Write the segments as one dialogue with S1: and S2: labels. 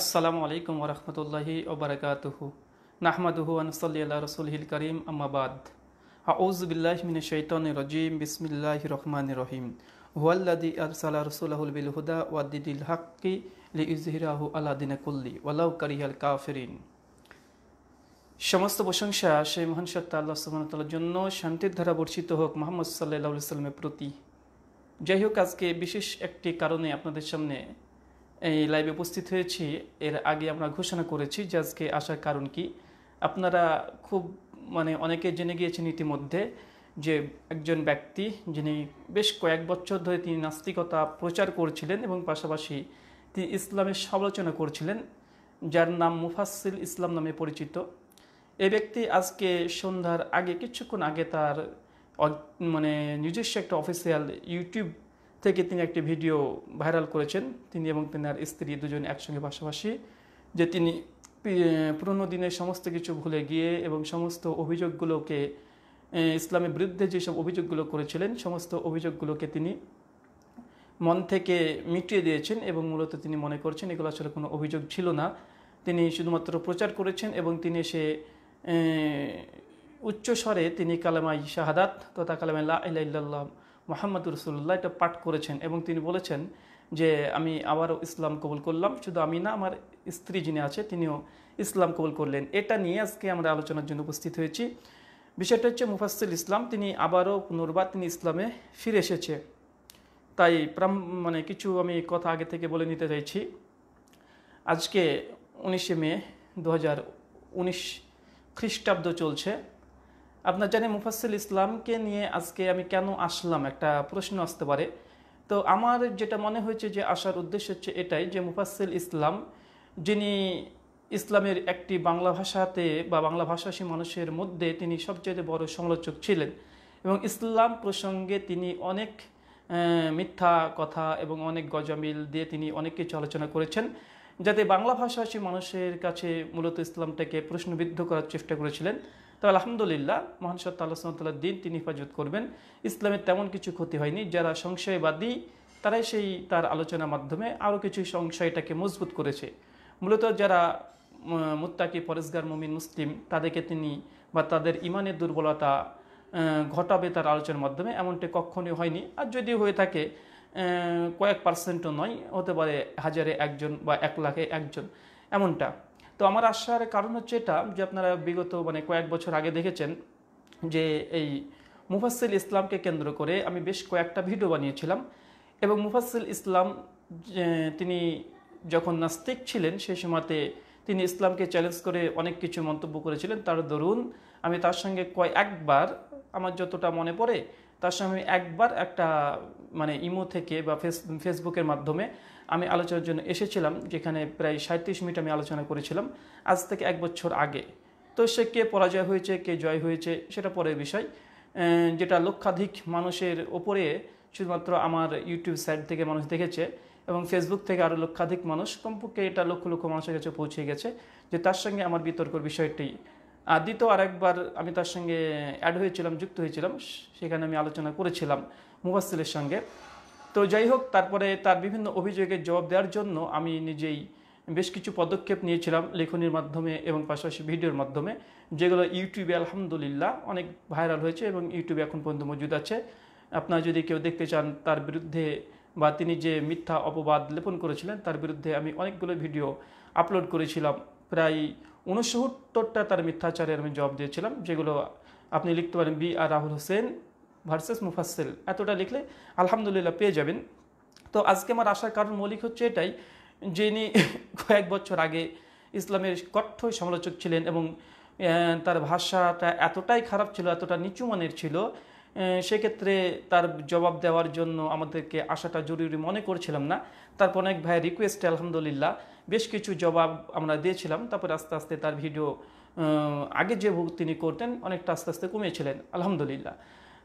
S1: আসসালামু আলাইকুম ওরহমতুল্লাহি ওবরাকাতহু নাহমাদুহু আনসল্লি রসুল রসুলহিল করিম আম্মাবাদ আউজবিল্লাহ মিন শৈতন রজিম বিসমিল্লাহ রহমান রহিম হুয়াল্লাদি আরসালা রসুলাহুল বিল হুদা ওয়াদিদুল হাক্কি লি ইজহিরাহু আল্লা দিন কুল্লি ওয়ালাউ কারিহাল কাফিরিন সমস্ত প্রশংসা সেই মহান সত্তা আল্লাহ সুবাহতাল্লার জন্য শান্তির ধারা বর্ষিত হোক মোহাম্মদ সাল্লাহ সাল্লামের প্রতি যাই হোক আজকে বিশেষ একটি কারণে আপনাদের সামনে এই লাইভে উপস্থিত হয়েছি এর আগে আমরা ঘোষণা করেছি যে আজকে আসার কারণ কি আপনারা খুব মানে অনেকে জেনে গিয়েছেন ইতিমধ্যে যে একজন ব্যক্তি যিনি বেশ কয়েক বছর ধরে তিনি নাস্তিকতা প্রচার করছিলেন এবং পাশাপাশি তিনি ইসলামের সমালোচনা করছিলেন যার নাম মুফাসিল ইসলাম নামে পরিচিত এ ব্যক্তি আজকে সন্ধ্যার আগে কিছুক্ষণ আগে তার মানে নিজস্ব একটা অফিসিয়াল ইউটিউব থেকে তিনি একটি ভিডিও ভাইরাল করেছেন তিনি এবং আর স্ত্রী দুজন একসঙ্গে পাশাপাশি যে তিনি পুরনো দিনের সমস্ত কিছু ভুলে গিয়ে এবং সমস্ত অভিযোগগুলোকে ইসলামের বিরুদ্ধে যেসব অভিযোগগুলো করেছিলেন সমস্ত অভিযোগগুলোকে তিনি মন থেকে মিটিয়ে দিয়েছেন এবং মূলত তিনি মনে করছেন এগুলো আসলে কোনো অভিযোগ ছিল না তিনি শুধুমাত্র প্রচার করেছেন এবং তিনি সে উচ্চস্বরে তিনি কালামাই শাহাদাত তথা কালামাই লা ইল্লাল্লাহ মোহাম্মদ রসুল্লাহ এটা পাঠ করেছেন এবং তিনি বলেছেন যে আমি আবারও ইসলাম কবুল করলাম শুধু আমি না আমার স্ত্রী যিনি আছে তিনিও ইসলাম কবুল করলেন এটা নিয়ে আজকে আমরা আলোচনার জন্য উপস্থিত হয়েছি বিষয়টা হচ্ছে মুফাসল ইসলাম তিনি আবারও পুনর্বার তিনি ইসলামে ফিরে এসেছে তাই মানে কিছু আমি কথা আগে থেকে বলে নিতে চাইছি আজকে উনিশে মে দু খ্রিস্টাব্দ চলছে আপনার জানি মুফাসিল ইসলামকে নিয়ে আজকে আমি কেন আসলাম একটা প্রশ্ন আসতে পারে তো আমার যেটা মনে হয়েছে যে আসার উদ্দেশ্য হচ্ছে এটাই যে মুফাসিল ইসলাম যিনি ইসলামের একটি বাংলা ভাষাতে বা বাংলা ভাষাভাষী মানুষের মধ্যে তিনি সবচেয়ে বড় সমালোচক ছিলেন এবং ইসলাম প্রসঙ্গে তিনি অনেক মিথ্যা কথা এবং অনেক গজমিল দিয়ে তিনি অনেক কিছু আলোচনা করেছেন যাতে বাংলা ভাষাভাষী মানুষের কাছে মূলত ইসলামটাকে প্রশ্নবিদ্ধ করার চেষ্টা করেছিলেন তবে আলহামদুলিল্লাহ মহান সত্তা আল্লাহ দিন তিনি হেফাজত করবেন ইসলামের তেমন কিছু ক্ষতি হয়নি যারা সংশয়বাদী তারাই সেই তার আলোচনার মাধ্যমে আরও কিছু সংশয়টাকে মজবুত করেছে মূলত যারা মুত্তাকি পরেশগার মমিন মুসলিম তাদেরকে তিনি বা তাদের ইমানের দুর্বলতা ঘটাবে তার আলোচনার মাধ্যমে এমনটি কখনই হয়নি আর যদি হয়ে থাকে কয়েক পার্সেন্টও নয় হতে পারে হাজারে একজন বা এক লাখে একজন এমনটা তো আমার আসার কারণ হচ্ছে এটা যে আপনারা বিগত মানে কয়েক বছর আগে দেখেছেন যে এই মুফাসিল ইসলামকে কেন্দ্র করে আমি বেশ কয়েকটা ভিডিও বানিয়েছিলাম এবং মুফাসিল ইসলাম তিনি যখন নাস্তিক ছিলেন সেই সময়তে তিনি ইসলামকে চ্যালেঞ্জ করে অনেক কিছু মন্তব্য করেছিলেন তার দরুন আমি তার সঙ্গে কয় একবার আমার যতটা মনে পড়ে তার সঙ্গে আমি একবার একটা মানে ইমো থেকে বা ফেস ফেসবুকের মাধ্যমে আমি আলোচনার জন্য এসেছিলাম যেখানে প্রায় সাঁত্রিশ মিনিট আমি আলোচনা করেছিলাম আজ থেকে এক বছর আগে তো সে কে পরাজয় হয়েছে কে জয় হয়েছে সেটা পরের বিষয় যেটা লক্ষাধিক মানুষের ওপরে শুধুমাত্র আমার ইউটিউব সাইট থেকে মানুষ দেখেছে এবং ফেসবুক থেকে আরও লক্ষাধিক মানুষ কমপক্ষে এটা লক্ষ লক্ষ মানুষের কাছে পৌঁছে গেছে যে তার সঙ্গে আমার বিতর্কর বিষয়টি আদিত আরেকবার আমি তার সঙ্গে অ্যাড হয়েছিলাম যুক্ত হয়েছিলাম সেখানে আমি আলোচনা করেছিলাম মুবাসিলের সঙ্গে তো যাই হোক তারপরে তার বিভিন্ন অভিযোগের জবাব দেওয়ার জন্য আমি নিজেই বেশ কিছু পদক্ষেপ নিয়েছিলাম লেখনির মাধ্যমে এবং পাশাপাশি ভিডিওর মাধ্যমে যেগুলো ইউটিউবে আলহামদুলিল্লাহ অনেক ভাইরাল হয়েছে এবং ইউটিউবে এখন পর্যন্ত মজুদ আছে আপনারা যদি কেউ দেখতে চান তার বিরুদ্ধে বা তিনি যে মিথ্যা অপবাদ লেপন করেছিলেন তার বিরুদ্ধে আমি অনেকগুলো ভিডিও আপলোড করেছিলাম প্রায় উনসত্তরটা তার মিথ্যাচারের আমি জবাব দিয়েছিলাম যেগুলো আপনি লিখতে পারেন B R Rahul Hossain versus Mufassil এতটা লিখলে আলহামদুলিল্লাহ পেয়ে যাবেন তো আজকে আমার আসার কারণ মৌলিক হচ্ছে এটাই যিনি কয়েক বছর আগে ইসলামের কঠোর সমালোচক ছিলেন এবং তার ভাষাটা এতটাই খারাপ ছিল এতটা নিচু মানের ছিল সেক্ষেত্রে তার জবাব দেওয়ার জন্য আমাদেরকে আশাটা জরুরি মনে করছিলাম না তারপর অনেক ভাইয়ের রিকোয়েস্টে আলহামদুলিল্লাহ বেশ কিছু জবাব আমরা দিয়েছিলাম তারপর আস্তে আস্তে তার ভিডিও আগে যে তিনি করতেন অনেকটা আস্তে আস্তে কমিয়েছিলেন আলহামদুলিল্লাহ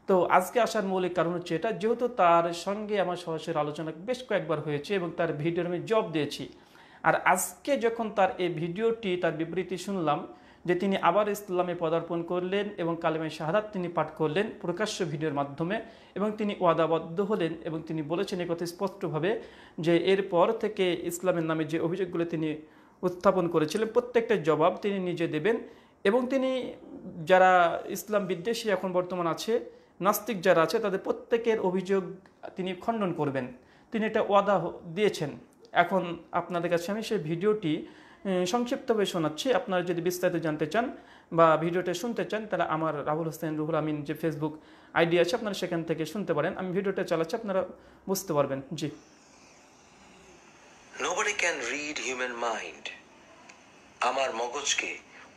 S1: তো আজকে আসার মৌলিক কারণ হচ্ছে এটা যেহেতু তার সঙ্গে আমার সহসের আলোচনা বেশ কয়েকবার হয়েছে এবং তার ভিডিওর আমি জব দিয়েছি আর আজকে যখন তার এই ভিডিওটি তার বিবৃতি শুনলাম যে তিনি আবার ইসলামে পদার্পণ করলেন এবং কালেমে শাহাদাত তিনি পাঠ করলেন প্রকাশ্য ভিডিওর মাধ্যমে এবং তিনি ওয়াদাবদ্ধ হলেন এবং তিনি বলেছেন একথা স্পষ্টভাবে যে এরপর থেকে ইসলামের নামে যে অভিযোগগুলো তিনি উত্থাপন করেছিলেন প্রত্যেকটা জবাব তিনি নিজে দেবেন এবং তিনি যারা ইসলাম বিদ্বেষী এখন বর্তমান আছে নাস্তিক যারা আছে তাদের প্রত্যেকের অভিযোগ তিনি খণ্ডন করবেন তিনি এটা ওয়াদা দিয়েছেন এখন আপনাদের কাছে আমি সেই ভিডিওটি সংক্ষিপ্তভাবে শোনাচ্ছি আপনারা যদি বিস্তারিত জানতে চান বা ভিডিওটা শুনতে চান তাহলে আমার রাহুল হোসেন রুহুল আমিন যে ফেসবুক আইডি আছে আপনারা সেখান থেকে শুনতে পারেন আমি ভিডিওটা চালাচ্ছি আপনারা বুঝতে পারবেন জি
S2: Nobody can read human mind. আমার মগজকে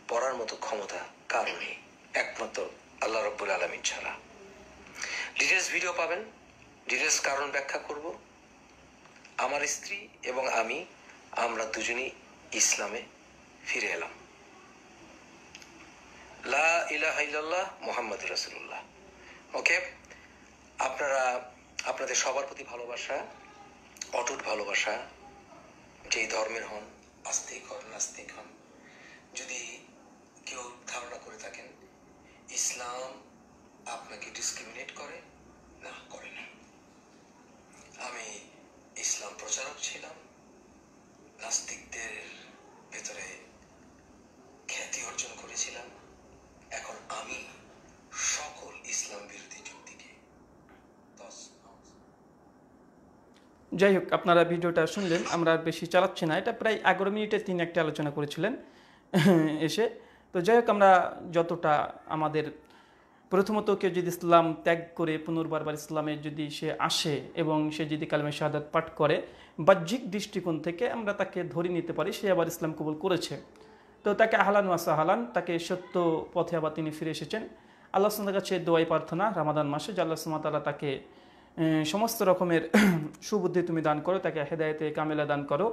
S2: পড়ার মতো ক্ষমতা কারণে একমাত্র আল্লাহ রব্বুল আলমিন ছাড়া ডিটেলস ভিডিও পাবেন ডিটেলস কারণ ব্যাখ্যা করব আমার স্ত্রী এবং আমি আমরা দুজনেই ইসলামে ফিরে এলাম লা ইলাহাইল্লাহ মোহাম্মদ রাসুল্লাহ ওকে আপনারা আপনাদের সবার প্রতি ভালোবাসা অটুট ভালোবাসা যেই ধর্মের হন আস্তিক হন নাস্তিক হন যদি কেউ ধারণা করে থাকেন ইসলাম আপনাকে ডিসক্রিমিনেট করে না করে না আমি ইসলাম প্রচারক ছিলাম
S1: নাস্তিকদের ভেতরে খ্যাতি অর্জন করেছিলাম এখন আমি সকল ইসলাম বিরোধী যুক্তিকে যাই হোক আপনারা ভিডিওটা শুনলেন আমরা বেশি চালাচ্ছি না এটা প্রায় এগারো মিনিটে তিনি একটা আলোচনা করেছিলেন এসে তো যাই হোক আমরা যতটা আমাদের প্রথমত কেউ যদি ইসলাম ত্যাগ করে পুনর্বারবার ইসলামে যদি সে আসে এবং সে যদি কালমে শাহাদ পাঠ করে বাহ্যিক দৃষ্টিকোণ থেকে আমরা তাকে ধরে নিতে পারি সে আবার ইসলাম কবুল করেছে তো তাকে আহলান ওয়াসা আহলান তাকে সত্য পথে আবার তিনি ফিরে এসেছেন আল্লাহ সুন্দর কাছে দোয়াই প্রার্থনা রামাদান মাসে যে আল্লাহ সুমাতালা তাকে সমস্ত রকমের সুবুদ্ধি তুমি দান করো তাকে হেদায়তে কামেলা দান করো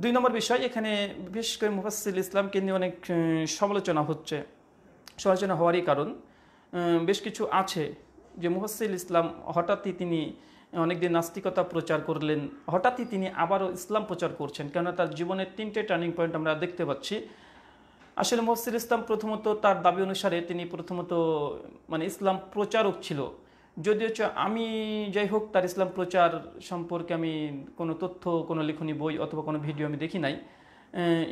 S1: দুই নম্বর বিষয় এখানে বিশেষ করে মুফাসিল ইসলামকে নিয়ে অনেক সমালোচনা হচ্ছে সমালোচনা হওয়ারই কারণ বেশ কিছু আছে যে মুহসিল ইসলাম হঠাৎই তিনি অনেকদিন নাস্তিকতা প্রচার করলেন হঠাৎই তিনি আবারও ইসলাম প্রচার করছেন কেননা তার জীবনের তিনটে টার্নিং পয়েন্ট আমরা দেখতে পাচ্ছি আসলে মহসির ইসলাম প্রথমত তার দাবি অনুসারে তিনি প্রথমত মানে ইসলাম প্রচারক ছিল যদিও আমি যাই হোক তার ইসলাম প্রচার সম্পর্কে আমি কোনো তথ্য কোনো লেখনী বই অথবা কোনো ভিডিও আমি দেখি নাই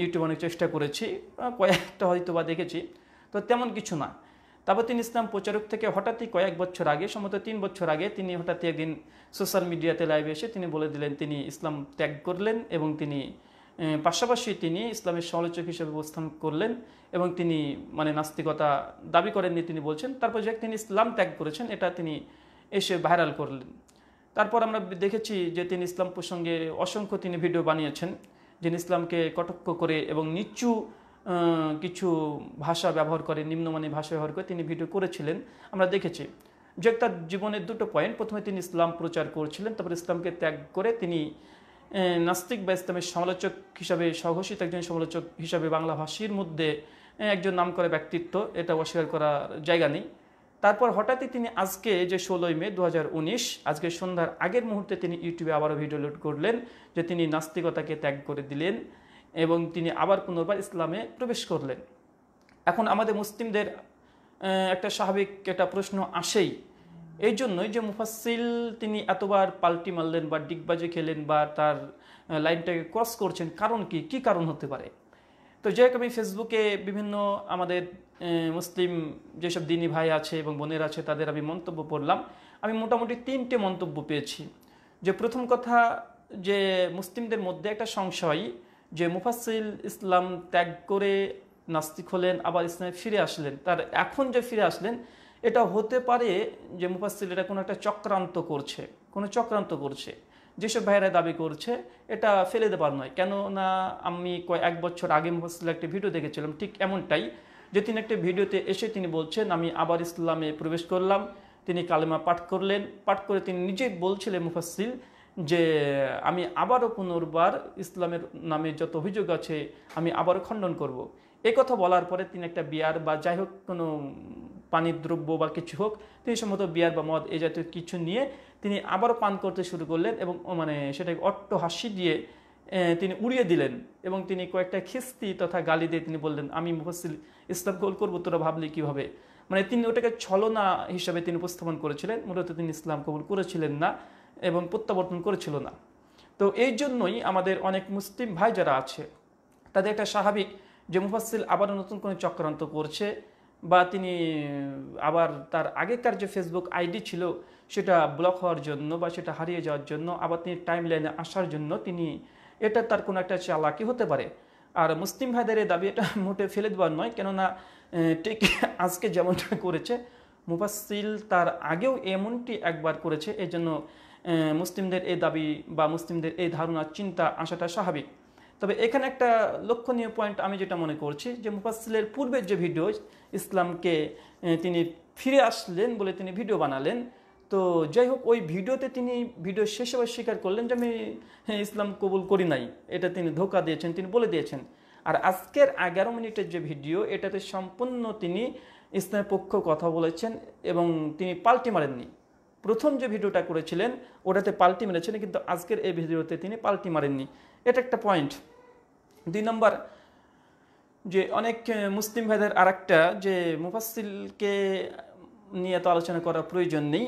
S1: ইউটিউবে অনেক চেষ্টা করেছি কয়েকটা হয়তো বা দেখেছি তো তেমন কিছু না তিনি ইসলাম প্রচারক থেকে হঠাৎই কয়েক বছর আগে সম্ভবত তিন বছর আগে তিনি হঠাৎই একদিন সোশ্যাল মিডিয়াতে লাইভে এসে তিনি বলে দিলেন তিনি ইসলাম ত্যাগ করলেন এবং তিনি পাশাপাশি তিনি ইসলামের সমালোচক হিসেবে উপস্থান করলেন এবং তিনি মানে নাস্তিকতা দাবি করেননি তিনি বলছেন তারপর যে তিনি ইসলাম ত্যাগ করেছেন এটা তিনি এসে ভাইরাল করলেন তারপর আমরা দেখেছি যে তিনি ইসলাম প্রসঙ্গে অসংখ্য তিনি ভিডিও বানিয়েছেন যিনি ইসলামকে কটক্ষ করে এবং নিচু কিছু ভাষা ব্যবহার করে নিম্নমানের ভাষা ব্যবহার করে তিনি ভিডিও করেছিলেন আমরা দেখেছি যে তার জীবনের দুটো পয়েন্ট প্রথমে তিনি ইসলাম প্রচার করছিলেন তারপর ইসলামকে ত্যাগ করে তিনি নাস্তিক বা ইসলামের সমালোচক হিসাবে সহসিত একজন সমালোচক হিসাবে বাংলা ভাষীর মধ্যে একজন নাম করে ব্যক্তিত্ব এটা অস্বীকার করার জায়গা নেই তারপর হঠাৎই তিনি আজকে যে ষোলোই মে দু আজকে সন্ধ্যার আগের মুহূর্তে তিনি ইউটিউবে আবারও ভিডিও লোড করলেন যে তিনি নাস্তিকতাকে ত্যাগ করে দিলেন এবং তিনি আবার পুনর্বার ইসলামে প্রবেশ করলেন এখন আমাদের মুসলিমদের একটা স্বাভাবিক একটা প্রশ্ন আসেই এই জন্যই যে মুফাসিল তিনি এতবার পাল্টি মারলেন বা ডিগবাজি খেলেন বা তার লাইনটাকে ক্রস করছেন কারণ কি কি কারণ হতে পারে তো যাই আমি ফেসবুকে বিভিন্ন আমাদের মুসলিম যেসব দিনী ভাই আছে এবং বোনের আছে তাদের আমি মন্তব্য পড়লাম আমি মোটামুটি তিনটে মন্তব্য পেয়েছি যে প্রথম কথা যে মুসলিমদের মধ্যে একটা সংশয় যে মুফাসিল ইসলাম ত্যাগ করে নাস্তিক হলেন আবার ইসলামে ফিরে আসলেন তার এখন যে ফিরে আসলেন এটা হতে পারে যে মুফাসিল এটা কোনো একটা চক্রান্ত করছে কোনো চক্রান্ত করছে যেসব ভাইয়েরা দাবি করছে এটা ফেলে দেবার নয় কেননা আমি কয়েক এক বছর আগে মুফাসিল একটা ভিডিও দেখেছিলাম ঠিক এমনটাই যে তিনি একটা ভিডিওতে এসে তিনি বলছেন আমি আবার ইসলামে প্রবেশ করলাম তিনি কালেমা পাঠ করলেন পাঠ করে তিনি নিজেই বলছিলেন মুফাসিল যে আমি আবারও পুনর্বার ইসলামের নামে যত অভিযোগ আছে আমি আবারও খণ্ডন করব। এ কথা বলার পরে তিনি একটা বিয়ার বা যাই হোক কোনো পানির দ্রব্য বা কিছু হোক তিনি সম্ভবত বিয়ার বা মদ এ জাতীয় কিছু নিয়ে তিনি আবারও পান করতে শুরু করলেন এবং মানে সেটাকে অট্ট হাসি দিয়ে তিনি উড়িয়ে দিলেন এবং তিনি কয়েকটা খিস্তি তথা গালি দিয়ে তিনি বললেন আমি মুফসিল ইসলাম গোল করবো তোরা ভাবলি কীভাবে মানে তিনি ওটাকে ছলনা হিসাবে তিনি উপস্থাপন করেছিলেন মূলত তিনি ইসলাম কবুল করেছিলেন না এবং প্রত্যাবর্তন করেছিল না তো এই জন্যই আমাদের অনেক মুসলিম ভাই যারা আছে তাদের একটা স্বাভাবিক যে মুফাসিল আবার নতুন কোনো চক্রান্ত করছে বা তিনি আবার তার আগেকার যে ফেসবুক আইডি ছিল সেটা ব্লক হওয়ার জন্য বা সেটা হারিয়ে যাওয়ার জন্য আবার তিনি টাইম লাইনে আসার জন্য তিনি এটা তার কোনো একটা চালাকি হতে পারে আর মুসলিম ভাইদের দাবি এটা মোটে ফেলে দেওয়ার নয় কেননা ঠিক আজকে যেমনটা করেছে মুফাসিল তার আগেও এমনটি একবার করেছে এজন্য মুসলিমদের এই দাবি বা মুসলিমদের এই ধারণা চিন্তা আসাটা স্বাভাবিক তবে এখানে একটা লক্ষণীয় পয়েন্ট আমি যেটা মনে করছি যে মুফাসিলের পূর্বের যে ভিডিও ইসলামকে তিনি ফিরে আসলেন বলে তিনি ভিডিও বানালেন তো যাই হোক ওই ভিডিওতে তিনি ভিডিও শেষ হবে স্বীকার করলেন যে আমি ইসলাম কবুল করি নাই এটা তিনি ধোকা দিয়েছেন তিনি বলে দিয়েছেন আর আজকের এগারো মিনিটের যে ভিডিও এটাতে সম্পূর্ণ তিনি ইসলামের পক্ষ কথা বলেছেন এবং তিনি পাল্টি মারেননি প্রথম যে ভিডিওটা করেছিলেন ওটাতে পাল্টি মেরেছেন কিন্তু আজকের এই ভিডিওতে তিনি পাল্টি মারেননি এটা একটা পয়েন্ট দুই নম্বর যে অনেক মুসলিম ভাইদের আর একটা যে মুফাসিলকে নিয়ে তো আলোচনা করার প্রয়োজন নেই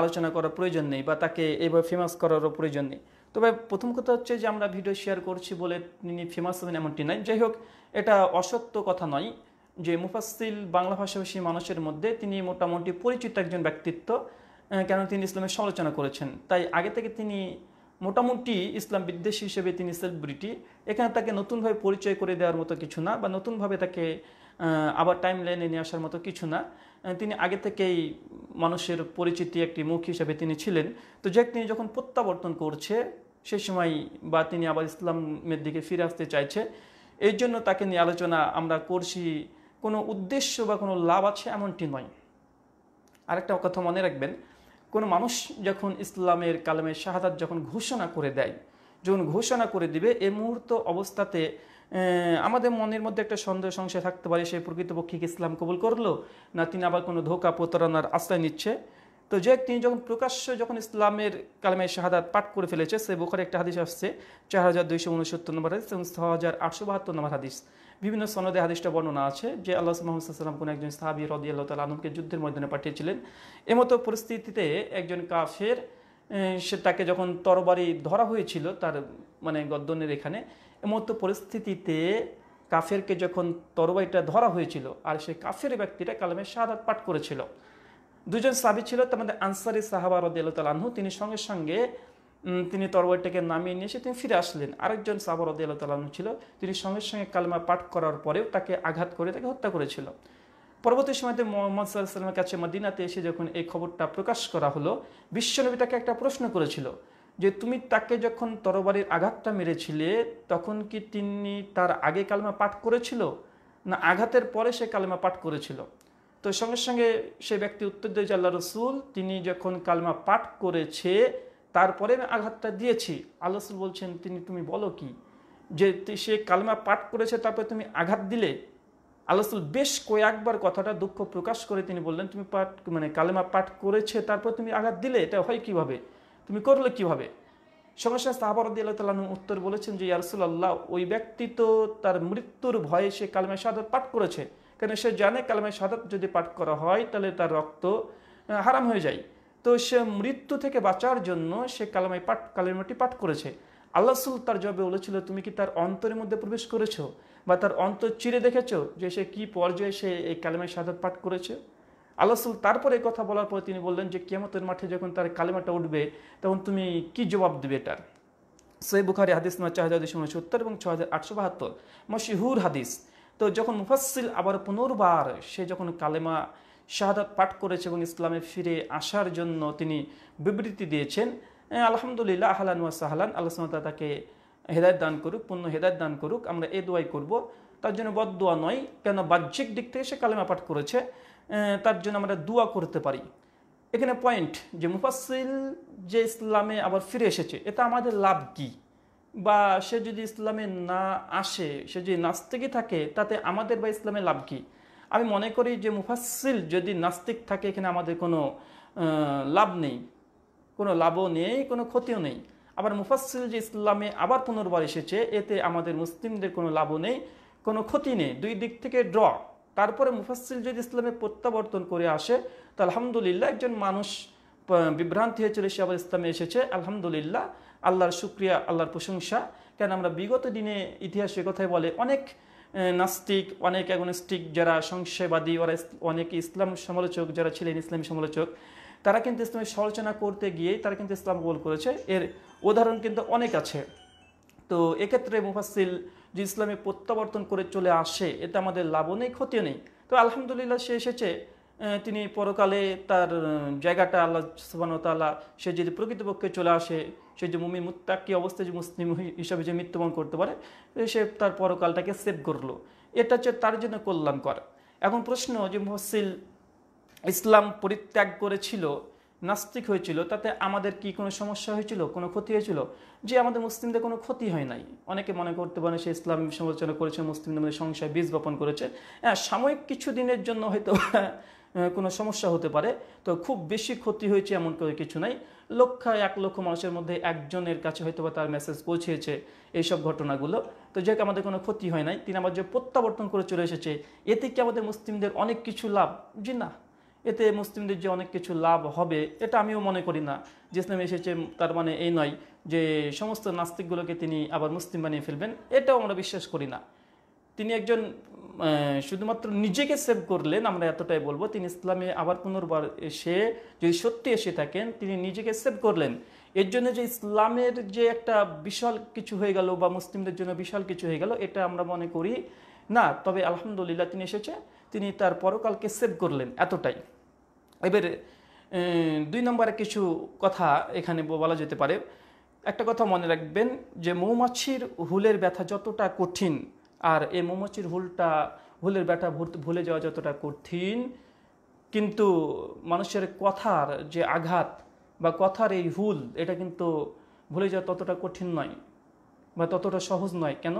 S1: আলোচনা করার প্রয়োজন নেই বা তাকে এভাবে ফেমাস করারও প্রয়োজন নেই তবে প্রথম কথা হচ্ছে যে আমরা ভিডিও শেয়ার করছি বলে তিনি ফেমাস হবেন এমনটি নাই যাই হোক এটা অসত্য কথা নয় যে মুফাসিল বাংলা ভাষাভাষী মানুষের মধ্যে তিনি মোটামুটি পরিচিত একজন ব্যক্তিত্ব কেন তিনি ইসলামের সমালোচনা করেছেন তাই আগে থেকে তিনি মোটামুটি ইসলাম বিদ্বেষী হিসেবে তিনি সেলিব্রিটি এখানে তাকে নতুনভাবে পরিচয় করে দেওয়ার মতো কিছু না বা নতুনভাবে তাকে আবার টাইম লাইনে নিয়ে আসার মতো কিছু না তিনি আগে থেকেই মানুষের পরিচিতি একটি মুখ হিসেবে তিনি ছিলেন তো যে তিনি যখন প্রত্যাবর্তন করছে সে সময় বা তিনি আবার ইসলামের দিকে ফিরে আসতে চাইছে এই জন্য তাকে নিয়ে আলোচনা আমরা করছি কোনো উদ্দেশ্য বা কোনো লাভ আছে এমনটি নয় আরেকটা কথা মনে রাখবেন কোনো মানুষ যখন ইসলামের কালামের শাহাদাত যখন ঘোষণা করে দেয় যখন ঘোষণা করে দিবে এ মুহূর্ত অবস্থাতে আমাদের মনের মধ্যে একটা সন্দেহ সংশয় থাকতে পারে সে প্রকৃতপক্ষে ইসলাম কবুল করলো না তিনি আবার কোনো ধোকা প্রতারণার আশ্রয় নিচ্ছে তো যে তিনি যখন প্রকাশ্য যখন ইসলামের কালামের শাহাদাত পাঠ করে ফেলেছে সে বোখারে একটা হাদিস আসছে চার হাজার দুইশো উনসত্তর নম্বর হাদিস এবং ছ হাজার আটশো বাহাত্তর নম্বর হাদিস বিভিন্ন সনদে হাদিসটা বর্ণনা আছে যে আল্লাহ মোহাম্মদাম কোনো একজন সাহাবি রদি আল্লাহ তাল আলমকে যুদ্ধের ময়দানে পাঠিয়েছিলেন এমতো পরিস্থিতিতে একজন কাফের সে তাকে যখন তরবারি ধরা হয়েছিল তার মানে গদ্দনের এখানে এমতো পরিস্থিতিতে কাফেরকে যখন তরবারিটা ধরা হয়েছিল আর সেই কাফের ব্যক্তিটা কালামে শাহাদ পাঠ করেছিল দুজন সাবি ছিল তার মধ্যে আনসারি সাহাবা রদিয়াল তালাহু তিনি সঙ্গে সঙ্গে তিনি তরবারটাকে নামিয়ে নিয়ে এসে তিনি ফিরে আসলেন আরেকজন সাবর আল্লাহ ছিল তিনি সঙ্গে সঙ্গে কালমা পাঠ করার পরেও তাকে আঘাত করে তাকে হত্যা করেছিল পরবর্তী সময়তে মোহাম্মদ সাল্লামের কাছে মদিনাতে এসে যখন এই খবরটা প্রকাশ করা হলো বিশ্বনবী তাকে একটা প্রশ্ন করেছিল যে তুমি তাকে যখন তরবারির আঘাতটা মেরেছিলে তখন কি তিনি তার আগে কালমা পাঠ করেছিল না আঘাতের পরে সে কালমা পাঠ করেছিল তো সঙ্গে সঙ্গে সে ব্যক্তি উত্তর দেয় যে আল্লাহ রসুল তিনি যখন কালমা পাঠ করেছে তারপরে আমি আঘাতটা দিয়েছি আল্লাহ বলছেন তিনি তুমি বলো কি যে সে কালমা পাঠ করেছে তারপরে তুমি আঘাত দিলে আল্লাহ বেশ কয়েকবার কথাটা দুঃখ প্রকাশ করে তিনি বললেন তুমি পাঠ মানে কালেমা পাঠ করেছে তারপর তুমি আঘাত দিলে এটা হয় কিভাবে তুমি করলে কিভাবে সমস্যা সঙ্গে সাহাবরদ্দি আল্লাহ উত্তর বলেছেন যে ইয়ারসুল্লাহ ওই ব্যক্তি তো তার মৃত্যুর ভয়ে সে কালেমা সাদত পাঠ করেছে কেন সে জানে কালেমা সাদত যদি পাঠ করা হয় তাহলে তার রক্ত হারাম হয়ে যায় তো সে মৃত্যু থেকে বাঁচার জন্য সে কালামাই পাঠ কালিমাটি পাঠ করেছে আল্লাহ সুল তার জবাবে বলেছিল তুমি কি তার অন্তরের মধ্যে প্রবেশ করেছো বা তার অন্তর চিরে দেখেছো যে সে কি পর্যায়ে সে এই কালেমায় সাদত পাঠ করেছে আল্লাহ সুল তারপরে এই কথা বলার পরে তিনি বললেন যে কেমতের মাঠে যখন তার কালেমাটা উঠবে তখন তুমি কি জবাব দেবে এটার সই বুখারি হাদিস নয় চার হাজার দুশো উনসত্তর এবং ছ হাজার আটশো বাহাত্তর মশিহুর হাদিস তো যখন মুফাসিল আবার পুনর্বার সে যখন কালেমা শাহাদাত পাঠ করেছে এবং ইসলামে ফিরে আসার জন্য তিনি বিবৃতি দিয়েছেন আলহামদুলিল্লাহ আহলান ওয়া সাহলান আল্লাহ তাকে হেদায়ত দান করুক পূর্ণ হেদায়ত দান করুক আমরা এ দোয়াই করব তার জন্য বদোয়া নয় কেন বাহ্যিক দিক থেকে সে কালেমা পাঠ করেছে তার জন্য আমরা দোয়া করতে পারি এখানে পয়েন্ট যে মুফাসিল যে ইসলামে আবার ফিরে এসেছে এটা আমাদের লাভ কী বা সে যদি ইসলামে না আসে সে যদি গিয়ে থাকে তাতে আমাদের বা ইসলামে লাভ কী আমি মনে করি যে মুফাসিল যদি নাস্তিক থাকে এখানে আমাদের কোনো লাভ নেই কোনো লাভও নেই কোনো ক্ষতিও নেই আবার মুফাসিল যে ইসলামে আবার পুনর্বার এসেছে এতে আমাদের মুসলিমদের কোনো লাভও নেই কোনো ক্ষতি নেই দুই দিক থেকে ড্র তারপরে মুফাসিল যদি ইসলামে প্রত্যাবর্তন করে আসে তা আলহামদুলিল্লাহ একজন মানুষ বিভ্রান্তি হয়েছিল সে আবার ইসলামে এসেছে আলহামদুলিল্লাহ আল্লাহর শুক্রিয়া আল্লাহর প্রশংসা কেন আমরা বিগত দিনে ইতিহাসে কথায় বলে অনেক নাস্তিক অনেক এগনস্টিক যারা সংশয়বাদী ওরা অনেক ইসলাম সমালোচক যারা ছিলেন ইসলামী সমালোচক তারা কিন্তু ইসলামের সমালোচনা করতে গিয়ে তারা কিন্তু ইসলাম গোল করেছে এর উদাহরণ কিন্তু অনেক আছে তো এক্ষেত্রে মুফাসিল যে ইসলামে প্রত্যাবর্তন করে চলে আসে এতে আমাদের লাভও নেই ক্ষতিও নেই তো আলহামদুলিল্লাহ সে এসেছে তিনি পরকালে তার জায়গাটা আল্লাহ সুবাহতাল্লাহ সে যদি প্রকৃতপক্ষে চলে আসে সে যে মুমি মুত্তাকি অবস্থায় যে মুসলিম হিসাবে যে মৃত্যুবরণ করতে পারে সে তার পরকালটাকে সেভ করলো এটা হচ্ছে তার জন্য কল্যাণকর এখন প্রশ্ন যে মহসিল ইসলাম পরিত্যাগ করেছিল নাস্তিক হয়েছিল তাতে আমাদের কি কোনো সমস্যা হয়েছিল কোনো ক্ষতি হয়েছিল যে আমাদের মুসলিমদের কোনো ক্ষতি হয় নাই অনেকে মনে করতে পারে সে ইসলাম সমালোচনা করেছে মুসলিমদের মধ্যে সংসায় বীজ বপন করেছে হ্যাঁ সাময়িক কিছু দিনের জন্য হয়তো কোনো সমস্যা হতে পারে তো খুব বেশি ক্ষতি হয়েছে এমন করে কিছু নাই লক্ষ এক লক্ষ মানুষের মধ্যে একজনের কাছে হয়তো বা তার মেসেজ পৌঁছেছে এইসব ঘটনাগুলো তো যেহেতু আমাদের কোনো ক্ষতি হয় নাই তিনি আমার যে প্রত্যাবর্তন করে চলে এসেছে এতে কি আমাদের মুসলিমদের অনেক কিছু লাভ জি না এতে মুসলিমদের যে অনেক কিছু লাভ হবে এটা আমিও মনে করি না যে ইসলাম এসেছে তার মানে এই নয় যে সমস্ত নাস্তিকগুলোকে তিনি আবার মুসলিম বানিয়ে ফেলবেন এটাও আমরা বিশ্বাস করি না তিনি একজন শুধুমাত্র নিজেকে সেভ করলেন আমরা এতটাই বলবো তিনি ইসলামে আবার পুনর্বার এসে যদি সত্যি এসে থাকেন তিনি নিজেকে সেভ করলেন এর জন্য যে ইসলামের যে একটা বিশাল কিছু হয়ে গেল বা মুসলিমদের জন্য বিশাল কিছু হয়ে গেল এটা আমরা মনে করি না তবে আলহামদুলিল্লাহ তিনি এসেছে তিনি তার পরকালকে সেভ করলেন এতটাই এবার দুই নম্বরে কিছু কথা এখানে বলা যেতে পারে একটা কথা মনে রাখবেন যে মৌমাছির হুলের ব্যথা যতটা কঠিন আর এই মৌমাছির হুলটা হুলের ব্যাটা ভুলে যাওয়া যতটা কঠিন কিন্তু মানুষের কথার যে আঘাত বা কথার এই হুল এটা কিন্তু ভুলে যাওয়া ততটা কঠিন নয় বা ততটা সহজ নয় কেন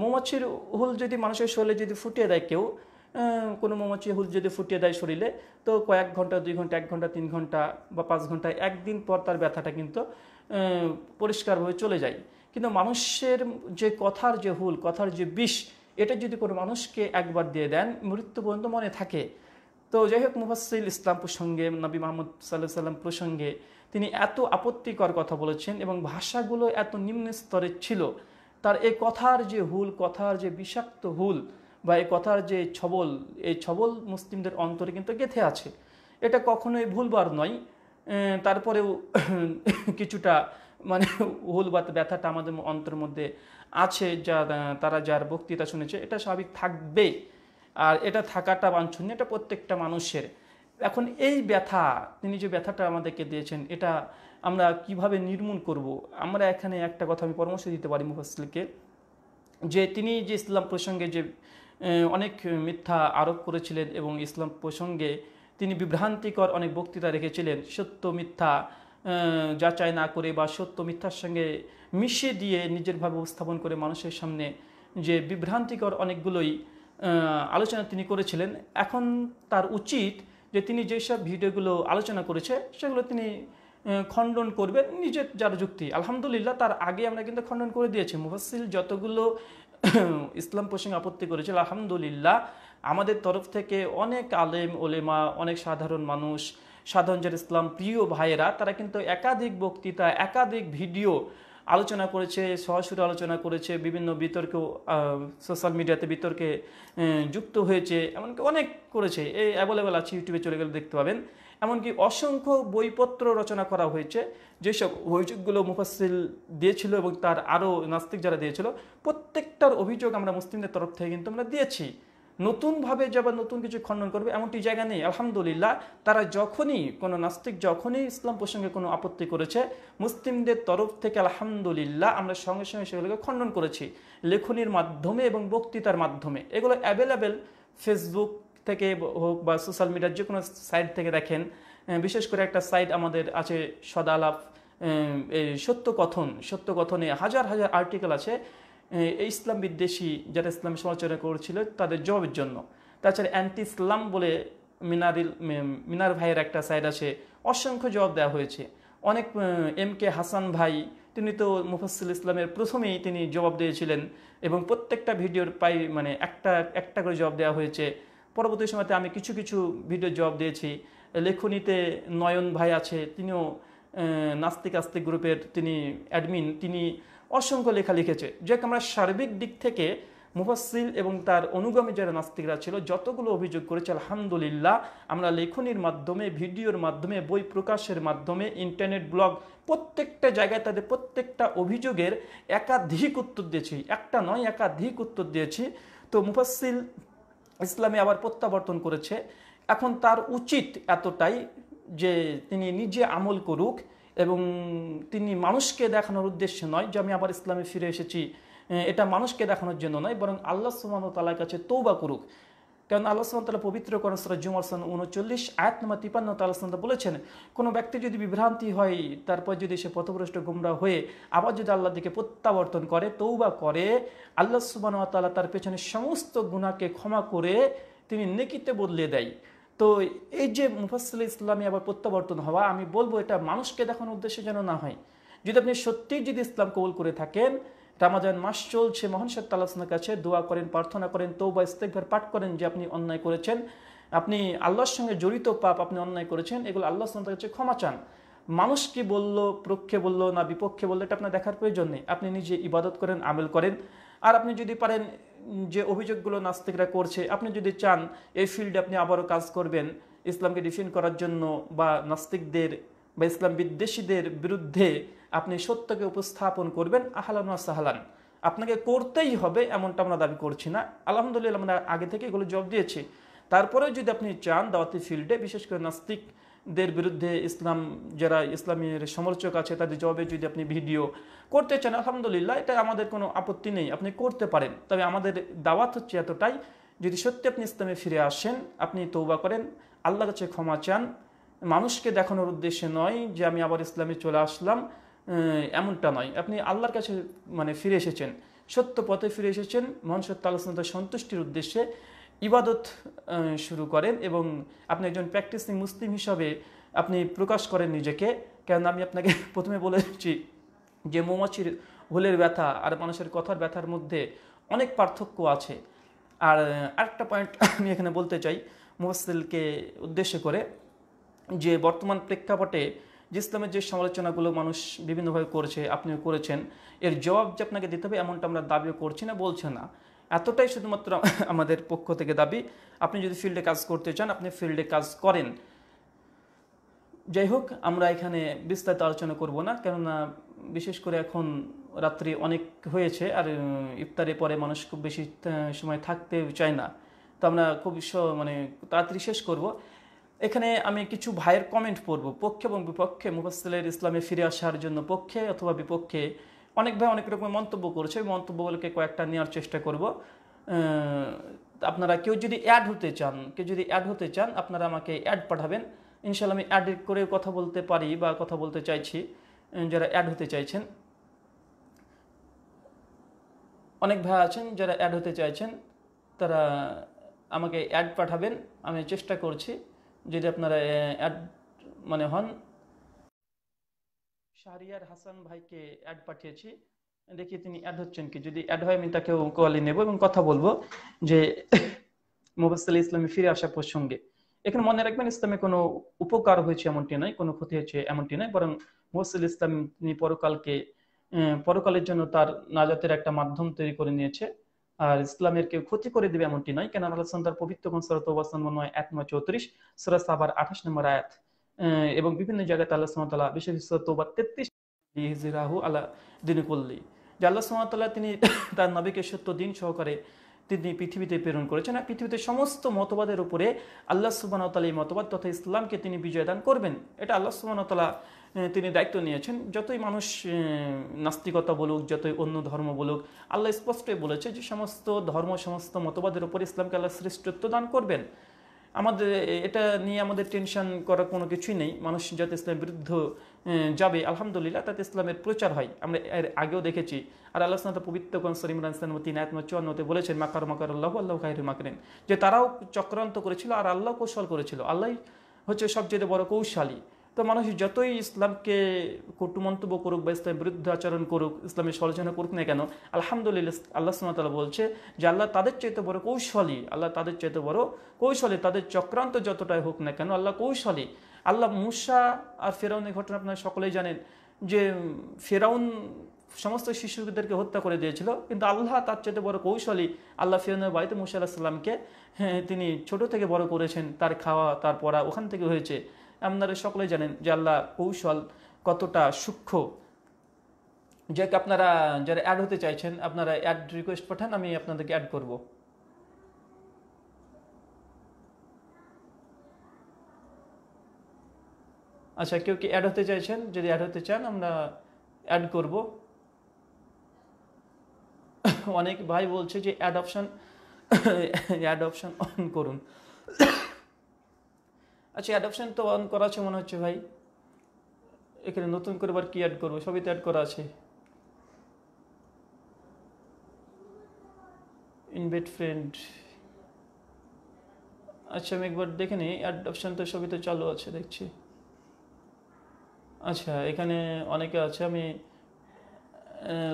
S1: মৌমাছির হুল যদি মানুষের শরীরে যদি ফুটিয়ে দেয় কেউ কোনো মৌমাছি হুল যদি ফুটিয়ে দেয় শরীরে তো কয়েক ঘন্টা দুই ঘন্টা এক ঘন্টা তিন ঘন্টা বা পাঁচ ঘন্টা একদিন পর তার ব্যথাটা কিন্তু পরিষ্কারভাবে চলে যায় কিন্তু মানুষের যে কথার যে হুল কথার যে বিষ এটা যদি কোনো মানুষকে একবার দিয়ে দেন মৃত্যু পর্যন্ত মনে থাকে তো যাই হোক মুফাসিল ইসলাম প্রসঙ্গে নবী মাহমুদ সাল্লাহ সাল্লাম প্রসঙ্গে তিনি এত আপত্তিকর কথা বলেছেন এবং ভাষাগুলো এত নিম্ন স্তরের ছিল তার এই কথার যে হুল কথার যে বিষাক্ত হুল বা এই কথার যে ছবল এই ছবল মুসলিমদের অন্তরে কিন্তু গেথে আছে এটা কখনোই ভুলবার নয় তারপরেও কিছুটা মানে হুলবাত ব্যথাটা আমাদের অন্তর মধ্যে আছে যা তারা যার বক্তৃতা শুনেছে এটা স্বাভাবিক থাকবে আর এটা থাকাটা বাঞ্ছনীয় এটা প্রত্যেকটা মানুষের এখন এই ব্যথা তিনি যে ব্যথাটা আমাদেরকে দিয়েছেন এটা আমরা কিভাবে নির্মূল করব। আমরা এখানে একটা কথা আমি পরামর্শ দিতে পারি মুফাসলিকে যে তিনি যে ইসলাম প্রসঙ্গে যে অনেক মিথ্যা আরোপ করেছিলেন এবং ইসলাম প্রসঙ্গে তিনি বিভ্রান্তিকর অনেক বক্তৃতা রেখেছিলেন সত্য মিথ্যা যাচাই না করে বা সত্য মিথ্যার সঙ্গে মিশিয়ে দিয়ে নিজেরভাবে উপস্থাপন করে মানুষের সামনে যে বিভ্রান্তিকর অনেকগুলোই আলোচনা তিনি করেছিলেন এখন তার উচিত যে তিনি যেসব ভিডিওগুলো আলোচনা করেছে সেগুলো তিনি খণ্ডন করবেন নিজের যার যুক্তি আলহামদুলিল্লাহ তার আগে আমরা কিন্তু খণ্ডন করে দিয়েছি মুফাসিল যতগুলো ইসলাম প্রসঙ্গে আপত্তি করেছিল আলহামদুলিল্লাহ আমাদের তরফ থেকে অনেক আলেম ওলেমা অনেক সাধারণ মানুষ সাধনজার ইসলাম প্রিয় ভাইয়েরা তারা কিন্তু একাধিক বক্তৃতা একাধিক ভিডিও আলোচনা করেছে সহসুর আলোচনা করেছে বিভিন্ন বিতর্ক সোশ্যাল মিডিয়াতে বিতর্কে যুক্ত হয়েছে এমনকি অনেক করেছে এই অ্যাভেলেবেল আছে ইউটিউবে চলে গেলে দেখতে পাবেন এমনকি অসংখ্য বইপত্র রচনা করা হয়েছে যেসব অভিযোগগুলো মুফাসিল দিয়েছিল এবং তার আরও নাস্তিক যারা দিয়েছিল প্রত্যেকটার অভিযোগ আমরা মুসলিমদের তরফ থেকে কিন্তু আমরা দিয়েছি নতুনভাবে যে আবার নতুন কিছু খণ্ডন করবে এমনটি জায়গা নেই আলহামদুলিল্লাহ তারা যখনই কোনো নাস্তিক যখনই ইসলাম প্রসঙ্গে কোনো আপত্তি করেছে মুসলিমদের তরফ থেকে আলহামদুলিল্লাহ আমরা সঙ্গে সঙ্গে সেগুলোকে খণ্ডন করেছি লেখনির মাধ্যমে এবং বক্তৃতার মাধ্যমে এগুলো অ্যাভেলেবেল ফেসবুক থেকে হোক বা সোশ্যাল মিডিয়ার যে কোনো সাইট থেকে দেখেন বিশেষ করে একটা সাইট আমাদের আছে সদালাপ সত্য কথন সত্য কথনে হাজার হাজার আর্টিকেল আছে এই ইসলাম বিদ্বেষী যারা ইসলাম সমালোচনা করেছিল তাদের জবাবের জন্য তাছাড়া অ্যান্টি ইসলাম বলে মিনারিল মিনার ভাইয়ের একটা সাইড আছে অসংখ্য জবাব দেওয়া হয়েছে অনেক এম কে হাসান ভাই তিনি তো মুফাসুল ইসলামের প্রথমেই তিনি জবাব দিয়েছিলেন এবং প্রত্যেকটা ভিডিওর পাই মানে একটা একটা করে জবাব দেওয়া হয়েছে পরবর্তী সময়তে আমি কিছু কিছু ভিডিও জবাব দিয়েছি লেখনীতে নয়ন ভাই আছে তিনিও নাস্তিক আস্তিক গ্রুপের তিনি অ্যাডমিন তিনি অসংখ্য লেখা লিখেছে যে আমরা সার্বিক দিক থেকে মুফাসিল এবং তার অনুগামী যারা নাস্তিকরা ছিল যতগুলো অভিযোগ করেছে আলহামদুলিল্লাহ আমরা লেখনির মাধ্যমে ভিডিওর মাধ্যমে বই প্রকাশের মাধ্যমে ইন্টারনেট ব্লগ প্রত্যেকটা জায়গায় তাদের প্রত্যেকটা অভিযোগের একাধিক উত্তর দিয়েছি একটা নয় একাধিক উত্তর দিয়েছি তো মুফাসিল ইসলামে আবার প্রত্যাবর্তন করেছে এখন তার উচিত এতটাই যে তিনি নিজে আমল করুক এবং তিনি মানুষকে দেখানোর উদ্দেশ্যে নয় যে আমি আবার ইসলামে ফিরে এসেছি এটা মানুষকে দেখানোর জন্য নয় বরং আল্লাহ সুমান তালার কাছে তৌবা করুক কারণ আল্লাহ সুমান তালা পবিত্র করেন সরাজ জুমার উনচল্লিশ আয়াত নম্বর তিপান্ন তাল্লাহ বলেছেন কোনো ব্যক্তি যদি বিভ্রান্তি হয় তারপর যদি সে পথভ্রষ্ট গুমরা হয়ে আবার যদি আল্লাহ দিকে প্রত্যাবর্তন করে তৌবা করে আল্লাহ সুবান তালা তার পেছনে সমস্ত গুণাকে ক্ষমা করে তিনি নেকিতে বদলে দেয় তো এই যে মুফাসল ইসলামী আবার প্রত্যাবর্তন হওয়া আমি বলবো এটা মানুষকে দেখানোর উদ্দেশ্যে যেন না হয় যদি আপনি সত্যিই যদি ইসলাম কবুল করে থাকেন রামাজান মাস চলছে মহান সত্তা কাছে দোয়া করেন প্রার্থনা করেন বা ইস্তেকভার পাঠ করেন যে আপনি অন্যায় করেছেন আপনি আল্লাহর সঙ্গে জড়িত পাপ আপনি অন্যায় করেছেন এগুলো আল্লাহ আসলামের কাছে ক্ষমা চান মানুষ কি বলল পক্ষে বলল না বিপক্ষে বললো এটা আপনার দেখার প্রয়োজন নেই আপনি নিজে ইবাদত করেন আমেল করেন আর আপনি যদি পারেন যে অভিযোগগুলো নাস্তিকরা করছে আপনি যদি চান এই ফিল্ডে আপনি আবারও কাজ করবেন ইসলামকে ডিফেন্ড করার জন্য বা নাস্তিকদের বা ইসলাম বিদ্বেষীদের বিরুদ্ধে আপনি সত্যকে উপস্থাপন করবেন আহলান সাহালান আপনাকে করতেই হবে এমনটা আমরা দাবি করছি না আলহামদুলিল্লাহ আমরা আগে থেকে এগুলো জব দিয়েছি তারপরেও যদি আপনি চান দাওয়াতি ফিল্ডে বিশেষ করে নাস্তিক দের বিরুদ্ধে ইসলাম যারা ইসলামের সমালোচক আছে তাদের জবাবে যদি আপনি ভিডিও করতে চান আলহামদুলিল্লাহ এটা আমাদের কোনো আপত্তি নেই আপনি করতে পারেন তবে আমাদের দাওয়াত হচ্ছে এতটাই যদি সত্যি আপনি ইসলামে ফিরে আসেন আপনি তৌবা করেন আল্লাহ কাছে ক্ষমা চান মানুষকে দেখানোর উদ্দেশ্যে নয় যে আমি আবার ইসলামে চলে আসলাম এমনটা নয় আপনি আল্লাহর কাছে মানে ফিরে এসেছেন সত্য পথে ফিরে এসেছেন মহান সত্য আলোচনাতে সন্তুষ্টির উদ্দেশ্যে ইবাদত শুরু করেন এবং আপনি একজন প্র্যাকটিসিং মুসলিম হিসাবে আপনি প্রকাশ করেন নিজেকে কেননা আমি আপনাকে প্রথমে বলে দিচ্ছি যে মৌমাছির হোলের ব্যথা আর মানুষের কথার ব্যথার মধ্যে অনেক পার্থক্য আছে আর আরেকটা পয়েন্ট আমি এখানে বলতে চাই মুফাসিলকে উদ্দেশ্য করে যে বর্তমান প্রেক্ষাপটে যে ইসলামের যে সমালোচনাগুলো মানুষ বিভিন্নভাবে করছে আপনিও করেছেন এর জবাব যে আপনাকে দিতে হবে এমনটা আমরা দাবিও করছি না বলছে না এতটাই শুধুমাত্র আমাদের পক্ষ থেকে দাবি আপনি যদি ফিল্ডে কাজ করতে চান আপনি ফিল্ডে কাজ করেন যাই হোক আমরা এখানে বিস্তারিত আলোচনা করব না কেননা বিশেষ করে এখন রাত্রি অনেক হয়েছে আর ইফতারের পরে মানুষ খুব বেশি সময় থাকতে চায় না তো আমরা খুব মানে তাড়াতাড়ি শেষ করব এখানে আমি কিছু ভাইয়ের কমেন্ট পড়ব পক্ষে এবং বিপক্ষে মুফাসলের ইসলামে ফিরে আসার জন্য পক্ষে অথবা বিপক্ষে অনেক ভাই অনেক রকমের মন্তব্য করেছে ওই মন্তব্যগুলোকে কয়েকটা নেওয়ার চেষ্টা করব আপনারা কেউ যদি অ্যাড হতে চান কেউ যদি অ্যাড হতে চান আপনারা আমাকে অ্যাড পাঠাবেন ইনশাল্লাহ আমি অ্যাড করে কথা বলতে পারি বা কথা বলতে চাইছি যারা অ্যাড হতে চাইছেন অনেক ভাই আছেন যারা অ্যাড হতে চাইছেন তারা আমাকে অ্যাড পাঠাবেন আমি চেষ্টা করছি যদি আপনারা অ্যাড মানে হন শাহরিয়ার হাসান ভাইকে অ্যাড পাঠিয়েছি দেখি তিনি অ্যাড হচ্ছেন কি যদি অ্যাড হয় আমি তাকে কলে নেব এবং কথা বলবো যে মোবাসল ইসলামে ফিরে আসা প্রসঙ্গে এখানে মনে রাখবেন ইসলামে কোনো উপকার হয়েছে এমনটি নয় কোনো ক্ষতি হয়েছে এমনটি নয় বরং মোবাসল ইসলাম তিনি পরকালকে পরকালের জন্য তার নাজাতের একটা মাধ্যম তৈরি করে নিয়েছে আর ইসলামের কেউ ক্ষতি করে দেবে এমনটি নয় কেন আল্লাহ তার পবিত্র কনসারত অবস্থান মনে হয় এক নয় চৌত্রিশ সুরা সাবার আঠাশ নম্বর আয়াত এবং বিভিন্ন জায়গায় আল্লাহ সুমতাল্লাহ বিশেষ তোবা তেত্রিশ আল্লাহ দিনে করলি যে আল্লাহ সুমতাল্লাহ তিনি তার নবীকে সত্য দিন সহকারে তিনি পৃথিবীতে প্রেরণ করেছেন আর পৃথিবীতে সমস্ত মতবাদের উপরে আল্লাহ সুবানতাল এই মতবাদ তথা ইসলামকে তিনি বিজয় দান করবেন এটা আল্লাহ তালা তিনি দায়িত্ব নিয়েছেন যতই মানুষ নাস্তিকতা বলুক যতই অন্য ধর্ম বলুক আল্লাহ স্পষ্টই বলেছে যে সমস্ত ধর্ম সমস্ত মতবাদের উপরে ইসলামকে আল্লাহ শ্রেষ্ঠত্ব দান করবেন আমাদের এটা নিয়ে আমাদের টেনশন করার কোনো কিছুই নেই মানুষ যাতে ইসলামের বিরুদ্ধ যাবে আলহামদুলিল্লাহ তাতে ইসলামের প্রচার হয় আমরা এর আগেও দেখেছি আর আল্লাহ পবিত্র কনসর ইমরান ইসলাম তিন আয়াত চুয়ান্নতে বলেছেন মাকার মাকার আল্লাহ আল্লাহ খাহির মাকরেন যে তারাও চক্রান্ত করেছিল আর আল্লাহ কৌশল করেছিল আল্লাহ হচ্ছে সবচেয়ে বড় কৌশালী তো মানুষ যতই ইসলামকে কটু মন্তব্য করুক বা ইসলামের বিরুদ্ধে আচরণ করুক ইসলামের সলোচনা করুক না কেন আলহামদুলিল্লাহ আল্লাহ সুমতালা বলছে যে আল্লাহ তাদের চাইতে বড় কৌশলী আল্লাহ তাদের চাইতে বড় কৌশলী তাদের চক্রান্ত যতটাই হোক না কেন আল্লাহ কৌশলী আল্লাহ মুসা আর ফেরাউনের ঘটনা আপনারা সকলেই জানেন যে ফেরাউন সমস্ত শিশুদেরকে হত্যা করে দিয়েছিল কিন্তু আল্লাহ তার চাইতে বড় কৌশলী আল্লাহ ফেরাউনের বাড়িতে মুসা আল্লাহ সাল্লামকে হ্যাঁ, তিনি ছোট থেকে বড় করেছেন তার খাওয়া তার পড়া ওখান থেকে হয়েছে আপনারা সকলে জানেন যে আল্লাহ কৌশল কতটা সূক্ষ্ম যাকে আপনারা যারা অ্যাড হতে চাইছেন আপনারা অ্যাড রিকোয়েস্ট পাঠান আমি আপনাদেরকে অ্যাড করব আচ্ছা কেউ কি অ্যাড হতে চাইছেন যদি অ্যাড হতে চান আমরা অ্যাড করব অনেক ভাই বলছে যে add option add option on করুন আচ্ছা অ্যাডপশান তো অন করা আছে মনে হচ্ছে ভাই এখানে নতুন করে আবার কি অ্যাড করবো সবই তো অ্যাড করা আছে ইনভেট ফ্রেন্ড আচ্ছা আমি একবার দেখে নিই অ্যাড অপশান তো সবই তো চালু আছে দেখছি আচ্ছা এখানে অনেকে আছে আমি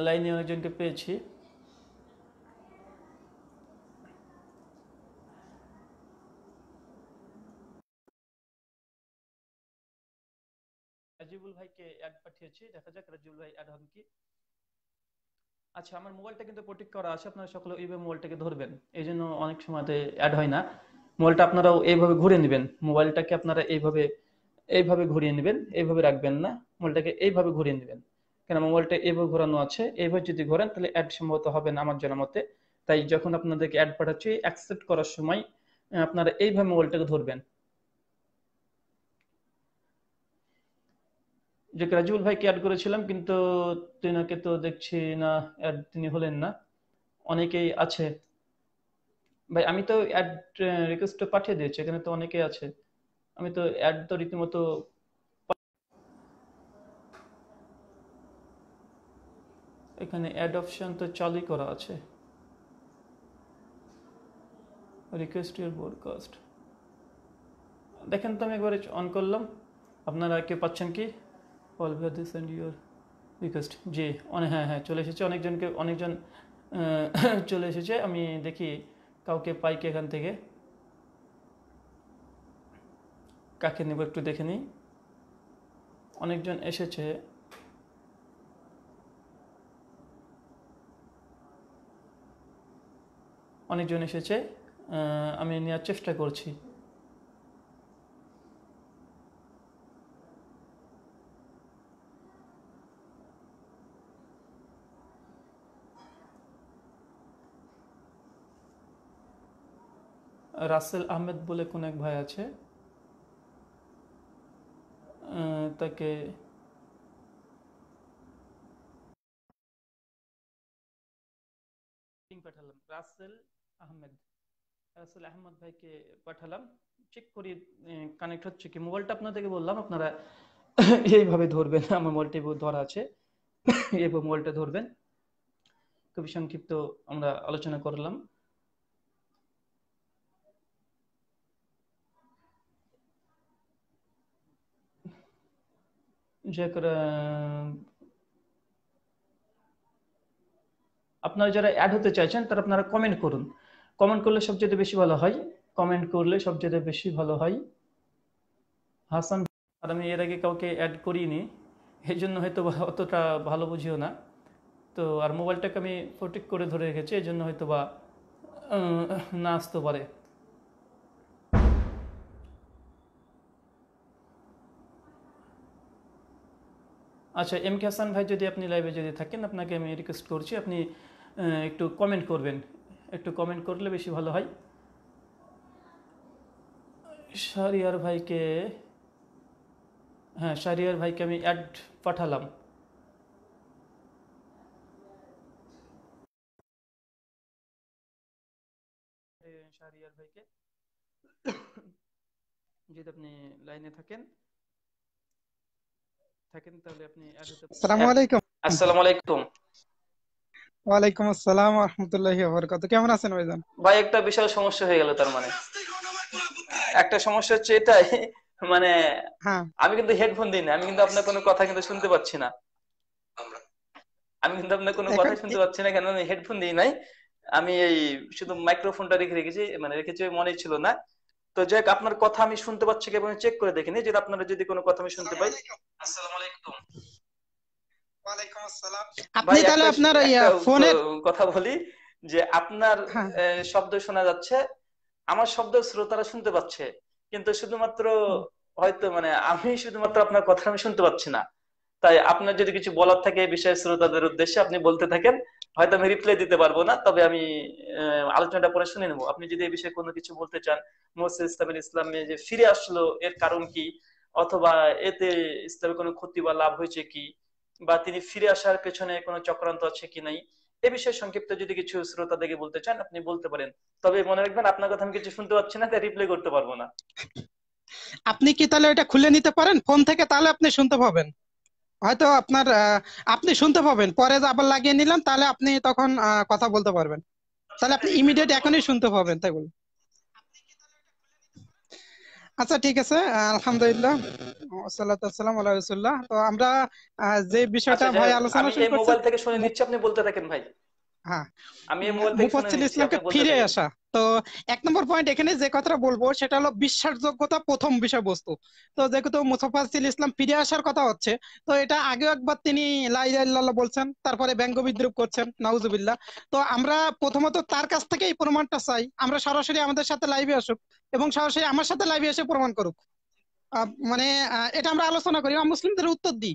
S1: লাইনে অনেকজনকে পেয়েছি রাজিবুল ভাইকে অ্যাড পাঠিয়েছি দেখা যাক রাজিবুল ভাই অ্যাড হন কি আচ্ছা আমার মোবাইলটা কিন্তু প্রটেক্ট করা আছে আপনারা সকলে এইভাবে মোবাইলটাকে ধরবেন এই জন্য অনেক সময়তে অ্যাড হয় না মোবাইলটা আপনারাও এইভাবে ঘুরিয়ে নেবেন মোবাইলটাকে আপনারা এইভাবে এইভাবে ঘুরিয়ে নেবেন এইভাবে রাখবেন না মোবাইলটাকে এইভাবে ঘুরিয়ে নেবেন কেন মোবাইলটা এইভাবে ঘোরানো আছে এইভাবে যদি ঘোরেন তাহলে অ্যাড সম্ভবত হবে না আমার জানা মতে তাই যখন আপনাদেরকে অ্যাড পাঠাচ্ছি অ্যাকসেপ্ট করার সময় আপনারা এইভাবে মোবাইলটাকে ধরবেন যে রাজিবুল ভাইকে অ্যাড করেছিলাম কিন্তু তিনাকে তো দেখছি না অ্যাড তিনি হলেন না অনেকেই আছে ভাই আমি তো অ্যাড রিকোয়েস্ট পাঠিয়ে দিয়েছি এখানে তো অনেকেই আছে আমি তো অ্যাড তো রীতিমতো এখানে অ্যাড অপশন তো চালুই করা আছে রিকোয়েস্ট ইউর ব্রডকাস্ট দেখেন তো আমি একবার অন করলাম আপনারা কেউ পাচ্ছেন কি অলভেয়ার দিস অ্যান্ড ইউর রিকোয়েস্ট জি অনেক হ্যাঁ হ্যাঁ চলে এসেছে অনেকজনকে অনেকজন চলে এসেছে আমি দেখি কাউকে পাই কি এখান থেকে কাকে নেব একটু দেখে নিই অনেকজন এসেছে অনেকজন এসেছে আমি নেওয়ার চেষ্টা করছি রাসেল আহমেদ বলে কোন এক ভাই আছে তাকে পাঠালাম রাসেল আহমেদ রাসেল আহমদ ভাইকে পাঠালাম চেক করি কানেক্ট হচ্ছে কি মোবাইলটা আপনাদেরকে বললাম আপনারা এইভাবে ধরবেন আমার মোবাইলটি ধরা আছে এইভাবে মোবাইলটা ধরবেন খুবই সংক্ষিপ্ত আমরা আলোচনা করলাম জেকর আপনারা যারা অ্যাড হতে চাইছেন তারা আপনারা কমেন্ট করুন কমেন্ট করলে সবচেয়ে বেশি ভালো হয় কমেন্ট করলে সবচেয়ে বেশি ভালো হয় হাসান আর আমি এর আগে কাউকে অ্যাড করিনি এই জন্য হয়তো অতটা ভালো বুঝিও না তো আর মোবাইলটাকে আমি প্রোটেক্ট করে ধরে রেখেছি এই জন্য হয়তো বা না আসতে পারে আচ্ছা এম কে হাসান ভাই যদি আপনি লাইভে যদি থাকেন আপনাকে আমি রিকোয়েস্ট করছি আপনি একটু কমেন্ট করবেন একটু কমেন্ট করলে বেশি ভালো হয় শারিয়ার ভাইকে হ্যাঁ শারিয়ার ভাইকে আমি অ্যাড পাঠালাম শাহরিয়ার ভাইকে যদি আপনি লাইনে থাকেন থাকেন তাহলে আপনি আসসালামু হ্যাঁ। আলাইকুম আসসালামু আলাইকুম
S3: ওয়ালাইকুম আসসালাম কেমন আছেন ভাইজান
S1: ভাই একটা বিশাল সমস্যা হয়ে গেল তার মানে একটা সমস্যা হচ্ছে এটাই মানে হ্যাঁ। আমি কিন্তু হেডফোন দিই না আমি কিন্তু আপনার কোনো কথা কিন্তু শুনতে পাচ্ছি না আমি কিন্তু আপনার কোনো কথা শুনতে পাচ্ছি না কেন আমি হেডফোন দিই নাই আমি এই শুধু মাইক্রোফোনটা রেখে রেখেছি মানে রেখেছি মনে ছিল না তো যাই আপনার কথা আমি শুনতে পাচ্ছি কেবল চেক করে দেখিনি যদি আপনারা যদি কোনো কথা আমি শুনতে পাই আসসালামু আলাইকুম
S3: আপনি তাহলে আপনার ফোনের
S1: কথা বলি যে আপনার হ্যাঁ। শব্দ শোনা যাচ্ছে আমার শব্দ শ্রোতারা শুনতে পাচ্ছে কিন্তু শুধুমাত্র হয়তো মানে আমি শুধুমাত্র আপনার কথা আমি শুনতে পাচ্ছি না তাই আপনার যদি কিছু বলার থাকে এই বিষয়ে শ্রোতাদের উদ্দেশ্যে আপনি বলতে থাকেন হয়তো আমি রিপ্লাই দিতে পারবো না তবে আমি আলোচনাটা পরে শুনে নেবো আপনি যদি এই বিষয়ে কোনো কিছু বলতে চান মোসে ইসলাম ইসলাম যে ফিরে আসলো এর কারণ কি অথবা এতে ইসলামের কোনো ক্ষতি বা লাভ হয়েছে কি বা তিনি ফিরে আসার পেছনে কোনো চক্রান্ত আছে কি নাই এ বিষয়ে সংক্ষিপ্ত যদি কিছু শ্রোতা দেখে বলতে চান আপনি বলতে পারেন তবে মনে রাখবেন আপনার কথা আমি কিছু শুনতে পাচ্ছি না রিপ্লাই করতে পারবো না
S3: আপনি কি তাহলে এটা খুলে নিতে পারেন ফোন থেকে তাহলে আপনি শুনতে পাবেন হয়তো আপনার আপনি শুনতে পাবেন পরে আবার লাগিয়ে নিলাম তাহলে আপনি তখন কথা বলতে পারবেন তাহলে আপনি ইমিডিয়েট এখনই শুনতে পাবেন তাই বলুন আচ্ছা ঠিক আছে আলহামদুলিল্লাহ আসসালাতু আসসালামু তো আমরা যে বিষয়টা আচ্ছা, ভাই আলোচনা শুরু করছি মোবাইল থেকে শুনে নিচ্ছি আপনি বলতে থাকেন ভাই হ্যাঁ। ফিরে আসা তো এক নম্বর পয়েন্ট এখানে যে কথাটা বলবো সেটা হলো বিশ্বাসযোগ্যতা প্রথম বিষয়বস্তু তো যেহেতু মুসাফাসিল ইসলাম ফিরে আসার কথা হচ্ছে তো এটা আগেও একবার তিনি লাইল্লাহ বলছেন তারপরে ব্যঙ্গ বিদ্রুপ করছেন নাউজুবিল্লাহ তো আমরা প্রথমত তার কাছ থেকে এই প্রমাণটা চাই আমরা সরাসরি আমাদের সাথে লাইভে আসুক এবং সরাসরি আমার সাথে লাইভে এসে প্রমাণ করুক মানে এটা আমরা আলোচনা করি মুসলিমদের উত্তর দিই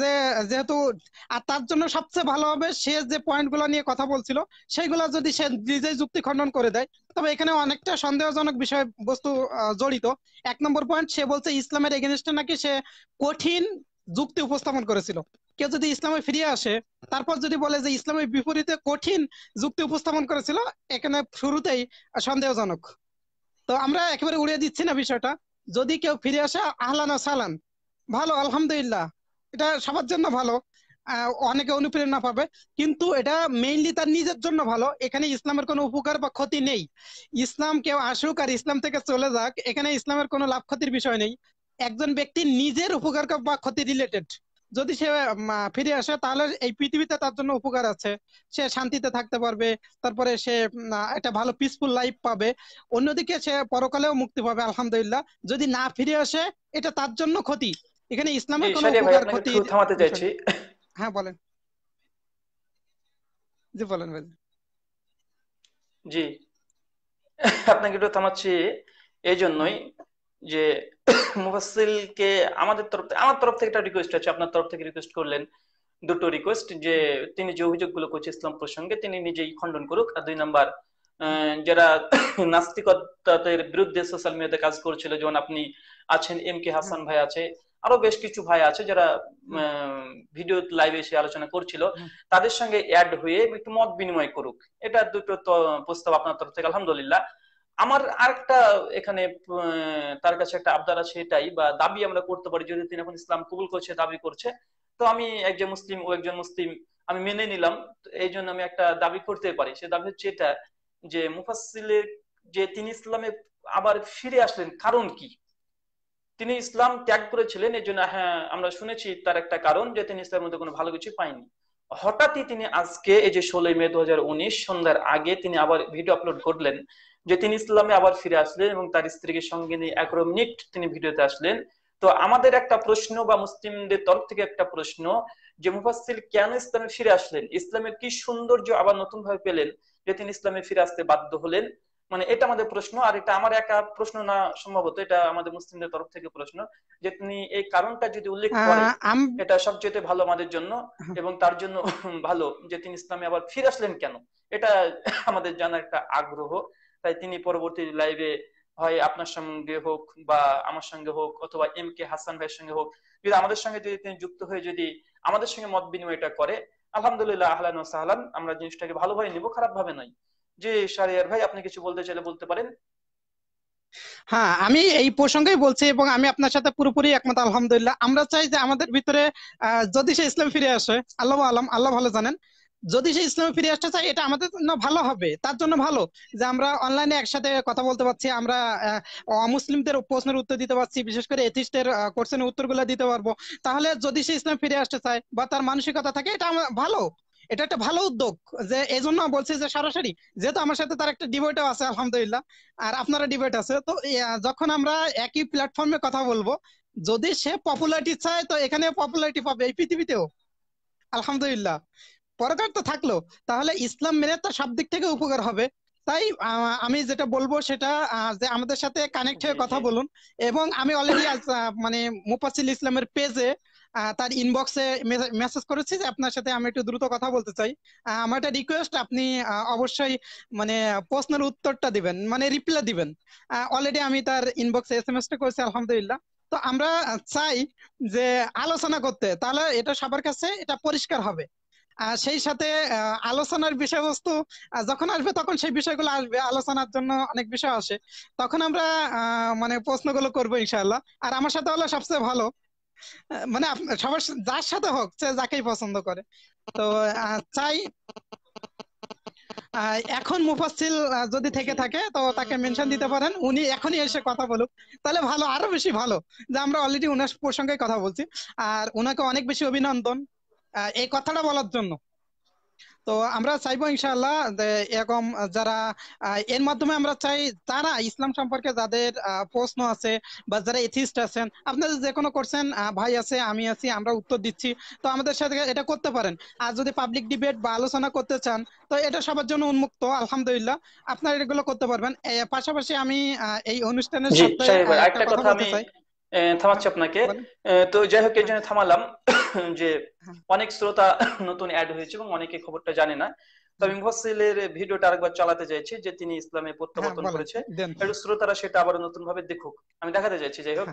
S3: যে যেহেতু আর তার জন্য সবচেয়ে ভালো হবে সে যে পয়েন্টগুলো নিয়ে কথা বলছিল সেইগুলো যদি সে নিজেই যুক্তি খণ্ডন করে দেয় তবে এখানে অনেকটা সন্দেহজনক বিষয় বস্তু জড়িত এক নম্বর পয়েন্ট সে বলছে ইসলামের এগেনস্টে নাকি সে কঠিন যুক্তি উপস্থাপন করেছিল কেউ যদি ইসলামে ফিরিয়ে আসে তারপর যদি বলে যে ইসলামের বিপরীতে কঠিন যুক্তি উপস্থাপন করেছিল এখানে শুরুতেই সন্দেহজনক তো আমরা একেবারে উড়িয়ে দিচ্ছি না বিষয়টা যদি কেউ ফিরে আসে আহলান সালান ভালো আলহামদুলিল্লাহ এটা সবার জন্য ভালো অনেকে অনুপ্রেরণা পাবে কিন্তু এটা মেইনলি তার নিজের জন্য ভালো এখানে ইসলামের কোনো উপকার বা ক্ষতি নেই ইসলাম কেউ আসুক আর ইসলাম থেকে চলে যাক এখানে ইসলামের কোনো লাভ ক্ষতির বিষয় নেই একজন ব্যক্তি নিজের উপকার বা ক্ষতি রিলেটেড যদি সে ফিরে আসে তাহলে এই পৃথিবীতে তার জন্য উপকার আছে সে শান্তিতে থাকতে পারবে তারপরে সে একটা ভালো পিসফুল লাইফ পাবে অন্যদিকে সে পরকালেও মুক্তি পাবে আলহামদুলিল্লাহ যদি না ফিরে আসে এটা তার জন্য ক্ষতি এখানে ইসলামের কোনো উপকার ক্ষতি থামাতে চাইছি হ্যাঁ বলেন জি বলেন ভাই
S1: জি আপনাকে একটু থামাচ্ছি এই জন্যই যে মুফাসিলকে আমাদের তরফ থেকে আমার তরফ থেকে একটা রিকোয়েস্ট আছে আপনার তরফ থেকে রিকোয়েস্ট করলেন দুটো রিকোয়েস্ট যে তিনি যে অভিযোগগুলো করছে ইসলাম প্রসঙ্গে তিনি নিজেই খণ্ডন করুক আর দুই নাম্বার যারা নাস্তিকতাদের বিরুদ্ধে সোশ্যাল মিডিয়াতে কাজ করছিল যেমন আপনি আছেন এম কে হাসান ভাই আছে আরো বেশ কিছু ভাই আছে যারা ভিডিও লাইভে এসে আলোচনা করছিল তাদের সঙ্গে অ্যাড হয়ে একটু মত বিনিময় করুক এটা দুটো প্রস্তাব আপনার তরফ থেকে আলহামদুলিল্লাহ আমার আরেকটা এখানে তার কাছে একটা আবদার আছে এটাই বা দাবি আমরা করতে পারি যদি তিনি এখন ইসলাম কবুল করছে দাবি করছে তো আমি একজন মুসলিম ও একজন মুসলিম আমি মেনে নিলাম এই জন্য আমি একটা দাবি করতে পারি সে দাবি হচ্ছে এটা যে মুফাসিলের যে তিনি ইসলামে আবার ফিরে আসলেন কারণ কি তিনি ইসলাম ত্যাগ করেছিলেন এই জন্য হ্যাঁ আমরা শুনেছি তার একটা কারণ যে তিনি ইসলামের মধ্যে কোনো ভালো কিছু পাইনি হঠাৎই তিনি আজকে এই যে ষোলোই মে দু সন্ধ্যার আগে তিনি আবার ভিডিও আপলোড করলেন যে তিনি ইসলামে আবার ফিরে আসলেন এবং তার স্ত্রীকে সঙ্গে নিয়ে একরম মিনিট তিনি ভিডিওতে আসলেন তো আমাদের একটা প্রশ্ন বা মুসলিমদের তরফ থেকে একটা প্রশ্ন যে মুফাসিল কেন ইসলামে ফিরে আসলেন ইসলামের কি সৌন্দর্য আবার নতুন ভাবে পেলেন যে তিনি ইসলামে ফিরে আসতে বাধ্য হলেন মানে এটা আমাদের প্রশ্ন আর এটা আমার একা প্রশ্ন না সম্ভবত এটা আমাদের মুসলিমদের তরফ থেকে প্রশ্ন যে তিনি এই কারণটা যদি উল্লেখ হ্যাঁ, করেন এটা সবচেয়ে ভালো আমাদের জন্য হ্যাঁ। এবং তার জন্য ভালো যে তিনি ইসলামে আবার ফিরে আসলেন কেন এটা আমাদের জানার একটা আগ্রহ তাই তিনি পরবর্তী লাইভে হয় আপনার সঙ্গে হোক বা আমার সঙ্গে হোক অথবা এম কে হাসান ভাইয়ের সঙ্গে হোক যদি আমাদের সঙ্গে যদি তিনি যুক্ত হয়ে যদি আমাদের সঙ্গে মত বিনিময়টা করে আলহামদুলিল্লাহ আহলান ও সাহলান আমরা জিনিসটাকে ভালোভাবে নিব খারাপ ভাবে নয় জি শারিয়ার ভাই আপনি কিছু বলতে চাইলে বলতে পারেন
S3: হ্যাঁ আমি এই প্রসঙ্গেই বলছি এবং আমি আপনার সাথে পুরোপুরি একমত আলহামদুলিল্লাহ আমরা চাই যে আমাদের ভিতরে যদি সে ইসলাম ফিরে আসে আল্লাহ আলম আল্লাহ ভালো জানেন যদি সে ইসলামে ফিরে আসতে চায় এটা আমাদের জন্য ভালো হবে তার জন্য ভালো যে আমরা অনলাইনে একসাথে কথা বলতে পারছি আমরা অমুসলিমদের প্রশ্নের উত্তর দিতে পারছি বিশেষ করে এথিস্টের কোশ্চেনের উত্তরগুলো দিতে পারবো তাহলে যদি সে ইসলাম ফিরে আসতে চায় বা তার মানসিকতা থাকে এটা ভালো এটা একটা ভালো উদ্যোগ যে এই জন্য বলছি যে সরাসরি যেহেতু আমার সাথে তার একটা ডিবেটও আছে আলহামদুলিল্লাহ আর আপনারা ডিবেট আছে তো যখন আমরা একই প্ল্যাটফর্মে কথা বলবো যদি সে পপুলারিটি চায় তো এখানে পপুলারিটি পাবে এই পৃথিবীতেও আলহামদুলিল্লাহ পরকার তো থাকলো তাহলে ইসলাম মেনে তো সব দিক থেকে উপকার হবে তাই আমি যেটা বলবো সেটা যে আমাদের সাথে কানেক্ট হয়ে কথা বলুন এবং আমি অলরেডি মানে মুফাসিল ইসলামের পেজে তার ইনবক্সে মেসেজ করেছি যে আপনার সাথে আমি একটু দ্রুত কথা বলতে চাই আমার একটা রিকোয়েস্ট আপনি অবশ্যই মানে প্রশ্নের উত্তরটা দিবেন মানে রিপ্লাই দিবেন অলরেডি আমি তার ইনবক্সে এস এম এসটা করেছি আলহামদুলিল্লাহ তো আমরা চাই যে আলোচনা করতে তাহলে এটা সবার কাছে এটা পরিষ্কার হবে আর সেই সাথে আলোচনার বিষয়বস্তু যখন আসবে তখন সেই বিষয়গুলো আসবে আলোচনার জন্য অনেক বিষয় আসে তখন আমরা মানে প্রশ্নগুলো করবো ইনশাল্লাহ আর আমার সাথে হলো সবচেয়ে ভালো মানে সবার যার সাথে হোক যাকেই পছন্দ করে তো চাই এখন মুফাসিল যদি থেকে থাকে তো তাকে মেনশন দিতে পারেন উনি এখনই এসে কথা বলুক তাহলে ভালো আরো বেশি ভালো যে আমরা অলরেডি উনার প্রসঙ্গে কথা বলছি আর উনাকে অনেক বেশি অভিনন্দন এই কথাটা বলার জন্য তো আমরা চাইবো ইনশাল্লাহ এরকম যারা এর মাধ্যমে আমরা চাই তারা ইসলাম সম্পর্কে যাদের প্রশ্ন আছে বা যারা এথিস্ট আছেন আপনাদের যে কোনো করছেন ভাই আছে আমি আছি আমরা উত্তর দিচ্ছি তো আমাদের সাথে এটা করতে পারেন আর যদি পাবলিক ডিবেট বা আলোচনা করতে চান তো এটা সবার জন্য উন্মুক্ত আলহামদুলিল্লাহ আপনারা এগুলো করতে পারবেন পাশাপাশি আমি এই অনুষ্ঠানের সাথে একটা কথা বলতে চাই
S1: থামাচ্ছি আপনাকে তো যাই হোক এই জন্য হ্যাঁ। থামালাম যে হ্যাঁ। অনেক শ্রোতা নতুন অ্যাড হয়েছে এবং অনেকে খবরটা জানে না তো আমি হ্যাঁ। মুফাসিলের ভিডিওটা আরেকবার চালাতে চাইছি যে তিনি ইসলামে প্রত্যাবর্তন করেছে একটু শ্রোতারা সেটা আবার নতুন ভাবে দেখুক আমি দেখাতে চাইছি যাই হোক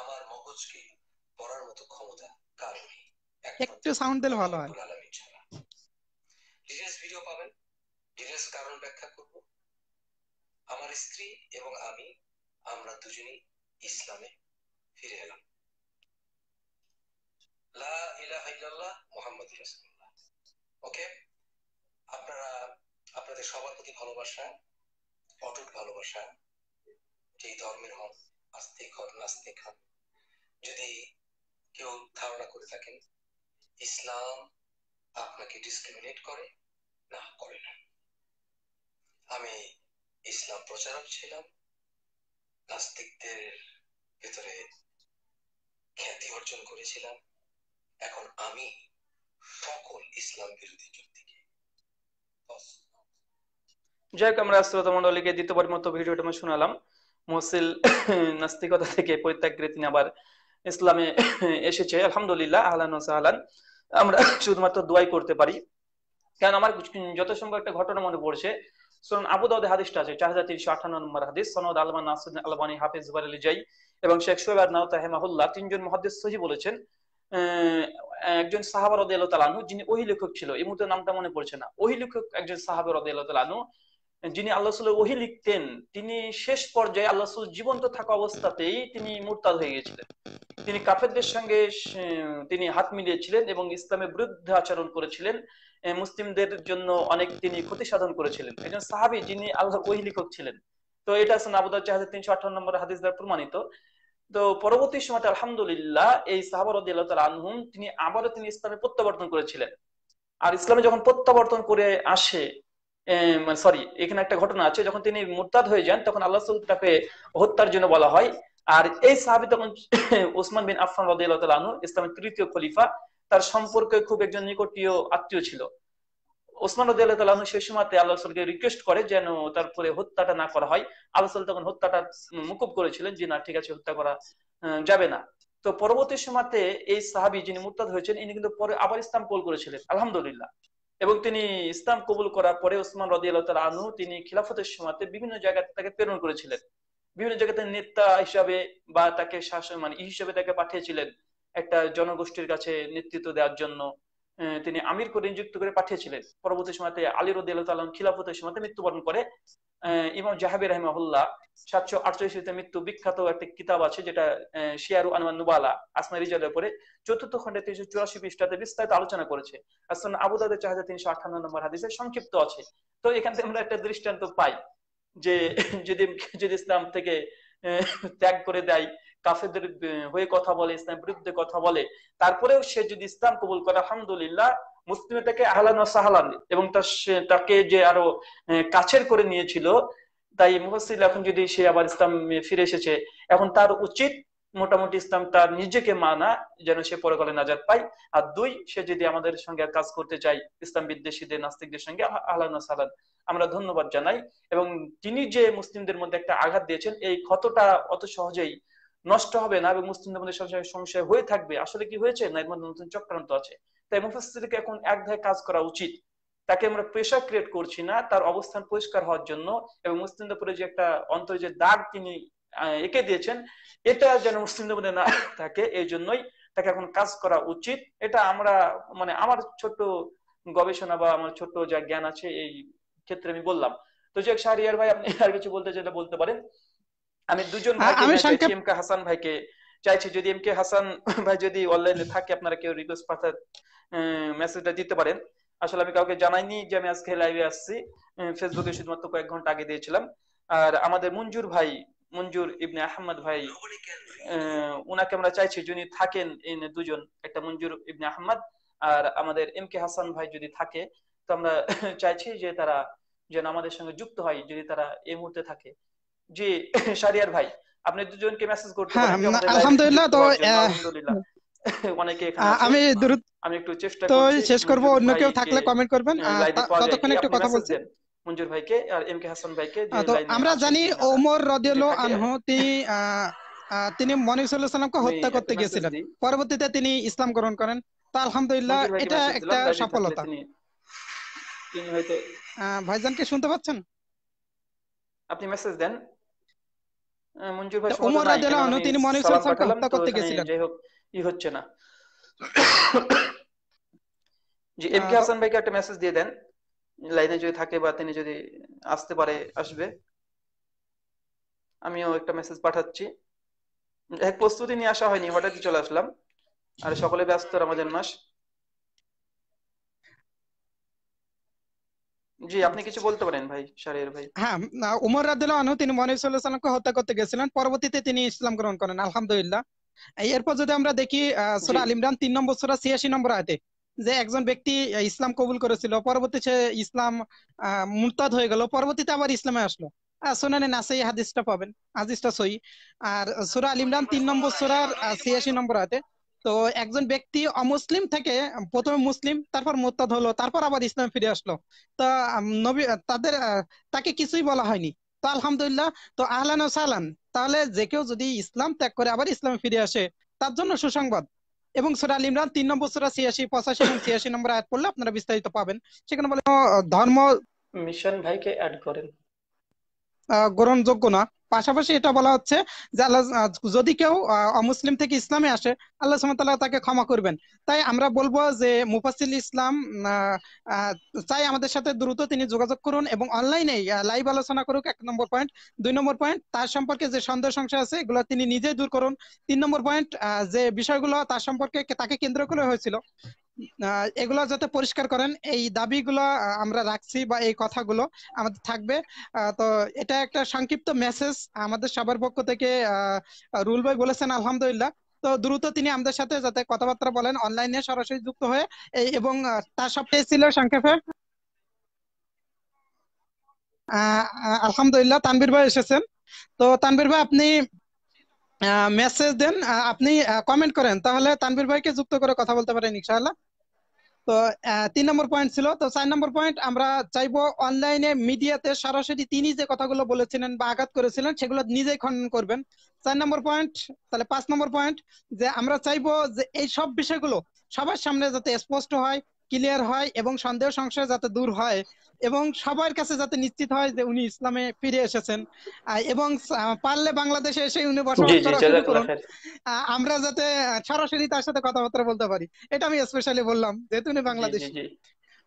S3: আমার মগজকে পড়ার মতো ক্ষমতা একটু সাউন্ড দিলে ভালো হয়
S2: ভিডিও পাবেন ডিটেলস কারণ ব্যাখ্যা করব আমার স্ত্রী এবং আমি আমরা দুজনই ইসলামে ফিরে এলাম লা ইলাহা ইল্লাল্লাহ রাসূলুল্লাহ ওকে আপনারা আপনাদের সবার প্রতি ভালোবাসা অটুট ভালোবাসা যেই ধর্মের হন আস্তিক হন নাস্তিক হন যদি কেউ ধারণা করে থাকেন ইসলাম আপনাকে ডিসক্রিমিনেট করে না করে না আমি ইসলাম প্রচারক ছিলাম নাস্তিকদের ভেতরে খ্যাতি অর্জন করেছিলাম এখন আমি সকল ইসলাম বিরোধী যুক্তিকে
S1: যাই হোক আমরা শ্রোতা মন্ডলীকে দ্বিতীয়বার মতো ভিডিওটা আমি শুনালাম মহসিল নাস্তিকতা থেকে পরিত্যাগ করে তিনি আবার ইসলামে এসেছে আলহামদুলিল্লাহ আহলান ও সাহালান আমরা শুধুমাত্র দোয়াই করতে পারি কারণ আমার যত সম্ভব একটা ঘটনা মনে পড়ছে আবু হাদিসটা আছে চার হাজার তিনশো আঠান্ন নম্বর হাদিস সনদ নাসুদ্দিন আলবানি হাফিজ এবং শেখ সোহেব আর তিনজন মহাদিস সহি বলেছেন একজন সাহাবা রদে যিনি ওহি লেখক ছিল এই মুহূর্তে নামটা মনে পড়ছে না ওহি লেখক একজন সাহাবা রদে আল্লাহ যিনি আল্লাহ ওহি লিখতেন তিনি শেষ পর্যায়ে আল্লাহ জীবন্ত থাকা অবস্থাতেই তিনি মুরতাদ হয়ে গিয়েছিলেন তিনি কাফেরদের সঙ্গে তিনি হাত মিলিয়েছিলেন এবং ইসলামের বিরুদ্ধে আচরণ করেছিলেন মুসলিমদের জন্য অনেক তিনি ক্ষতি সাধন করেছিলেন একজন সাহাবি যিনি আল্লাহর ওই লিখক ছিলেন তো এটা আছে আবুদার জাহাজের তিনশো আঠান্ন নম্বর হাদিস দ্বারা প্রমাণিত তো পরবর্তী সময় আলহামদুলিল্লাহ এই সাহাবরদ আনহুম তিনি আবারও তিনি ইসলামে প্রত্যাবর্তন করেছিলেন আর ইসলামে যখন প্রত্যাবর্তন করে আসে সরি এখানে একটা ঘটনা আছে যখন তিনি মুরতাদ হয়ে যান তখন আল্লাহ তাকে হত্যার জন্য বলা হয় আর এই সাহাবি তখন ওসমান বিন আফরান রদ তাআলা ইসলামের তৃতীয় খলিফা তার সম্পর্কে খুব একজন নিকটীয় আত্মীয় ছিল ওসমান রদি আল্লাহ তালু সেই সময় আল্লাহ রসুলকে রিকোয়েস্ট করে যেন তারপরে হত্যাটা না করা হয় আল্লাহ তখন হত্যাটা মুকুব করেছিলেন যে না ঠিক আছে হত্যা করা যাবে না তো পরবর্তী সময়তে এই সাহাবি যিনি মুরতাদ হয়েছেন ইনি কিন্তু পরে আবার ইসলাম কবুল করেছিলেন আলহামদুলিল্লাহ এবং তিনি ইসলাম কবুল করার পরে ওসমান রদি আল্লাহ তাল আনু তিনি খিলাফতের সময়তে বিভিন্ন জায়গাতে তাকে প্রেরণ করেছিলেন বিভিন্ন জায়গাতে নেতা হিসাবে বা তাকে শাসন মানে হিসাবে তাকে পাঠিয়েছিলেন একটা জনগোষ্ঠীর কাছে নেতৃত্ব দেওয়ার জন্য তিনি আমির করে নিযুক্ত করে পাঠিয়েছিলেন পরবর্তী সময়তে আলী রদি খিলাফতের সময়তে মৃত্যুবরণ করে ইমাম জাহাবির রহমাহুল্লাহ সাতশো আটচল্লিশ মৃত্যু বিখ্যাত একটা কিতাব আছে যেটা শিয়ারু আনমান নুবালা আসমা রিজালের পরে চতুর্থ খণ্ডে তিনশো চুরাশি পৃষ্ঠাতে বিস্তারিত আলোচনা করেছে আসন আবুদাদের চাহাজা তিনশো আঠান্ন নম্বর হাদিসে সংক্ষিপ্ত আছে তো এখান থেকে আমরা একটা দৃষ্টান্ত পাই যে যদি যদি ইসলাম থেকে ত্যাগ করে দেয় কাফেদের হয়ে কথা বলে ইসলামের বিরুদ্ধে কথা বলে তারপরেও সে যদি ইসলাম কবুল করে আলহামদুলিল্লাহ মুসলিমে তাকে আহলান সাহালান এবং তার তাকে যে আরো কাছের করে নিয়েছিল তাই মুহসিল এখন যদি সে আবার ইসলাম ফিরে এসেছে এখন তার উচিত মোটামুটি ইসলাম তার নিজেকে মানা যেন সে পরে পরকালে নাজার পায় আর দুই সে যদি আমাদের সঙ্গে কাজ করতে চাই ইসলাম বিদ্বেষীদের নাস্তিকদের সঙ্গে আহলান সালান আমরা ধন্যবাদ জানাই এবং তিনি যে মুসলিমদের মধ্যে একটা আঘাত দিয়েছেন এই ক্ষতটা অত সহজেই নষ্ট হবে না এবং মুসলিমদের মধ্যে সবসময় সমস্যা হয়ে থাকবে আসলে কি হয়েছে না এর মধ্যে নতুন চক্রান্ত আছে তাই মুফাসসিরকে এখন এক ধায় কাজ করা উচিত তাকে আমরা প্রেশার ক্রিয়েট করছি না তার অবস্থান পরিষ্কার হওয়ার জন্য এবং মুসলিমদের উপরে যে একটা অন্তর যে দাগ তিনি এঁকে দিয়েছেন এটা যেন মুসলিমদের মধ্যে না থাকে এই জন্যই তাকে এখন কাজ করা উচিত এটা আমরা মানে আমার ছোট গবেষণা বা আমার ছোট যা জ্ঞান আছে এই ক্ষেত্রে আমি বললাম তো যে শাহরিয়ার ভাই আপনি আর কিছু বলতে চাইলে বলতে পারেন আমি দুজন ভাইকে এমকে হাসান ভাইকে চাইছি যদি এম কে হাসান ভাই যদি অনলাইনে থাকে আপনারা কেউ রিকোয়েস্ট পাঠা মেসেজটা দিতে পারেন আসলে আমি কাউকে জানাইনি যে আমি আজকে লাইভে আসছি ফেসবুকে শুধুমাত্র কয়েক ঘন্টা আগে দিয়েছিলাম আর আমাদের মঞ্জুর ভাই মঞ্জুর ইবনে আহমদ ভাই উনাকে আমরা চাইছি যিনি থাকেন দুজন একটা মঞ্জুর ইবনে আহমদ আর আমাদের এম কে হাসান ভাই যদি থাকে তো আমরা চাইছি যে তারা যেন আমাদের সঙ্গে যুক্ত হয় যদি তারা এই মুহূর্তে থাকে জি শারিয়ার ভাই আপনি দুজনকে মেসেজ করতে হ্যাঁ, পারেন আলহামদুলিল্লাহ তো আলহামদুলিল্লাহ অনেকে আমি দ্রুত আমি একটু চেষ্টা তো শেষ করব অন্য কেউ থাকলে কমেন্ট করবেন ততক্ষণ একটু কথা বলছেন মঞ্জুর ভাইকে আর এম কে হাসান ভাইকে আমরা জানি
S3: ওমর রাদিয়াল্লাহু আনহু তিনি তিনি মনির সাল্লাল্লাহু হত্যা করতে গিয়েছিলেন পরবর্তীতে তিনি ইসলাম গ্রহণ করেন তা আলহামদুলিল্লাহ এটা একটা সফলতা তিনি হয়তো ভাইজানকে শুনতে পাচ্ছেন
S1: আপনি মেসেজ দেন হ্যাঁ, মঞ্জুর ভাই ওমর রাদিয়াল্লাহু আনহু তিনি মনে হচ্ছে হত্যা করতে গেছিলেন যাই হোক ই হচ্ছে না জি হ্যাঁ, এম কে হ্যাঁ। হাসান ভাইকে একটা মেসেজ দিয়ে দেন লাইনে যদি থাকে বা তিনি যদি আসতে পারে আসবে আমিও একটা মেসেজ পাঠাচ্ছি এক প্রস্তুতি নিয়ে আসা হয়নি হঠাৎই চলে আসলাম আর সকলে ব্যস্ত রমজান মাস জি আপনি কিছু বলতে পারেন ভাই শারের ভাই
S3: হ্যাঁ উমর রাদিয়াল্লাহু আনহু তিনি মহানবী সাল্লাল্লাহু আলাইহি হত্যা করতে গেছিলেন পরবর্তীতে তিনি ইসলাম গ্রহণ করেন আলহামদুলিল্লাহ এরপর যদি আমরা দেখি সূরা আল ইমরান 3 নম্বর সূরা 86 নম্বর আয়াতে যে একজন ব্যক্তি ইসলাম কবুল করেছিল পরবর্তীতে সে ইসলাম মুরতাদ হয়ে গেল পরবর্তীতে আবার ইসলামে আসলো সোনানে নাসাই হাদিসটা পাবেন হাদিসটা সহি আর সূরা আল ইমরান 3 নম্বর সূরার 86 নম্বর আয়াতে তো একজন ব্যক্তি অমুসলিম থেকে প্রথমে মুসলিম তারপর মোত্তাদ হলো তারপর আবার ইসলাম ফিরে আসলো তো নবী তাদের তাকে কিছুই বলা হয়নি তো আলহামদুলিল্লাহ তো আহলান ও সালান তাহলে যে কেউ যদি ইসলাম ত্যাগ করে আবার ইসলামে ফিরে আসে তার জন্য সুসংবাদ এবং সুরাল ইমরান তিন নম্বর সুরা ছিয়াশি পঁচাশি এবং ছিয়াশি নম্বর আয়াত পড়লে আপনারা বিস্তারিত পাবেন সেখানে বলে ধর্ম
S1: মিশন ভাইকে অ্যাড করেন
S3: গ্রহণযোগ্য না পাশাপাশি এটা বলা হচ্ছে যে আল্লাহ যদি কেউ অমুসলিম থেকে ইসলামে আসে আল্লাহ সুমতাল্লাহ তাকে ক্ষমা করবেন তাই আমরা বলবো যে মুফাসিল ইসলাম চাই আমাদের সাথে দ্রুত তিনি যোগাযোগ করুন এবং অনলাইনে লাইভ আলোচনা করুক এক নম্বর পয়েন্ট দুই নম্বর পয়েন্ট তার সম্পর্কে যে সন্দেহ সংশয় আছে এগুলো তিনি নিজেই দূর করুন তিন নম্বর পয়েন্ট যে বিষয়গুলো তার সম্পর্কে তাকে কেন্দ্র করে হয়েছিল এগুলা যাতে পরিষ্কার করেন এই দাবিগুলো আমরা রাখছি বা এই কথাগুলো আমাদের থাকবে তো এটা একটা সংক্ষিপ্ত মেসেজ আমাদের সবার পক্ষ থেকে রুল ভাই বলেছেন আলহামদুলিল্লাহ তো দ্রুত তিনি আমাদের সাথে যাতে কথাবার্তা বলেন অনলাইনে সরাসরি যুক্ত হয়ে এবং তার সবটাই ছিল সংক্ষেপে আলহামদুলিল্লাহ তানবির ভাই এসেছেন তো তানবির ভাই আপনি মেসেজ দেন আপনি কমেন্ট করেন তাহলে তানবির ভাইকে যুক্ত করে কথা বলতে পারেন ইনশাআল্লাহ তো তিন নম্বর পয়েন্ট ছিল তো চার নম্বর পয়েন্ট আমরা চাইবো অনলাইনে মিডিয়াতে সরাসরি তিনি যে কথাগুলো বলেছিলেন বা আঘাত করেছিলেন সেগুলো নিজেই খণ্ডন করবেন চার নম্বর পয়েন্ট তাহলে পাঁচ নম্বর পয়েন্ট যে আমরা চাইবো যে এই সব বিষয়গুলো সবার সামনে যাতে স্পষ্ট হয় ক্লিয়ার হয় এবং সন্দেহ সংশয় যাতে দূর হয় এবং সবার কাছে যাতে নিশ্চিত হয় যে উনি ইসলামে ফিরে এসেছেন এবং পারলে বাংলাদেশে এসে উনি বসবাস করা আমরা যাতে সরাসরি তার সাথে কথাবার্তা বলতে পারি এটা আমি স্পেশালি বললাম যেহেতু উনি বাংলাদেশি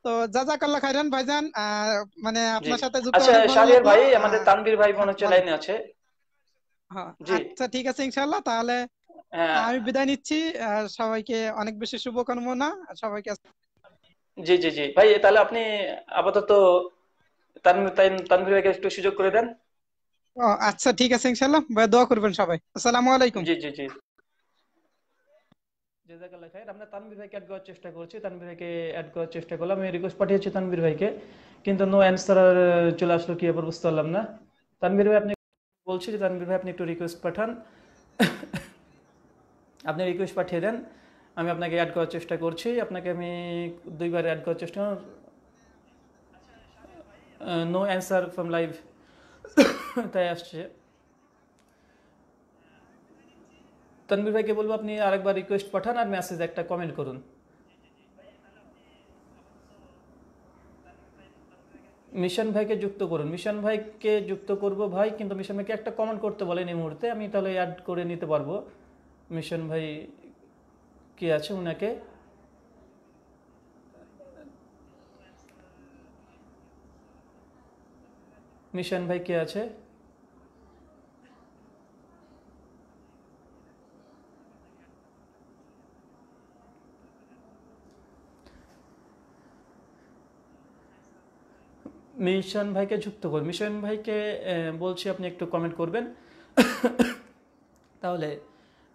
S3: তো জাজাকাল্লাহ খাইরান ভাইজান মানে আপনার সাথে যুক্ত আচ্ছা শাহির ভাই আমাদের
S1: তানবীর ভাই মনে হচ্ছে লাইনে আছে হ্যাঁ,
S3: আচ্ছা ঠিক আছে ইনশাআল্লাহ তাহলে হ্যাঁ। আমি বিদায় নিচ্ছি সবাইকে অনেক বেশি শুভকামনা সবাইকে
S1: জি জি জি ভাই তাহলে আপনি আপাতত তানভীর ভাইকে একটু সুযোগ করে দেন
S3: আচ্ছা ঠিক আছে ভাই দোয়া করবেন সবাই আসসালামু আলাইকুম জি
S1: জি জি জাজাকাল্লাহ আমরা তানভীর ভাইকে অ্যাড করার চেষ্টা করছি তানভীর ভাইকে অ্যাড করার চেষ্টা করলাম আমি রিকোয়েস্ট পাঠিয়েছি তানভীর ভাইকে কিন্তু নো অ্যান্সার চলে আসলো কি এবার বুঝতে পারলাম না তানভীর ভাই আপনি বলছি যে তানভীর ভাই আপনি একটু রিকোয়েস্ট পাঠান আপনি রিকোয়েস্ট পাঠিয়ে দেন আমি আপনাকে অ্যাড করার চেষ্টা করছি আপনাকে আমি দুইবার অ্যাড করার চেষ্টা নো অ্যান্সার ফ্রম লাইভ তাই আসছে তনবীর ভাইকে বলবো আপনি আরেকবার রিকোয়েস্ট পাঠান আর মেসেজ একটা কমেন্ট করুন মিশন ভাইকে যুক্ত করুন মিশন ভাইকে যুক্ত করব ভাই কিন্তু মিশন ভাইকে একটা কমেন্ট করতে বলেন এই মুহূর্তে আমি তাহলে অ্যাড করে নিতে পারবো মিশন ভাই কে আছে ওনাকে নিশান ভাই কে আছে মিশন ভাইকে যুক্ত করুন মিশন ভাইকে বলছি আপনি একটু কমেন্ট করবেন তাহলে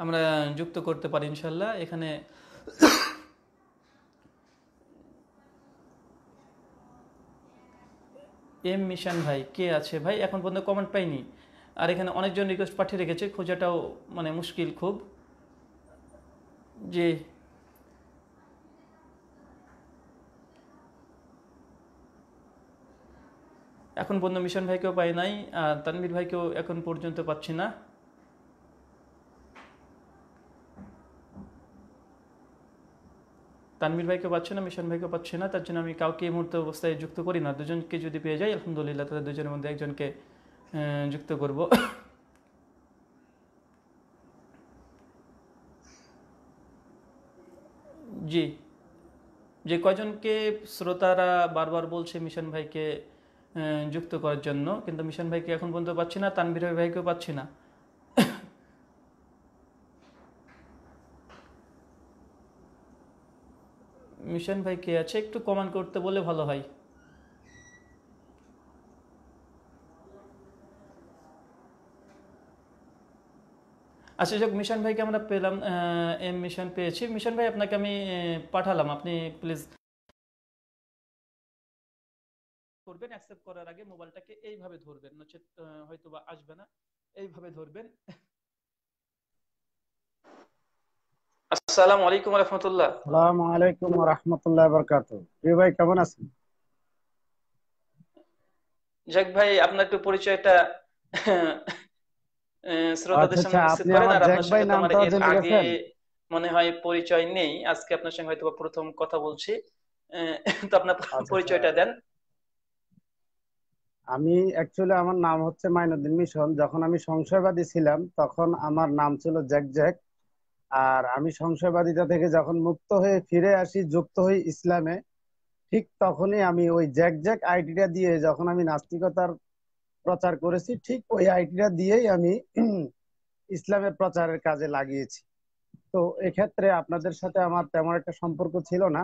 S1: আমরা যুক্ত করতে পারি ইনশাল্লাহ এখানে এম মিশন ভাই কে আছে ভাই এখন পর্যন্ত কমেন্ট পাইনি আর এখানে অনেকজন রিকোয়েস্ট পাঠিয়ে রেখেছে খোঁজাটাও মানে মুশকিল খুব যে এখন পর্যন্ত মিশন ভাইকেও পাই নাই আর তানবির ভাইকেও এখন পর্যন্ত পাচ্ছি না তানবির ভাইকে পাচ্ছে না মিশন ভাইকে পাচ্ছে না তার জন্য আমি কাউকে এই মুহূর্তে অবস্থায় যুক্ত করি না দুজনকে যদি পেয়ে যাই আলহামদুলিল্লাহ তাদের দুজনের মধ্যে একজনকে যুক্ত করব জি যে কয়জনকে শ্রোতারা বারবার বলছে মিশন ভাইকে যুক্ত করার জন্য কিন্তু মিশন ভাইকে এখন পর্যন্ত পাচ্ছি না তানবির ভাইকেও পাচ্ছি না মিশন ভাই কে আছে একটু কমান করতে বলে ভালো হয় আচ্ছা যাক মিশন ভাইকে আমরা পেলাম এম মিশন পেয়েছি মিশন ভাই আপনাকে আমি পাঠালাম আপনি প্লিজ করবেন অ্যাকসেপ্ট করার আগে মোবাইলটাকে এইভাবে ধরবেন নচেত হয়তো বা আসবে না এইভাবে ধরবেন আসসালামু আলাইকুম রাহমাতুল্লাহ
S4: আসসালামু আলাইকুম ওয়া রাহমাতুল্লাহি ওয়া ভাই কেমন আছেন
S1: ভাই আপনার একটু পরিচয়টা শ্রোতাদের আচ্ছা, সামনে আচ্ছা, উপস্থিত করেন আর আপনার সাথে আমার এর আগে মনে হয় পরিচয় নেই আজকে আপনার সঙ্গে হয়তো প্রথম কথা বলছি তো আপনার আচ্ছা, পরিচয়টা দেন
S4: আমি অ্যাকচুয়ালি আমার নাম হচ্ছে মাইনুদ্দিন মিশন যখন আমি সংশয়বাদী ছিলাম তখন আমার নাম ছিল জ্যাক জ্যাক আর আমি সংশয়বাদিতা থেকে যখন মুক্ত হয়ে ফিরে আসি যুক্ত হই ইসলামে ঠিক তখনই আমি ওই জ্যাক জ্যাক আইডিটা দিয়ে যখন আমি নাস্তিকতার প্রচার করেছি ঠিক ওই আইডিটা দিয়েই আমি ইসলামের প্রচারের কাজে লাগিয়েছি তো এক্ষেত্রে আপনাদের সাথে আমার তেমন একটা সম্পর্ক ছিল না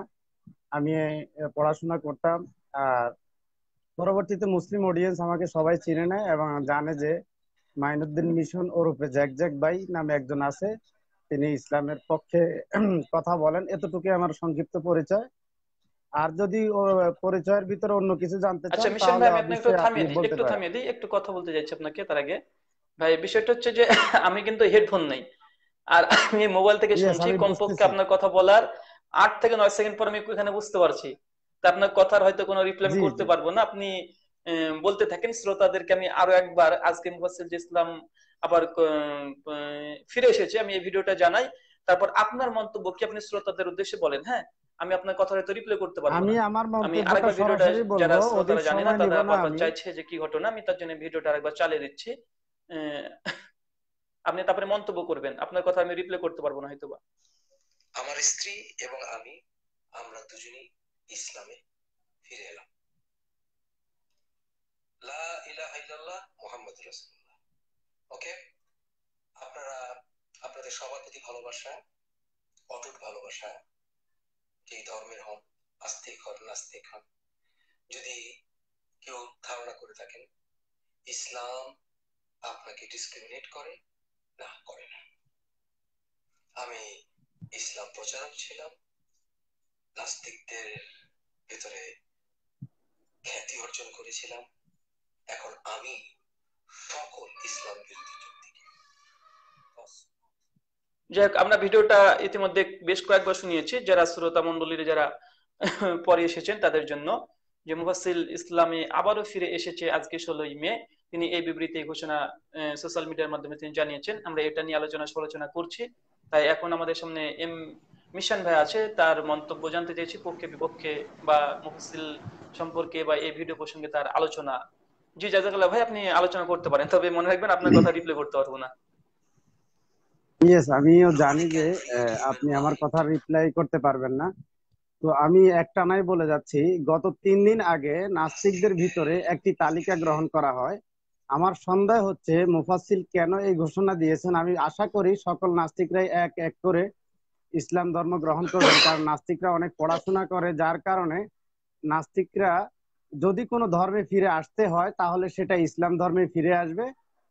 S4: আমি পড়াশোনা করতাম আর পরবর্তীতে মুসলিম অডিয়েন্স আমাকে সবাই চিনে নেয় এবং জানে যে মাইনুদ্দিন মিশন ওরূপে জ্যাক জ্যাক ভাই নামে একজন আছে তিনি ইসলামের পক্ষে কথা বলেন এতটুকু আমার সংক্ষিপ্ত পরিচয় আর যদি পরিচয়ের ভিতরে অন্য কিছু জানতে আচ্ছা, একটু থামিয়ে
S1: দিই একটু কথা বলতে চাইছি আপনাকে তার আগে ভাই বিষয়টা হচ্ছে যে আমি কিন্তু হেডফোন নেই আর আমি মোবাইল থেকে শুনছি কমপক্ষে আপনার কথা বলার আট থেকে নয় সেকেন্ড পর আমি এখানে বুঝতে পারছি তা আপনার কথার হয়তো কোনো রিপ্লাই করতে পারবো না আপনি বলতে থাকেন শ্রোতাদেরকে আমি আরো একবার আজকে মুফাসিল ইসলাম আবার ফিরে এসেছে আমি এই ভিডিওটা জানাই তারপর আপনার মন্তব্য কি আপনি শ্রোতাদের উদ্দেশ্যে বলেন হ্যাঁ আমি আপনার কথাটা তো রিপ্লাই করতে পারবো আমি আমার
S4: আমি আরেকবার ভিডিওটা যারা শ্রোতারা জানে না তারা বারবার চাইছে
S1: যে কি ঘটনা আমি তার জন্য ভিডিওটা আরেকবার চালিয়ে দিচ্ছি আপনি তারপরে মন্তব্য করবেন আপনার কথা আমি রিপ্লাই করতে পারবো না হয়তোবা আমার স্ত্রী এবং আমি আমরা দুজনেই ইসলামে
S2: ফিরে এলাম লা ইলাহা ইল্লাল্লাহ মুহাম্মাদুর রাসূলুল্লাহ ওকে আপনারা আপনাদের সবার প্রতি ভালোবাসা অটুট ভালোবাসা যেই ধর্মের হন আস্তিক হন নাস্তিক হন যদি কেউ ধারণা করে থাকেন ইসলাম আপনাকে ডিসক্রিমিনেট করে না করে না আমি ইসলাম প্রচারক ছিলাম নাস্তিকদের
S1: ভেতরে খ্যাতি অর্জন করেছিলাম এখন আমি যাই হোক আমরা ভিডিওটা ইতিমধ্যে বেশ কয়েকবার শুনিয়েছি যারা শ্রোতা মন্ডলীর যারা পরে এসেছেন তাদের জন্য যে মুফাসিল ইসলামে আবারও ফিরে এসেছে আজকে ষোলোই মে তিনি এই বিবৃতি ঘোষণা সোশ্যাল মিডিয়ার মাধ্যমে তিনি জানিয়েছেন আমরা এটা নিয়ে আলোচনা সমালোচনা করছি তাই এখন আমাদের সামনে এম মিশন ভাই আছে তার মন্তব্য জানতে চাইছি পক্ষে বিপক্ষে বা মুফাসিল সম্পর্কে বা এই ভিডিও প্রসঙ্গে তার আলোচনা জি জাজাকাল্লাহ ভাই আপনি আলোচনা করতে পারেন তবে মনে রাখবেন আপনার কথা রিপ্লাই করতে পারবো না
S4: ইয়েস আমিও জানি যে আপনি আমার কথা রিপ্লাই করতে পারবেন না তো আমি একটা নাই বলে যাচ্ছি গত তিন দিন আগে নাস্তিকদের ভিতরে একটি তালিকা গ্রহণ করা হয় আমার সন্দেহ হচ্ছে মুফাসিল কেন এই ঘোষণা দিয়েছেন আমি আশা করি সকল নাস্তিকরাই এক এক করে ইসলাম ধর্ম গ্রহণ করবেন কারণ নাস্তিকরা অনেক পড়াশোনা করে যার কারণে নাস্তিকরা যদি কোনো ধর্মে ফিরে আসতে হয় তাহলে সেটা ইসলাম ধর্মে ফিরে আসবে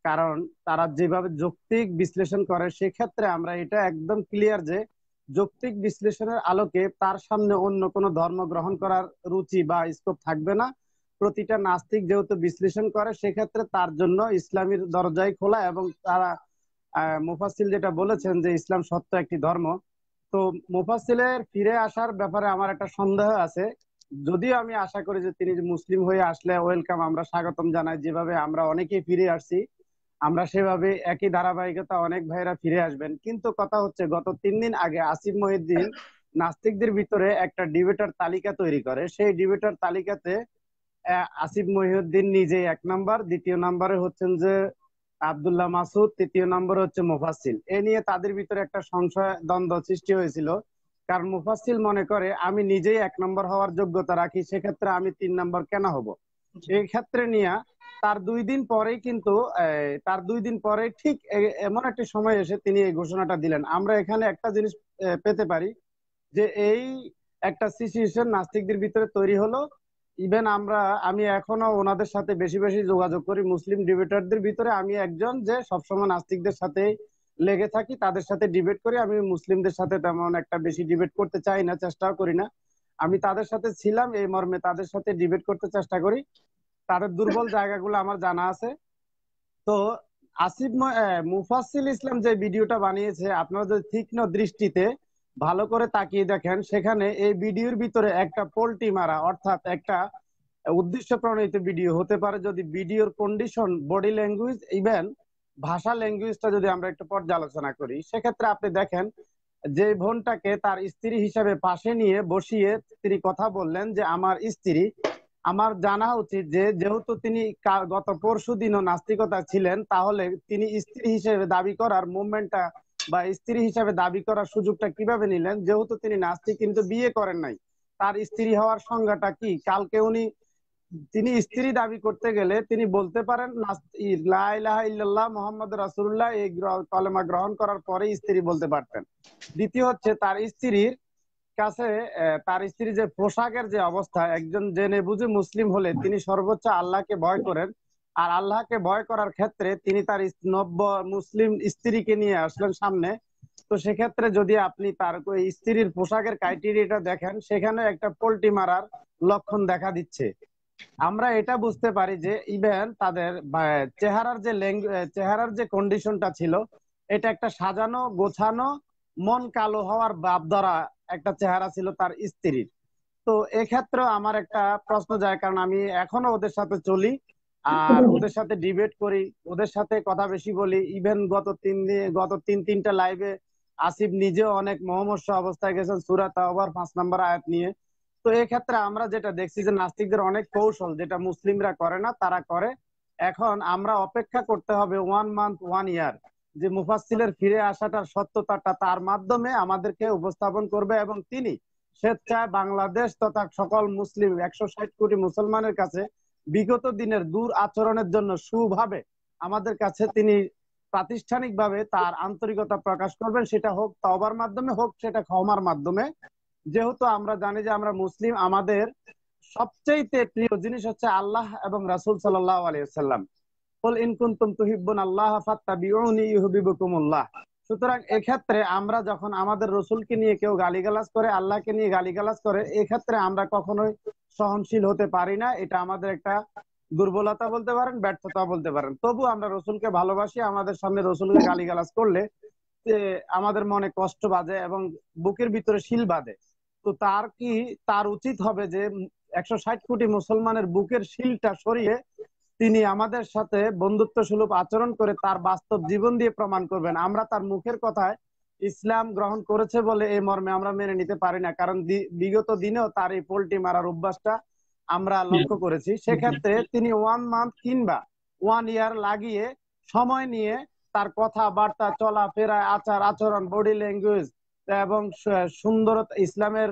S4: কারণ তারা যেভাবে যৌক্তিক বিশ্লেষণ করে সেক্ষেত্রে আমরা এটা একদম ক্লিয়ার যে যৌক্তিক বিশ্লেষণের আলোকে তার সামনে অন্য কোনো ধর্ম গ্রহণ করার রুচি বা স্কোপ থাকবে না প্রতিটা নাস্তিক যেহেতু বিশ্লেষণ করে সেক্ষেত্রে তার জন্য ইসলামের দরজাই খোলা এবং তারা মুফাসিল যেটা বলেছেন যে ইসলাম সত্য একটি ধর্ম তো মুফাসিলের ফিরে আসার ব্যাপারে আমার একটা সন্দেহ আছে যদিও আমি আশা করি যে তিনি মুসলিম হয়ে আসলে ওয়েলকাম আমরা স্বাগতম জানাই যেভাবে আমরা অনেকেই ফিরে আসছি আমরা সেভাবে একই ধারাবাহিকতা অনেক ভাইরা ফিরে আসবেন কিন্তু কথা হচ্ছে গত তিন দিন আগে আসিফ মহিউদ্দিন নাস্তিকদের ভিতরে একটা ডিবেটার তালিকা তৈরি করে সেই ডিবেটার তালিকাতে আসিফ মহিউদ্দিন নিজে এক নাম্বার দ্বিতীয় নাম্বারে হচ্ছেন যে আবদুল্লাহ মাসুদ তৃতীয় নম্বর হচ্ছে মোফাসিল এ নিয়ে তাদের ভিতরে একটা সংশয় দ্বন্দ্ব সৃষ্টি হয়েছিল কারণ মুফাসিল মনে করে আমি নিজেই এক নম্বর হওয়ার যোগ্যতা রাখি সেক্ষেত্রে আমি তিন নম্বর কেন হব এই ক্ষেত্রে নিয়ে তার দুই দিন পরেই কিন্তু তার দুই দিন পরে ঠিক এমন একটি সময় এসে তিনি এই ঘোষণাটা দিলেন আমরা এখানে একটা জিনিস পেতে পারি যে এই একটা সিচুয়েশন নাস্তিকদের ভিতরে তৈরি হলো ইভেন আমরা আমি এখনো ওনাদের সাথে বেশি বেশি যোগাযোগ করি মুসলিম ডিবেটারদের ভিতরে আমি একজন যে সবসময় নাস্তিকদের সাথে লেগে থাকি তাদের সাথে ডিবেট করি আমি মুসলিমদের সাথে তেমন একটা বেশি ডিবেট করতে চাই না চেষ্টাও করি না আমি তাদের সাথে ছিলাম এই মর্মে তাদের সাথে ডিবেট করতে চেষ্টা করি তাদের দুর্বল জায়গাগুলো আমার জানা আছে তো আসিফ মুফাসিল ইসলাম যে ভিডিওটা বানিয়েছে আপনারা যদি তীক্ষ্ণ দৃষ্টিতে ভালো করে তাকিয়ে দেখেন সেখানে এই ভিডিওর ভিতরে একটা পোল্টি মারা অর্থাৎ একটা উদ্দেশ্য প্রণীত ভিডিও হতে পারে যদি ভিডিওর কন্ডিশন বডি ল্যাঙ্গুয়েজ ইভেন ভাষা ল্যাঙ্গুয়েজটা যদি আমরা একটু পর্যালোচনা করি সেক্ষেত্রে আপনি দেখেন যে বোনটাকে তার স্ত্রী হিসাবে পাশে নিয়ে বসিয়ে তিনি কথা বললেন যে আমার স্ত্রী আমার জানা উচিত যে যেহেতু তিনি গত পরশু দিনও নাস্তিকতা ছিলেন তাহলে তিনি স্ত্রী হিসেবে দাবি করার মুভমেন্টটা বা স্ত্রী হিসাবে দাবি করার সুযোগটা কিভাবে নিলেন যেহেতু তিনি নাস্তিক কিন্তু বিয়ে করেন নাই তার স্ত্রী হওয়ার সংজ্ঞাটা কি কালকে উনি তিনি স্ত্রী দাবি করতে গেলে তিনি বলতে পারেন মোহাম্মদ রাসুল্লাহ এই কলেমা গ্রহণ করার পরে স্ত্রী বলতে পারতেন দ্বিতীয় হচ্ছে তার স্ত্রীর কাছে তার স্ত্রী যে পোশাকের যে অবস্থা একজন জেনে বুঝে মুসলিম হলে তিনি সর্বোচ্চ আল্লাহকে ভয় করেন আর আল্লাহকে ভয় করার ক্ষেত্রে তিনি তার নব্য মুসলিম স্ত্রীকে নিয়ে আসলেন সামনে তো সেক্ষেত্রে যদি আপনি তার স্ত্রীর পোশাকের ক্রাইটেরিয়াটা দেখেন সেখানে একটা পোল্টি মারার লক্ষণ দেখা দিচ্ছে আমরা এটা বুঝতে পারি যে ইভেন তাদের চেহারার যে চেহারার যে কন্ডিশনটা ছিল এটা একটা সাজানো গোছানো মন কালো হওয়ার বাপ দ্বারা একটা চেহারা ছিল তার স্ত্রীর তো এক্ষেত্রে আমার একটা প্রশ্ন যায় কারণ আমি এখনো ওদের সাথে চলি আর ওদের সাথে ডিবেট করি ওদের সাথে কথা বেশি বলি ইভেন গত তিন দিন গত তিন তিনটা লাইভে আসিফ নিজেও অনেক মহমস্য অবস্থায় গেছেন সুরাত আবার পাঁচ নাম্বার আয়াত নিয়ে তো এক্ষেত্রে আমরা যেটা দেখছি যে নাস্তিকদের অনেক কৌশল যেটা মুসলিমরা করে না তারা করে এখন আমরা অপেক্ষা করতে হবে ওয়ান মান্থ ওয়ান ইয়ার যে মুফাসিলের ফিরে আসাটার সত্যতাটা তার মাধ্যমে আমাদেরকে উপস্থাপন করবে এবং তিনি স্বেচ্ছায় বাংলাদেশ তথা সকল মুসলিম একশো ষাট কোটি মুসলমানের কাছে বিগত দিনের দূর আচরণের জন্য সুভাবে আমাদের কাছে তিনি প্রাতিষ্ঠানিকভাবে তার আন্তরিকতা প্রকাশ করবেন সেটা হোক তবার মাধ্যমে হোক সেটা ক্ষমার মাধ্যমে যেহেতু আমরা জানি যে আমরা মুসলিম আমাদের সবচেয়ে প্রিয় জিনিস হচ্ছে আল্লাহ এবং রাসুল সাল্লাহ আলিয়াল্লাম বল ইনকুন্তুম তুহিব্বুন আল্লাহ ফাত্তাবিউনি সুতরাং এক্ষেত্রে আমরা যখন আমাদের রসুলকে নিয়ে কেউ গালিগালাজ করে আল্লাহকে নিয়ে গালিগালাজ করে এক্ষেত্রে আমরা কখনোই সহনশীল হতে পারি না এটা আমাদের একটা দুর্বলতা বলতে পারেন ব্যর্থতা বলতে পারেন তবু আমরা রসুলকে ভালোবাসি আমাদের সামনে রসুলকে গালিগালাজ করলে আমাদের মনে কষ্ট বাজে এবং বুকের ভিতরে শিল বাঁধে তো তার কি তার উচিত হবে যে একশো ষাট কোটি মুসলমানের বুকের শিলটা সরিয়ে তিনি আমাদের সাথে বন্ধুত্ব সুলভ আচরণ করে তার বাস্তব জীবন দিয়ে প্রমাণ করবেন আমরা তার মুখের কথায় ইসলাম গ্রহণ করেছে বলে এই মর্মে আমরা মেনে নিতে পারি না কারণ বিগত দিনেও তার এই পোলট্রি মারার অভ্যাসটা আমরা লক্ষ্য করেছি সেক্ষেত্রে তিনি ওয়ান মান্থ কিংবা ওয়ান ইয়ার লাগিয়ে সময় নিয়ে তার কথাবার্তা ফেরায় আচার আচরণ বডি ল্যাঙ্গুয়েজ এবং সুন্দরতা ইসলামের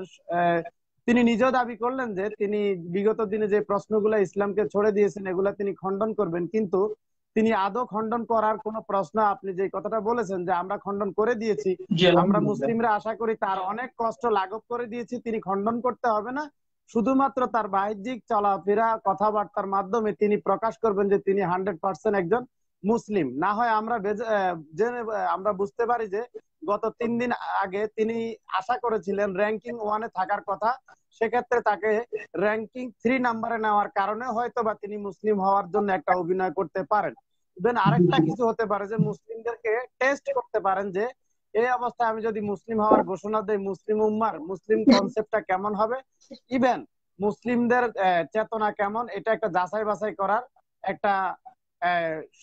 S4: তিনি নিজেও দাবি করলেন যে তিনি বিগত দিনে যে প্রশ্নগুলো ইসলামকে ছড়ে দিয়েছেন এগুলা তিনি খণ্ডন করবেন কিন্তু তিনি আদৌ খণ্ডন করার কোন প্রশ্ন আপনি যে কথাটা বলেছেন যে আমরা খণ্ডন করে দিয়েছি আমরা মুসলিমরা আশা করি তার অনেক কষ্ট লাঘব করে দিয়েছি তিনি খণ্ডন করতে হবে না শুধুমাত্র তার বাহ্যিক চলাফেরা কথাবার্তার মাধ্যমে তিনি প্রকাশ করবেন যে তিনি হান্ড্রেড পার্সেন্ট একজন মুসলিম না হয় আমরা আমরা বুঝতে পারি যে গত তিন দিন আগে তিনি আশা করেছিলেন র্যাঙ্কিং ওয়ানে থাকার কথা সেক্ষেত্রে তাকে র্যাঙ্কিং থ্রি নাম্বারে নেওয়ার কারণে হয়তো বা তিনি মুসলিম হওয়ার জন্য একটা অভিনয় করতে পারেন দেন আরেকটা কিছু হতে পারে যে মুসলিমদেরকে টেস্ট করতে পারেন যে এই অবস্থায় আমি যদি মুসলিম হওয়ার ঘোষণা দেই মুসলিম উম্মার মুসলিম কনসেপ্টটা কেমন হবে ইভেন মুসলিমদের চেতনা কেমন এটা একটা যাচাই বাছাই করার একটা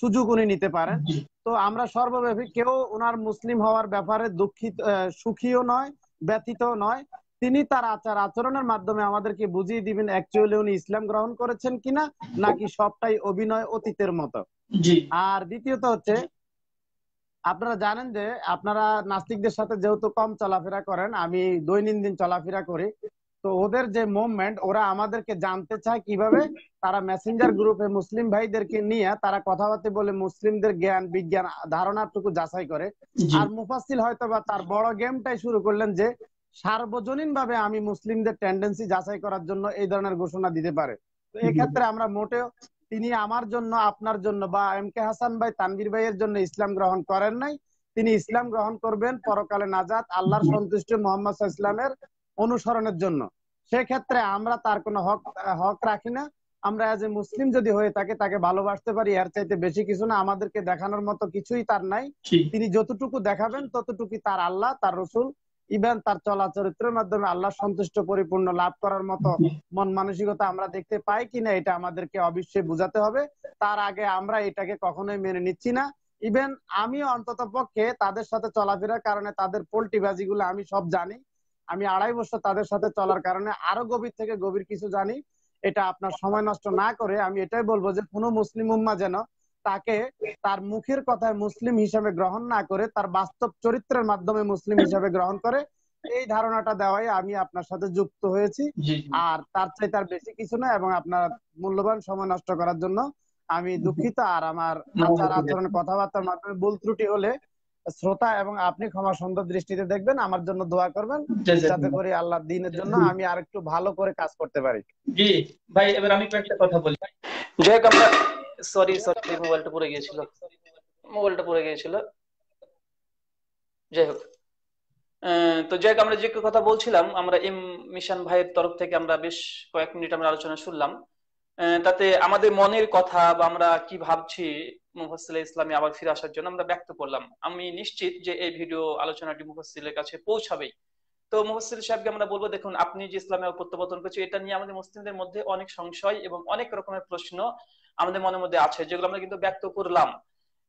S4: সুযোগ উনি নিতে পারেন তো আমরা সর্বব্যাপী কেউ ওনার মুসলিম হওয়ার ব্যাপারে দুঃখিত সুখীও নয় ব্যথিত নয় তিনি তার আচার আচরণের মাধ্যমে আমাদেরকে বুঝিয়ে দিবেন অ্যাকচুয়ালি উনি ইসলাম গ্রহণ করেছেন কিনা নাকি সবটাই অভিনয় অতীতের মতো আর দ্বিতীয়ত হচ্ছে আপনারা জানেন যে আপনারা নাস্তিকদের সাথে যেহেতু কম চলাফেরা করেন আমি দৈনন্দিন চলাফেরা করি তো ওদের যে মুভমেন্ট ওরা আমাদেরকে জানতে চায় কিভাবে তারা মেসেঞ্জার গ্রুপে মুসলিম ভাইদেরকে নিয়ে তারা কথাবার্তা বলে মুসলিমদের জ্ঞান বিজ্ঞান ধারণাটুকু যাচাই করে আর মুফাসিল হয়তো বা তার বড় গেমটাই শুরু করলেন যে সার্বজনীন ভাবে আমি মুসলিমদের টেন্ডেন্সি যাচাই করার জন্য এই ধরনের ঘোষণা দিতে পারে তো এক্ষেত্রে আমরা মোটেও তিনি আমার জন্য আপনার জন্য বা এম কে হাসান ভাই তানবির ভাইয়ের জন্য ইসলাম গ্রহণ করেন নাই তিনি ইসলাম গ্রহণ করবেন পরকালে নাজাদ আল্লাহর সন্তুষ্টি মোহাম্মদ ইসলামের অনুসরণের জন্য সেক্ষেত্রে আমরা তার কোনো হক হক রাখি না আমরা এজ এ মুসলিম যদি হয়ে থাকে তাকে ভালোবাসতে পারি এর চাইতে বেশি কিছু না আমাদেরকে দেখানোর মতো কিছুই তার নাই তিনি যতটুকু দেখাবেন ততটুকুই তার আল্লাহ তার রসুল ইভেন তার চলা চরিত্রের মাধ্যমে আল্লাহ সন্তুষ্ট পরিপূর্ণ লাভ করার মতো মন মানসিকতা আমরা দেখতে পাই কিনা এটা আমাদেরকে অবশ্যই বুঝাতে হবে তার আগে আমরা এটাকে কখনোই মেনে নিচ্ছি না ইভেন আমি অন্তত পক্ষে তাদের সাথে চলাফেরার কারণে তাদের গুলো আমি সব জানি আমি আড়াই বছর তাদের সাথে চলার কারণে আরো গভীর থেকে গভীর কিছু জানি এটা আপনার সময় নষ্ট না করে আমি এটাই বলবো যে কোনো মুসলিম উম্মা যেন তাকে তার মুখের কথায় মুসলিম হিসাবে গ্রহণ না করে তার বাস্তব চরিত্রের মাধ্যমে মুসলিম হিসাবে গ্রহণ করে এই ধারণাটা দেওয়াই আমি আপনার সাথে যুক্ত হয়েছি আর তার চাই তার বেশি কিছু না এবং আপনার মূল্যবান সময় নষ্ট করার জন্য আমি দুঃখিত আর আমার আচার আচরণ কথাবার্তার মাধ্যমে ভুল ত্রুটি হলে শ্রোতা এবং আপনি ক্ষমা সুন্দর দৃষ্টিতে দেখবেন আমার জন্য দোয়া করবেন যাতে করে আল্লাহ দিনের জন্য আমি আর একটু ভালো করে কাজ করতে পারি
S1: জি ভাই এবার আমি একটা কথা বলি যাই হোক আমরা সরি সরি মোবাইলটা পড়ে গিয়েছিল মোবাইলটা পড়ে গিয়েছিল যাই হোক তো যাই হোক আমরা যে কথা বলছিলাম আমরা এম মিশন ভাইয়ের তরফ থেকে আমরা বেশ কয়েক মিনিট আমরা আলোচনা শুনলাম তাতে আমাদের মনের কথা বা আমরা কি ভাবছি মুফাসিল ইসলামী আবার ফিরে আসার জন্য আমরা ব্যক্ত করলাম আমি নিশ্চিত যে এই ভিডিও আলোচনাটি মুফাসিলের কাছে পৌঁছাবেই তো মুফাসিল সাহেবকে আমরা বলবো দেখুন আপনি যে ইসলামে প্রত্যাবর্তন করছে এটা নিয়ে আমাদের মুসলিমদের মধ্যে অনেক সংশয় এবং অনেক রকমের প্রশ্ন আমাদের মনের মধ্যে আছে যেগুলো আমরা কিন্তু ব্যক্ত করলাম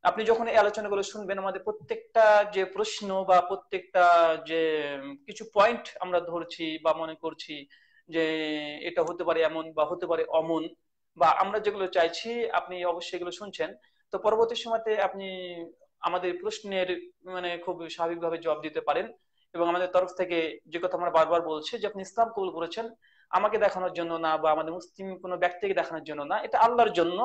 S1: আপনি যখন এই আলোচনাগুলো শুনবেন আমাদের প্রত্যেকটা যে প্রশ্ন বা প্রত্যেকটা যে কিছু পয়েন্ট আমরা ধরছি বা মনে করছি যে এটা হতে পারে এমন বা হতে পারে অমন বা আমরা যেগুলো চাইছি আপনি অবশ্যই এগুলো শুনছেন তো পরবর্তী সময়তে আপনি আমাদের প্রশ্নের মানে খুব স্বাভাবিকভাবে জবাব দিতে পারেন এবং আমাদের তরফ থেকে যে কথা আমরা বারবার বলছি যে আপনি ইসলাম কবুল করেছেন আমাকে দেখানোর জন্য না বা আমাদের মুসলিম কোনো ব্যক্তিকে দেখানোর জন্য না এটা আল্লাহর জন্য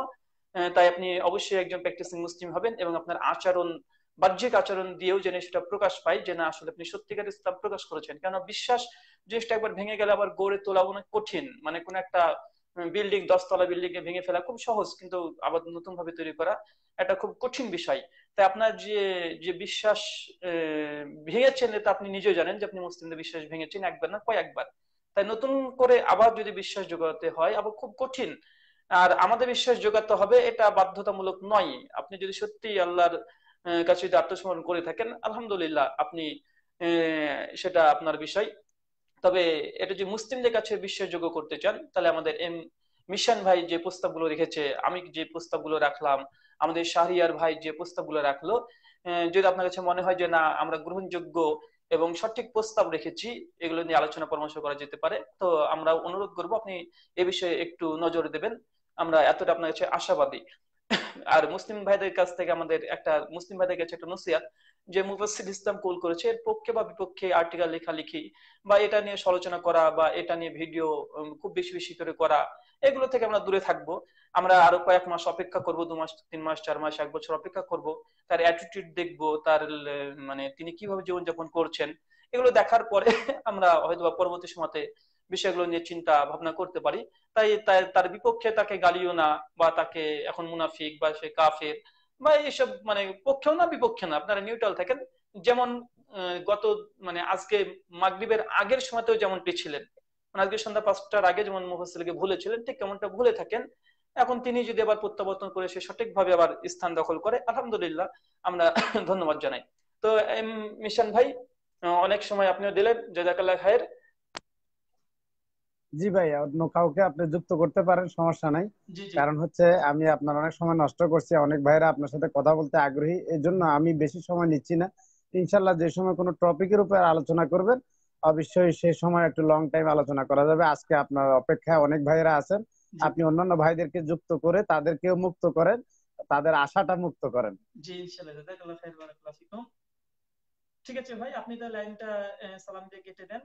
S1: তাই আপনি অবশ্যই একজন প্র্যাকটিসিং মুসলিম হবেন এবং আপনার আচরণ বাহ্যিক আচরণ দিয়েও যেন সেটা প্রকাশ পায় যে না আসলে আপনি সত্যিকার ইসলাম প্রকাশ করেছেন কেন বিশ্বাস জিনিসটা একবার ভেঙে গেলে আবার গড়ে তোলা অনেক কঠিন মানে কোন একটা বিল্ডিং দশতলা বিল্ডিং এ ভেঙে ফেলা খুব সহজ কিন্তু আবার নতুন ভাবে তৈরি করা এটা খুব কঠিন বিষয় তাই আপনার যে যে বিশ্বাস ভেঙেছেন এটা আপনি নিজেও জানেন যে আপনি মুসলিমদের বিশ্বাস ভেঙেছেন একবার না কয়েকবার তাই নতুন করে আবার যদি বিশ্বাস জোগাতে হয় আবার খুব কঠিন আর আমাদের বিশ্বাস জোগাতে হবে এটা বাধ্যতামূলক নয় আপনি যদি সত্যি আল্লাহর কাছে যদি আত্মসমরণ করে থাকেন আলহামদুলিল্লাহ আপনি সেটা আপনার বিষয় তবে এটা যদি মুসলিমদের কাছে বিশ্বাসযোগ্য করতে চান তাহলে আমাদের এম মিশন ভাই যে প্রস্তাবগুলো রেখেছে আমি যে প্রস্তাবগুলো রাখলাম আমাদের শাহরিয়ার ভাই যে প্রস্তাবগুলো রাখলো যদি আপনার কাছে মনে হয় যে না আমরা গ্রহণযোগ্য এবং সঠিক প্রস্তাব রেখেছি এগুলো নিয়ে আলোচনা পরামর্শ করা যেতে পারে তো আমরা অনুরোধ করব আপনি এ বিষয়ে একটু নজর দেবেন আমরা এতটা আপনার কাছে আশাবাদী আর মুসলিম ভাইদের কাছ থেকে আমাদের একটা মুসলিম ভাইদের কাছে একটা নসিহাত যে মুফাসির ইসলাম কোল করেছে এর পক্ষে বা বিপক্ষে আর্টিকেল লেখালেখি বা এটা নিয়ে সমালোচনা করা বা এটা নিয়ে ভিডিও খুব বেশি বেশি করে করা এগুলো থেকে আমরা দূরে থাকব আমরা আরো কয়েক মাস অপেক্ষা করব দু মাস তিন মাস চার মাস এক বছর অপেক্ষা করব তার অ্যাটিটিউড দেখব তার মানে তিনি কিভাবে জীবনযাপন করছেন এগুলো দেখার পরে আমরা হয়তো বা পরবর্তী সময়তে বিষয়গুলো নিয়ে চিন্তা ভাবনা করতে পারি তাই তার বিপক্ষে তাকে গালিও না বা তাকে এখন মুনাফিক বা সে কাফের বা এইসব মানে পক্ষেও না বিপক্ষে না আপনারা নিউট্রাল থাকেন যেমন গত মানে আজকে মাগরীবের আগের সময়তেও যেমনটি ছিলেন মানে আজকে সন্ধ্যা পাঁচটার আগে যেমন মুফাসিলকে ভুলেছিলেন ঠিক কেমনটা ভুলে থাকেন এখন তিনি যদি আবার প্রত্যাবর্তন করে সে সঠিকভাবে আবার স্থান দখল করে আলহামদুলিল্লাহ আমরা ধন্যবাদ জানাই তো মিশন ভাই অনেক সময় আপনিও দিলেন জয়দাকাল্লাহ খায়ের
S4: জি ভাই অন্য কাউকে আপনি যুক্ত করতে পারেন সমস্যা নাই কারণ হচ্ছে আমি আপনার অনেক সময় নষ্ট করছি অনেক ভাইরা আপনার সাথে কথা বলতে আগ্রহী এই জন্য আমি বেশি সময় নিচ্ছি না ইনশাল্লাহ যে সময় কোনো টপিকের উপর আলোচনা করবেন অবশ্যই সেই সময় একটু লং টাইম আলোচনা করা যাবে আজকে আপনার অপেক্ষায় অনেক ভাইরা আছেন আপনি অন্যান্য ভাইদেরকে যুক্ত করে তাদেরকেও মুক্ত করেন তাদের আশাটা মুক্ত করেন
S1: জি ইনশাআল্লাহ ঠিক আছে ভাই আপনি তো লাইনটা সালাম দিয়ে কেটে দেন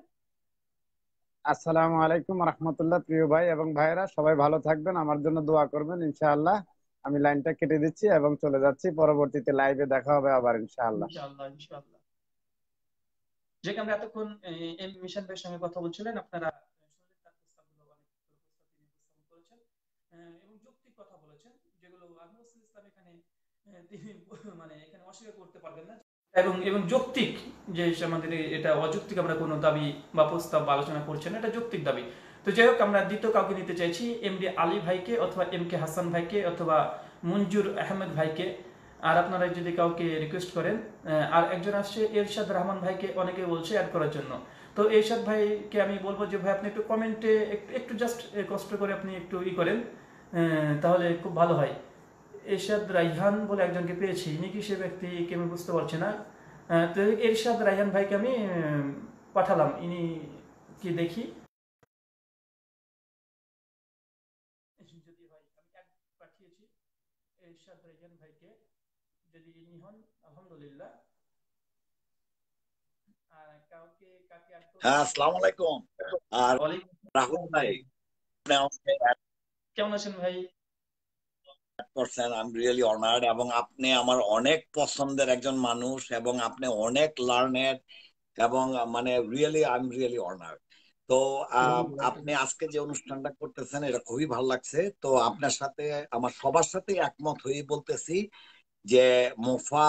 S4: আসসালামু আলাইকুম রহমতুল্লাহ প্রিয় ভাই এবং ভাইরা সবাই ভালো থাকবেন আমার জন্য দোয়া করবেন ইনশাআল্লাহ আমি লাইনটা কেটে দিচ্ছি এবং চলে যাচ্ছি পরবর্তীতে লাইভে দেখা হবে আবার ইনশাআল্লাহ
S1: যে আমরা এতক্ষণ এম মিশন ভাইয়ের সঙ্গে কথা বলছিলেন আপনারা এবং যৌক্তিক কথা বলেছেন যেগুলো আমিও ইসলাম এখানে তিনি মানে এখানে অস্বীকার করতে পারবেন না এবং এবং যৌক্তিক যে আমাদের এটা অযৌক্তিক আমরা কোনো দাবি বা প্রস্তাব বা আলোচনা করছি না এটা যৌক্তিক দাবি তো যাই হোক আমরা দ্বিতীয় কাউকে নিতে চাইছি এম ডি আলী ভাইকে অথবা এম কে হাসান ভাইকে অথবা মঞ্জুর আহমেদ ভাইকে আর আপনারা যদি কাউকে রিকোয়েস্ট করেন আর একজন আসছে এরশাদ রহমান ভাইকে অনেকে বলছে অ্যাড করার জন্য তো এরশাদ ভাইকে আমি বলবো যে ভাই আপনি একটু কমেন্টে একটু জাস্ট কষ্ট করে আপনি একটু ই করেন তাহলে খুব ভালো হয় এরশাদ রাইহান বলে একজনকে পেয়েছি ইনি কি সে কে আমি বুঝতে পারছি না তো এরশাদ রাইহান ভাইকে আমি পাঠালাম ইনি কি দেখি হ্যাঁ, কেমন আছেন ভাই
S5: person I am really honoured এবং আপনি আমার অনেক পছন্দের একজন মানুষ এবং আপনি অনেক লার্নের এবং মানে really I am really honoured তো আপনি আজকে যে অনুষ্ঠানটা করতেছেন এটা খুবই ভালো লাগছে তো আপনার সাথে আমার সবার সাথে একমত হয়ে বলতেছি যে মোফা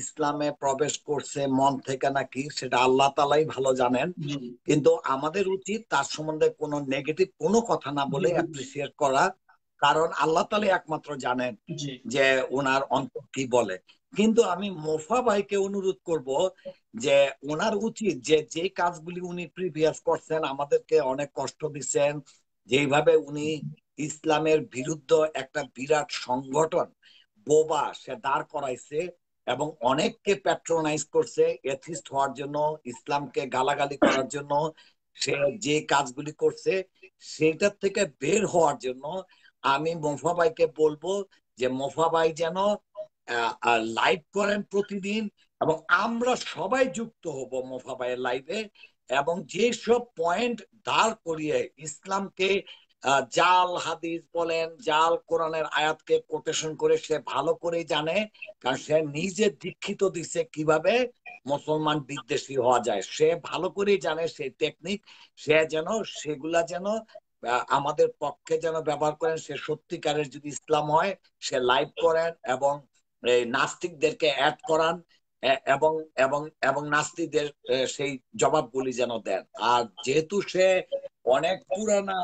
S5: ইসলামে প্রবেশ করছে মন থেকে নাকি সেটা আল্লাহ তালাই ভালো জানেন কিন্তু আমাদের উচিত তার সম্বন্ধে কোনো নেগেটিভ কোনো কথা না বলে অ্যাপ্রিসিয়েট করা কারণ আল্লাহ তালে একমাত্র জানেন যে ওনার অন্তর কি বলে কিন্তু আমি মোফা ভাইকে অনুরোধ করব যে ওনার উচিত যে যে কাজগুলি উনি প্রিভিয়াস করছেন আমাদেরকে অনেক কষ্ট দিচ্ছেন যেভাবে উনি ইসলামের বিরুদ্ধ একটা বিরাট সংগঠন বোবা সে দাঁড় করাইছে এবং অনেককে প্যাট্রোনাইজ করছে এথিস্ট হওয়ার জন্য ইসলামকে গালাগালি করার জন্য সে যে কাজগুলি করছে সেটার থেকে বের হওয়ার জন্য আমি মফাবাইকে বলবো যে মফাবাই যেন লাইভ করেন প্রতিদিন এবং আমরা সবাই যুক্ত হব মফাবাইয়ের লাইভে এবং যেসব পয়েন্ট দাঁড় করিয়ে ইসলামকে জাল হাদিস বলেন জাল কোরআনের আয়াতকে কোটেশন করে সে ভালো করে জানে কারণ সে নিজে দীক্ষিত দিছে কিভাবে মুসলমান বিদ্বেষী হওয়া যায় সে ভালো করেই জানে সেই টেকনিক সে যেন সেগুলা যেন আমাদের পক্ষে যেন ব্যবহার করেন সে সত্যিকারের যদি ইসলাম হয় সে লাইভ করেন এবং নাস্তিকদেরকে অ্যাড করান এবং এবং এবং নাস্তিকদের সেই জবাবগুলি যেন দেন আর যেহেতু সে অনেক পুরানা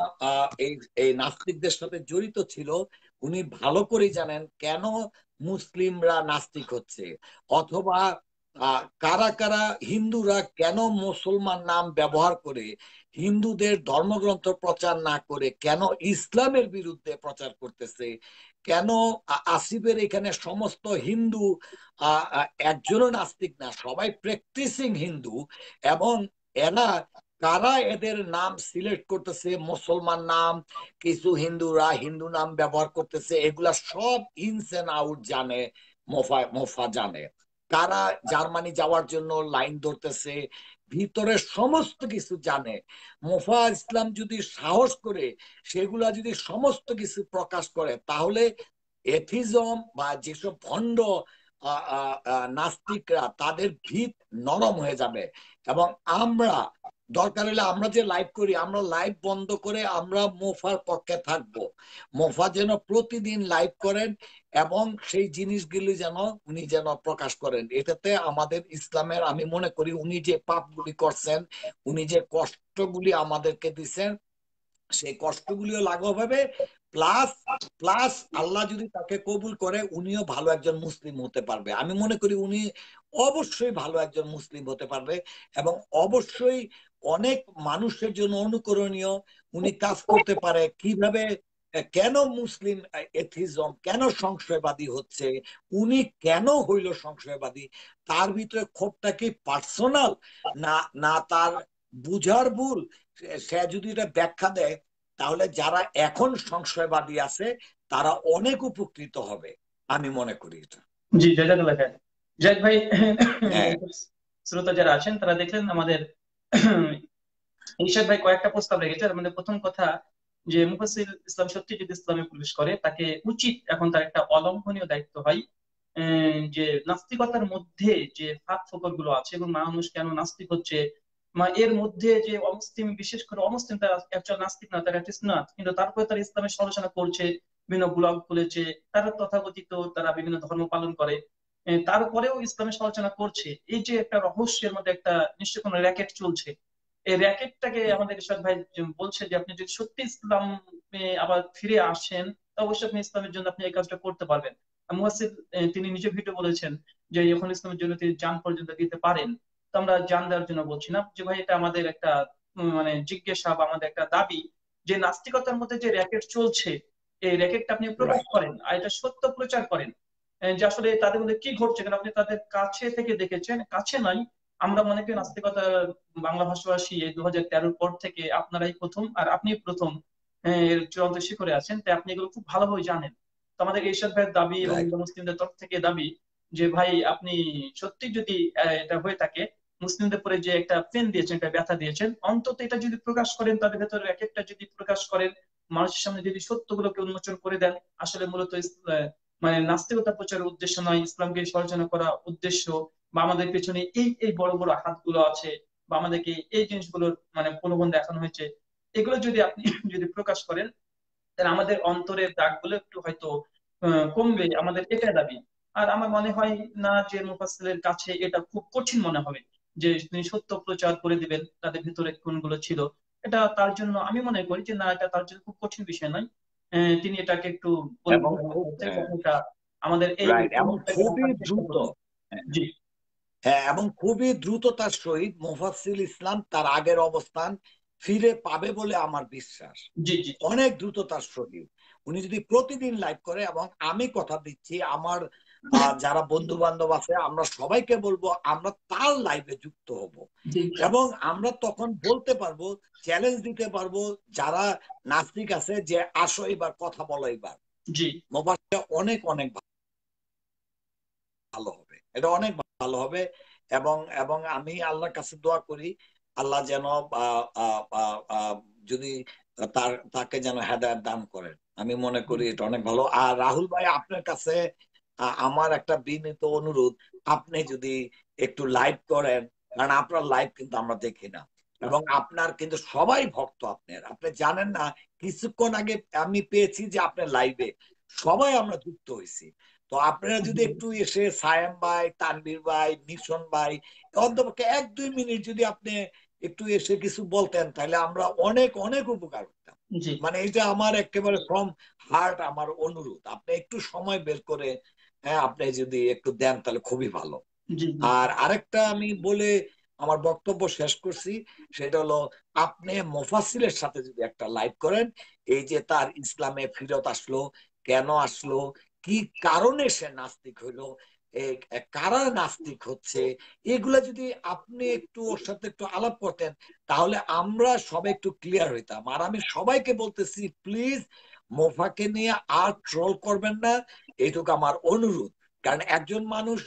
S5: এই এই নাস্তিকদের সাথে জড়িত ছিল উনি ভালো করে জানেন কেন মুসলিমরা নাস্তিক হচ্ছে অথবা কারা কারা হিন্দুরা কেন মুসলমান নাম ব্যবহার করে হিন্দুদের ধর্মগ্রন্থ প্রচার না করে কেন ইসলামের বিরুদ্ধে প্রচার করতেছে কেন আসিফের এখানে সমস্ত হিন্দু একজনও নাস্তিক না সবাই প্র্যাকটিসিং হিন্দু এবং এরা কারা এদের নাম সিলেক্ট করতেছে মুসলমান নাম কিছু হিন্দুরা হিন্দু নাম ব্যবহার করতেছে এগুলা সব ইনস এন্ড আউট জানে মোফা মোফা জানে কারা জার্মানি যাওয়ার জন্য লাইন ধরতেছে ভিতরে সমস্ত কিছু জানে মোফা ইসলাম যদি সাহস করে সেগুলা যদি সমস্ত কিছু প্রকাশ করে তাহলে এথিজম বা যেসব ভণ্ড নাস্তিকরা তাদের ভিত নরম হয়ে যাবে এবং আমরা দরকার হলে আমরা যে লাইভ করি আমরা লাইভ বন্ধ করে আমরা মোফার পক্ষে থাকব মোফা যেন প্রতিদিন লাইভ করেন এবং সেই জিনিসগুলি যেন উনি যেন প্রকাশ করেন এটাতে আমাদের ইসলামের আমি মনে করি উনি যে পাপগুলি করছেন উনি যে কষ্টগুলি আমাদেরকে দিচ্ছেন সেই কষ্টগুলিও লাঘব হবে প্লাস প্লাস আল্লাহ যদি তাকে কবুল করে উনিও ভালো একজন মুসলিম হতে পারবে আমি মনে করি উনি অবশ্যই ভালো একজন মুসলিম হতে পারবে এবং অবশ্যই অনেক মানুষের জন্য অনুকরণীয় উনি কাজ করতে পারে কিভাবে কেন মুসলিম এথিজম কেন সংশয়বাদী হচ্ছে উনি কেন হইল সংশয়বাদী তার ভিতরে ক্ষোভটা কি পার্সোনাল না না তার বুঝার ভুল সে যদি এটা ব্যাখ্যা দেয় তাহলে যারা এখন সংশয়বাদী আছে তারা অনেক উপকৃত হবে আমি মনে করি এটা
S1: জি জাজাকাল্লাহ খান জাহিদ ভাই হ্যাঁ। শ্রোতা যারা আছেন তারা দেখলেন আমাদের ঈশ্বর ভাই কয়েকটা প্রস্তাব রেখেছে মানে প্রথম কথা যে মুফাসিল ইসলাম সত্যি যদি ইসলামে প্রবেশ করে তাকে উচিত এখন তার একটা অলম্ভনীয় দায়িত্ব হয় যে নাস্তিকতার মধ্যে যে ফাঁক ফকর গুলো আছে এবং মানুষ কেন নাস্তিক হচ্ছে এর মধ্যে যে অমুসলিম বিশেষ করে অমুসলিম তারা একজন নাস্তিক না তারা না কিন্তু তারপরে তারা ইসলামের সমালোচনা করছে বিভিন্ন ব্লগ খুলেছে তারা তথাকথিত তারা বিভিন্ন ধর্ম পালন করে তারপরেও ইসলামের সমালোচনা করছে এই যে একটা রহস্যের মধ্যে একটা নিশ্চয় কোনো র্যাকেট চলছে এই র্যাকেটটাকে আমাদের ইরশাদ ভাই বলছে যে আপনি যদি সত্যি ইসলামে আবার ফিরে আসেন অবশ্যই আপনি ইসলামের জন্য আপনি এই কাজটা করতে পারবেন তিনি নিজে ভিডিও বলেছেন যে এখন ইসলামের জন্য তিনি যান পর্যন্ত দিতে পারেন তো আমরা যান দেওয়ার জন্য বলছি না যে ভাই এটা আমাদের একটা মানে জিজ্ঞাসা বা আমাদের একটা দাবি যে নাস্তিকতার মধ্যে যে র্যাকেট চলছে এই র্যাকেটটা আপনি প্রকাশ করেন আর এটা সত্য প্রচার করেন যে আসলে তাদের মধ্যে কি ঘটছে কারণ আপনি তাদের কাছে থেকে দেখেছেন কাছে নয় আমরা মনে করি নাস্তিকতা বাংলা ভাষাভাষী এই দু হাজার পর থেকে আপনারাই প্রথম আর আপনি প্রথম হ্যাঁ, চূড়ান্ত শিখরে আছেন তাই আপনি এগুলো খুব ভালোভাবে জানেন তো আমাদের এইসব ভাইয়ের দাবি এবং মুসলিমদের তরফ থেকে দাবি যে ভাই আপনি সত্যি যদি এটা হয়ে থাকে মুসলিমদের পরে যে একটা পেন দিয়েছেন একটা ব্যথা দিয়েছেন অন্তত এটা যদি প্রকাশ করেন তাদের ভেতরে এক একটা যদি প্রকাশ করেন মানুষের সামনে যদি সত্যগুলোকে উন্মোচন করে দেন আসলে মূলত মানে নাস্তিকতা প্রচারের উদ্দেশ্য নয় ইসলামকে সমালোচনা করা উদ্দেশ্য বা আমাদের পেছনে এই এই বড় বড় হাতগুলো আছে বা আমাদেরকে এই জিনিসগুলোর মানে প্রলোভন দেখানো হয়েছে এগুলো যদি আপনি যদি প্রকাশ করেন তাহলে আমাদের অন্তরের দাগগুলো একটু হয়তো কমবে আমাদের এটা দাবি আর আমার মনে হয় না যে মুফাসলের কাছে এটা খুব কঠিন মনে হবে যে তিনি সত্য প্রচার করে দিবেন তাদের ভিতরে কোনগুলো ছিল এটা তার জন্য আমি মনে করি যে না এটা তার জন্য খুব কঠিন বিষয় নয় তিনি এটাকে একটু আমাদের এই
S5: খুবই দ্রুত হ্যাঁ এবং খুবই দ্রুততার সহিত মুফাসিল ইসলাম তার আগের অবস্থান ফিরে পাবে বলে আমার বিশ্বাস অনেক দ্রুততার সহিত উনি যদি প্রতিদিন লাইভ করে এবং আমি কথা দিচ্ছি আমার যারা বন্ধু বান্ধব আছে আমরা সবাইকে বলবো আমরা তার লাইফে যুক্ত হব এবং আমরা তখন বলতে পারবো চ্যালেঞ্জ দিতে পারবো যারা নাস্তিক আছে যে আসো এবার কথা বলো এবার অনেক অনেক ভালো হবে এটা অনেক ভালো হবে এবং এবং আমি আল্লাহর কাছে দোয়া করি আল্লাহ যেন যদি তার তাকে যেন হেদায়ত দান করেন আমি মনে করি এটা অনেক ভালো আর রাহুল ভাই আপনার কাছে আমার একটা বিনীত অনুরোধ আপনি যদি একটু লাইভ করেন কারণ আপনার লাইভ কিন্তু আমরা দেখি না এবং আপনার কিন্তু সবাই ভক্ত আপনার আপনি জানেন না কিছুক্ষণ আগে আমি পেয়েছি যে আপনার লাইভে সবাই আমরা যুক্ত হয়েছি তো আপনারা যদি একটু এসে সায়াম ভাই তানবীর ভাই মিশন ভাই অন্তপক্ষে এক দুই মিনিট যদি আপনি একটু এসে কিছু বলতেন তাহলে আমরা অনেক অনেক উপকার করতাম মানে এটা আমার একেবারে ফ্রম হার্ট আমার অনুরোধ আপনি একটু সময় বের করে হ্যাঁ আপনি যদি একটু দেন তাহলে খুবই ভালো আর আরেকটা আমি বলে আমার বক্তব্য শেষ করছি সেটা হলো আপনি মোফাসিলের সাথে যদি একটা লাইভ করেন এই যে তার ইসলামে ফিরত আসলো কেন আসলো কি কারণে সে নাস্তিক হইলো কারা নাস্তিক হচ্ছে এগুলা যদি আপনি একটু ওর সাথে একটু আলাপ করতেন তাহলে আমরা সবাই একটু ক্লিয়ার হইতাম আর আমি সবাইকে বলতেছি প্লিজ মোফাকে নিয়ে আর ট্রোল করবেন না এইটুকু আমার অনুরোধ কারণ একজন মানুষ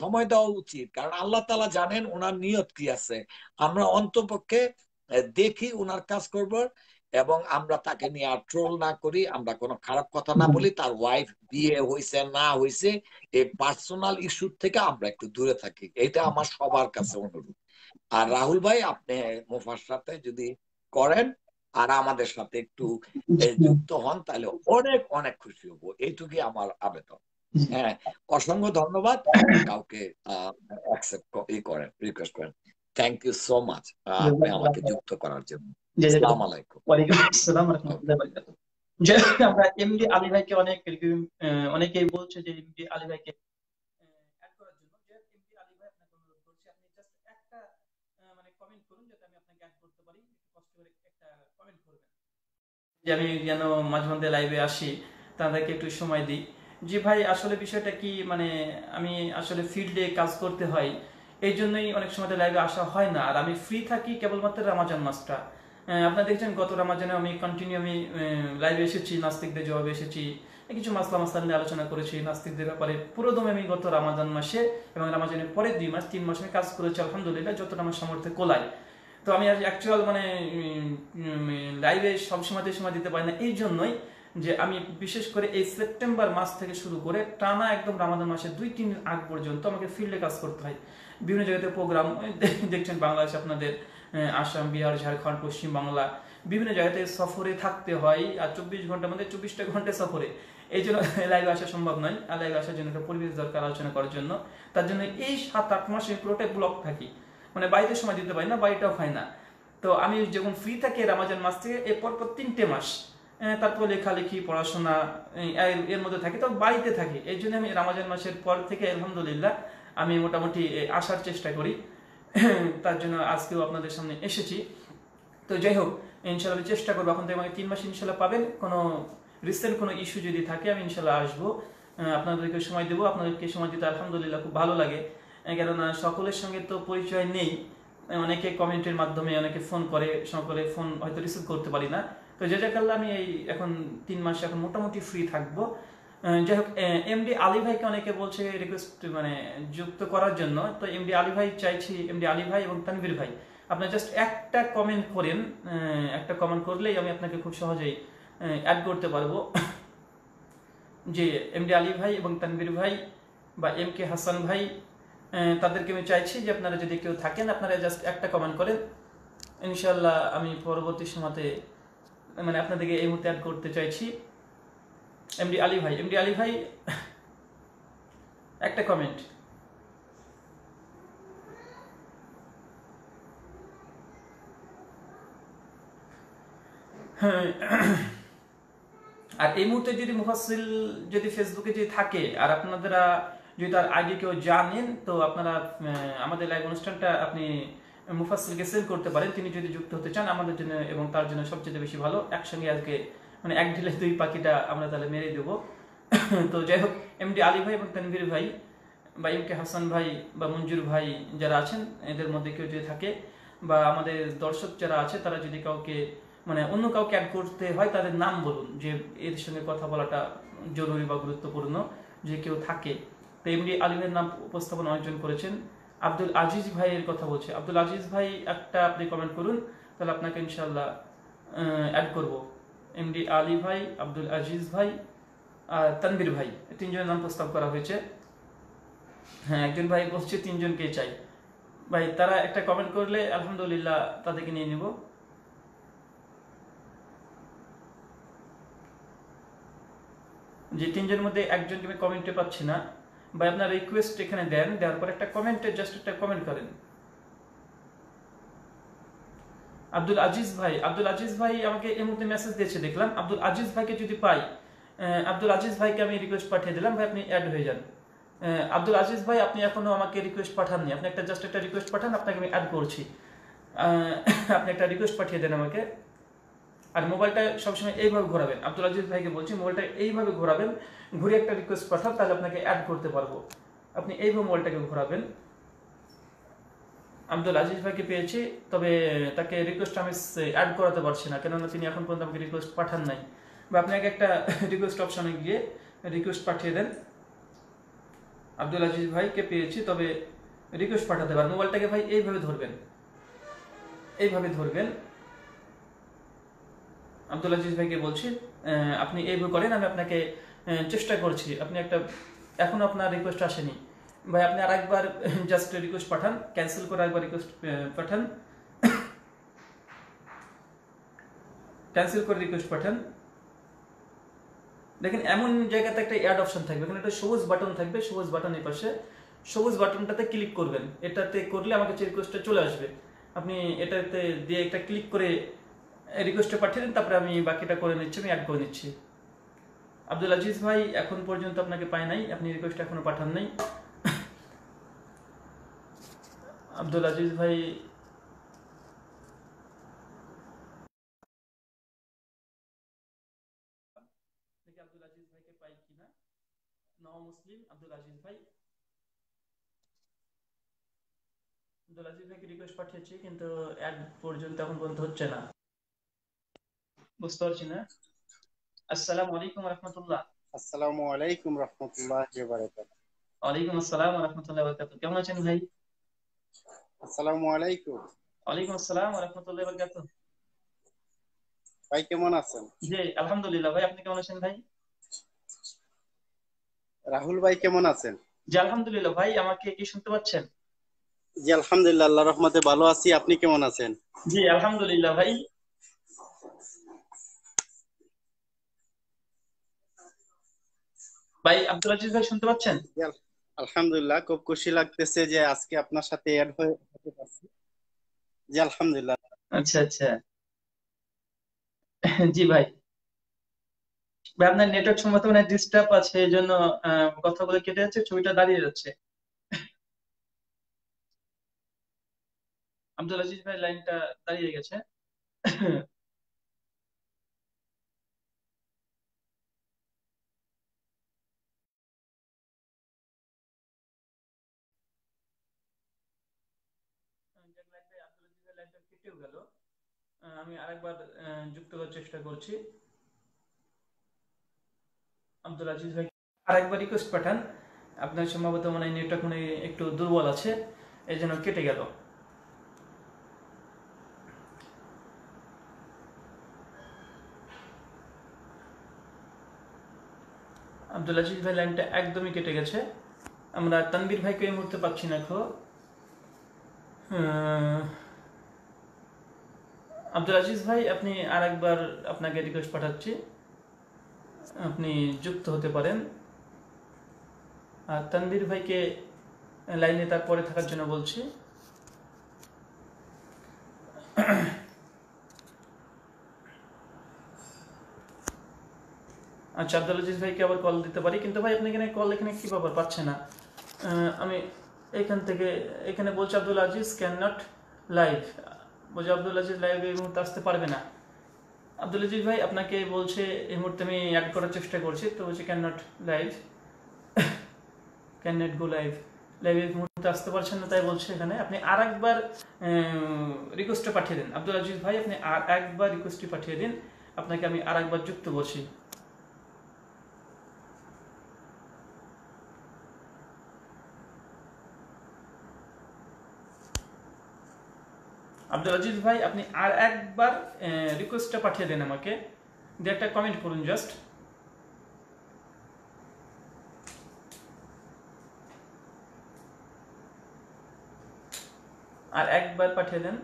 S5: সময় দেওয়া উচিত কারণ আল্লাহ তালা জানেন ওনার নিয়ত কি আছে আমরা অন্তপক্ষে দেখি ওনার কাজ করব এবং আমরা তাকে নিয়ে আর ট্রোল না করি আমরা কোনো খারাপ কথা না বলি তার ওয়াইফ বিয়ে হয়েছে না হয়েছে এই পার্সোনাল ইস্যু থেকে আমরা একটু দূরে থাকি এটা আমার সবার কাছে অনুরোধ আর রাহুল ভাই আপনি মোফার সাথে যদি করেন আর আমাদের সাথে একটু যুক্ত হন তাহলে অনেক অনেক খুশি হব এইটুকুই আমার আবেদন হ্যাঁ অসংখ্য ধন্যবাদ কাউকে অ্যাকসেপ্ট করেন রিকোয়েস্ট করেন থ্যাংক ইউ সো মাচ
S1: আপনি আমাকে যুক্ত করার জন্য আসসালামু আলাইকুম ওয়ালাইকুম আসসালাম ওয়া রাহমাতুল্লাহি ওয়া বারাকাতুহু আমরা এমডি আলী ভাইকে অনেক অনেকেই বলছে যে এমডি আলী ভাইকে যে আমি যেন মাঝে মধ্যে লাইভে আসি তাদেরকে একটু সময় দিই যে ভাই আসলে বিষয়টা কি মানে আমি আসলে ফিল্ডে কাজ করতে হয় এই জন্যই অনেক সময় লাইভে আসা হয় না আর আমি ফ্রি থাকি কেবলমাত্র রামাজান মাসটা আপনার দেখছেন গত রামাজানে আমি কন্টিনিউ আমি লাইভে এসেছি নাস্তিকদের জবাবে এসেছি কিছু মাসলা মাসলা নিয়ে আলোচনা করেছি নাস্তিকদের ব্যাপারে পুরো দমে আমি গত রামাজান মাসে এবং রামাজানের পরে দুই মাস তিন মাস আমি কাজ করেছি আলহামদুলিল্লাহ যতটা আমার সামর্থ্যে কোলায় তো আমি আর অ্যাকচুয়াল মানে লাইভে সব সময়তে সময় দিতে পারি না এই জন্যই যে আমি বিশেষ করে এই সেপ্টেম্বর মাস থেকে শুরু করে টানা একদম রামাদান মাসের দুই তিন আগ পর্যন্ত আমাকে ফিল্ডে কাজ করতে হয় বিভিন্ন জায়গাতে প্রোগ্রাম দেখছেন বাংলাদেশ আপনাদের আসাম বিহার ঝাড়খণ্ড পশ্চিমবাংলা বিভিন্ন জায়গাতে সফরে থাকতে হয় আর চব্বিশ ঘন্টা মধ্যে চব্বিশটা ঘন্টা সফরে এই জন্য লাইভ আসা সম্ভব নয় আর লাইভ আসার জন্য একটা পরিবেশ দরকার আলোচনা করার জন্য তার জন্য এই সাত আট মাসে পুরোটাই ব্লক থাকি মানে বাড়িতে সময় দিতে পারি না বাড়িটাও হয় না তো আমি যখন ফ্রি থাকি রামাজান মাস থেকে এরপর পর তিনটে মাস তারপর লেখালেখি পড়াশোনা এর মধ্যে থাকি তো বাড়িতে থাকি এই জন্য আমি রামাজান মাসের পর থেকে আলহামদুলিল্লাহ আমি মোটামুটি আসার চেষ্টা করি তার জন্য আজকেও আপনাদের সামনে এসেছি তো যাই হোক ইনশাল্লাহ চেষ্টা করবো এখন থেকে আমাকে তিন মাস ইনশাল্লাহ পাবেন কোনো রিসেন্ট কোনো ইস্যু যদি থাকে আমি ইনশাল্লাহ আসবো আপনাদেরকে সময় দেবো আপনাদেরকে সময় দিতে আলহামদুলিল্লাহ খুব ভালো লাগে কেননা সকলের সঙ্গে তো পরিচয় নেই অনেকে কমিউনিটির মাধ্যমে অনেকে ফোন করে সকলে ফোন হয়তো রিসিভ করতে পারি না তো যে যা আমি এই এখন তিন মাস এখন মোটামুটি ফ্রি থাকবো যাই হোক এমডি আলী ভাইকে অনেকে বলছে রিকোয়েস্ট মানে যুক্ত করার জন্য তো এমডি আলী ভাই চাইছি এমডি আলী ভাই এবং তানভীর ভাই আপনার জাস্ট একটা কমেন্ট করেন একটা কমেন্ট করলেই আমি আপনাকে খুব সহজেই অ্যাড করতে পারবো যে এমডি আলী ভাই এবং তানভীর ভাই বা এম কে হাসান ভাই তাদেরকে আমি চাইছি যে আপনারা যদি কেউ থাকেন আপনারা জাস্ট একটা কমেন্ট করেন ইনশাল্লাহ আমি পরবর্তী সময়তে মানে আপনাদেরকে এই মুহূর্তে অ্যাড করতে চাইছি এমডি আলী ভাই এমডি আলী ভাই একটা কমেন্ট আর এই মুহূর্তে যদি মুফাসিল যদি ফেসবুকে যদি থাকে আর আপনারা যদি তার আগে কেউ জানেন তো আপনারা আমাদের লাইভ অনুষ্ঠানটা আপনি মুফাসিলকে সেল করতে পারেন তিনি যদি যুক্ত হতে চান আমাদের জন্য এবং তার জন্য সবচেয়ে বেশি ভালো একসঙ্গে আজকে মানে এক ঢিলে দুই পাখিটা আমরা তাহলে মেরে দেব তো যাই হোক এমডি আলী ভাই এবং তানভীর ভাই বা এম কে হাসান ভাই বা মঞ্জুর ভাই যারা আছেন এদের মধ্যে কেউ যদি থাকে বা আমাদের দর্শক যারা আছে তারা যদি কাউকে মানে অন্য কাউকে অ্যাড করতে হয় তাদের নাম বলুন যে এদের সঙ্গে কথা বলাটা জরুরি বা গুরুত্বপূর্ণ যে কেউ থাকে তেমনি আলিমের নাম উপস্থাপন অনেকজন করেছেন আব্দুল আজিজ ভাইয়ের কথা বলছে আব্দুল আজিজ ভাই একটা আপনি কমেন্ট করুন তাহলে আপনাকে ইনশাল্লাহ অ্যাড করব এমডি আলী ভাই আব্দুল আজিজ ভাই আর তানবির ভাই তিনজনের নাম প্রস্তাব করা হয়েছে হ্যাঁ একজন ভাই বলছে তিনজনকে চাই ভাই তারা একটা কমেন্ট করলে আলহামদুলিল্লাহ তাদেরকে নিয়ে নিব যে তিনজনের মধ্যে একজনকে আমি কমেন্টে পাচ্ছি না বা আপনার রিকোয়েস্ট এখানে দেন দেওয়ার পর একটা কমেন্টে জাস্ট একটা কমেন্ট করেন আব্দুল আজিজ ভাই আব্দুল আজিজ ভাই আমাকে এই মুহূর্তে মেসেজ দিয়েছে দেখলাম আব্দুল আজিজ ভাইকে যদি পাই আব্দুল আজিজ ভাইকে আমি রিকোয়েস্ট পাঠিয়ে দিলাম ভাই আপনি অ্যাড হয়ে যান আব্দুল আজিজ ভাই আপনি এখনো আমাকে রিকোয়েস্ট পাঠাননি আপনি একটা জাস্ট একটা রিকোয়েস্ট পাঠান আপনাকে আমি অ্যাড করছি আপনি একটা রিকোয়েস্ট পাঠিয়ে দেন আমাকে আর মোবাইলটা সবসময় এইভাবে ঘোরাবেন আব্দুল আজিজ ভাইকে বলছি মোবাইলটা এইভাবে ঘোরাবেন ঘুরে একটা রিকোয়েস্ট পাঠান তাহলে আপনাকে অ্যাড করতে পারবো আপনি এইভাবে মোবাইলটাকে ঘোরাবেন আব্দুল আজিজ ভাইকে পেয়েছি তবে তাকে রিকোয়েস্ট আমি অ্যাড করাতে পারছি না কেননা তিনি এখন পর্যন্ত আমাকে রিকোয়েস্ট পাঠান নাই বা আপনাকে একটা রিকোয়েস্ট অপশানে গিয়ে রিকোয়েস্ট পাঠিয়ে দেন আব্দুল আজিজ ভাইকে পেয়েছি তবে রিকোয়েস্ট পাঠাতে পারেন মোবাইলটাকে ভাই এইভাবে ধরবেন এইভাবে ধরবেন আব্দুল আজিজ ভাইকে বলছি আপনি এইভাবে করেন আমি আপনাকে চেষ্টা করছি আপনি একটা এখন আপনার রিকোয়েস্ট আসেনি ভাই আপনি আরেকবার জাস্ট রিকোয়েস্ট পাঠান ক্যান্সেল করে আরেকবার রিকোয়েস্ট পাঠান ক্যান্সেল করে রিকোয়েস্ট পাঠান দেখেন এমন জায়গাতে একটা অ্যাড অপশন থাকবে এখানে একটা সবুজ বাটন থাকবে সবুজ বাটনের পাশে সবুজ বাটনটাতে ক্লিক করবেন এটাতে করলে আমাকে কাছে রিকোয়েস্টটা চলে আসবে আপনি এটাতে দিয়ে একটা ক্লিক করে রিকোয়েস্টে পাঠিয়ে দিন তারপরে আমি বাকিটা করে নিচ্ছি আমি অ্যাড করে নিচ্ছি আব্দুল আজিজ ভাই এখন পর্যন্ত আপনাকে পাই নাই আপনি রিকোয়েস্ট এখনো পাঠান নাই আব্দুল আজিজ ভাই আব্দুল আজিজ কিনা মুসলিম ভাই আব্দুল আজিজ ভাইকে রিকোয়েস্ট পাঠিয়েছি কিন্তু এক পর্যন্ত এখন পর্যন্ত হচ্ছে না বুঝতে পারছি না
S6: আলাইকুম রহমতুল্লাহ আসসালামু আলাইকুম ওয়ালাইকুম আসসালাম কেমন আছেন ভাই আসসালামু আলাইকুম
S1: ওয়ালাইকুম আসসালাম ভাই কেমন আছেন জি আলহামদুলিল্লাহ ভাই আপনি কেমন আছেন ভাই রাহুল ভাই কেমন আছেন জি আলহামদুলিল্লাহ ভাই আমাকে কি শুনতে পাচ্ছেন
S6: জি আলহামদুলিল্লাহ আল্লাহর রহমতে ভালো আছি আপনি কেমন আছেন
S1: জি আলহামদুলিল্লাহ ভাই ভাই আব্দুল আজিজ ভাই শুনতে পাচ্ছেন
S6: আলহামদুলিল্লাহ খুব খুশি লাগতেছে যে আজকে আপনার সাথে অ্যাড হয়ে হতে পারছি জি আলহামদুলিল্লাহ
S1: আচ্ছা আচ্ছা জি ভাই ভাই আপনার নেটওয়ার্ক সম্ভবত মানে ডিস্টার্ব আছে এই জন্য কথাগুলো কেটে যাচ্ছে ছবিটা দাঁড়িয়ে যাচ্ছে আব্দুল আজিজ ভাই লাইনটা দাঁড়িয়ে গেছে আমি আরেকবার যুক্ত হওয়ার চেষ্টা করছি আব্দুল আজিজ ভাই আরেকবার রিকোয়েস্ট পাঠান আপনার সম্ভবত মানে নেটটা কোনো একটু দুর্বল আছে এই জন্য কেটে গেল আব্দুল আজিজ ভাই লাইনটা একদমই কেটে গেছে আমরা তানবির ভাইকে এই মুহূর্তে পাচ্ছি না খো আব্দুল আজিজ ভাই আপনি আর একবার আপনাকে রিকোয়েস্ট পাঠাচ্ছি আপনি যুক্ত হতে পারেন আর তানবির ভাইকে লাইনে তার পরে থাকার জন্য বলছি আচ্ছা আব্দুল আজিজ ভাইকে আবার কল দিতে পারি কিন্তু ভাই আপনি এখানে কল এখানে কি ব্যাপার পাচ্ছে না আমি এখান থেকে এখানে বলছি Abdul Aziz can not live বলছে আব্দুল আজিজ লাইভে এই মুহূর্তে আসতে পারবে না আব্দুল আজিজ ভাই আপনাকে বলছে এই মুহূর্তে আমি অ্যাড করার চেষ্টা করছি তো বলছে can not live can not go live লাইভে এই মুহূর্তে আসতে পারছেন না তাই বলছে এখানে আপনি আর একবার রিকোয়েস্টটা পাঠিয়ে দিন আব্দুল আজিজ ভাই আপনি আর একবার রিকোয়েস্টটি পাঠিয়ে দিন আপনাকে আমি আর একবার যুক্ত বলছি আব্দুল আজিজ ভাই আপনি আর একবার রিকোয়েস্টটা পাঠিয়ে দেন আমাকে দিয়ে একটা কমেন্ট করুন জাস্ট আর একবার পাঠিয়ে দেন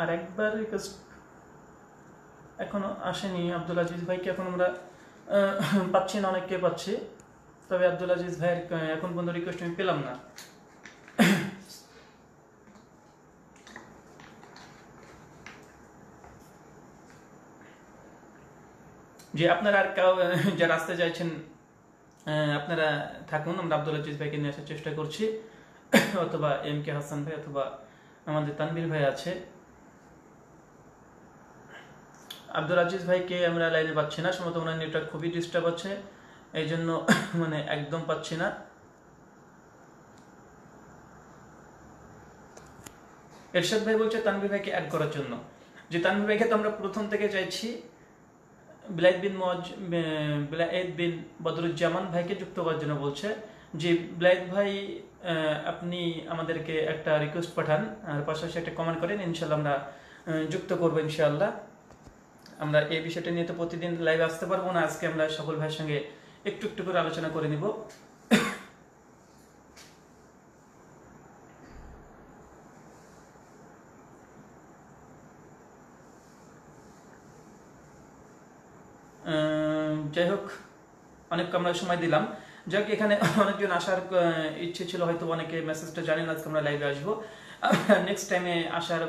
S1: আর একবার রিকোয়েস্ট এখনো আসেনি আব্দুল আজিজ ভাইকে এখন আমরা পাচ্ছি না অনেককে পাচ্ছি তবে আব্দুল আজিজ ভাইয়ের এখন পর্যন্ত রিকোয়েস্ট আমি পেলাম না যে আপনারা আর কাউ যারা রাস্তায় চাইছেন আপনারা থাকুন আমরা আব্দুল আজিজ ভাইকে নিয়ে আসার চেষ্টা করছি অথবা এম কে হাসান ভাই অথবা আমাদের তানবির ভাই আছে আব্দুল আজিজ ভাইকে আমরা লাইনে পাচ্ছি না সম্ভবত ওনার নেটওয়ার্ক খুবই ডিস্টার্ব হচ্ছে এই জন্য মানে একদম পাচ্ছি না এরশাদ ভাই বলছে তানভি ভাইকে অ্যাড করার জন্য যে তানভি ভাইকে তো আমরা প্রথম থেকে চাইছি বিলাইদ বিন মজ বিলাইদ বিন বদরুজ্জামান ভাইকে যুক্ত করার জন্য বলছে যে বিলাইদ ভাই আপনি আমাদেরকে একটা রিকোয়েস্ট পাঠান আর পাশাপাশি একটা কমেন্ট করেন ইনশাল্লাহ আমরা যুক্ত করবো ইনশাআল্লাহ আমরা এই বিষয়টা নিয়ে তো প্রতিদিন লাইভ আসতে পারবো না আজকে আমরা সকল ভাইয়ের সঙ্গে একটু একটু করে আলোচনা করে নিব যাই হোক অনেক আমরা সময় দিলাম যাক এখানে অনেকজন আসার ইচ্ছে ছিল হয়তো অনেকে মেসেজটা জানেন আজকে আমরা লাইভে আসবো নেক্সট টাইমে আসার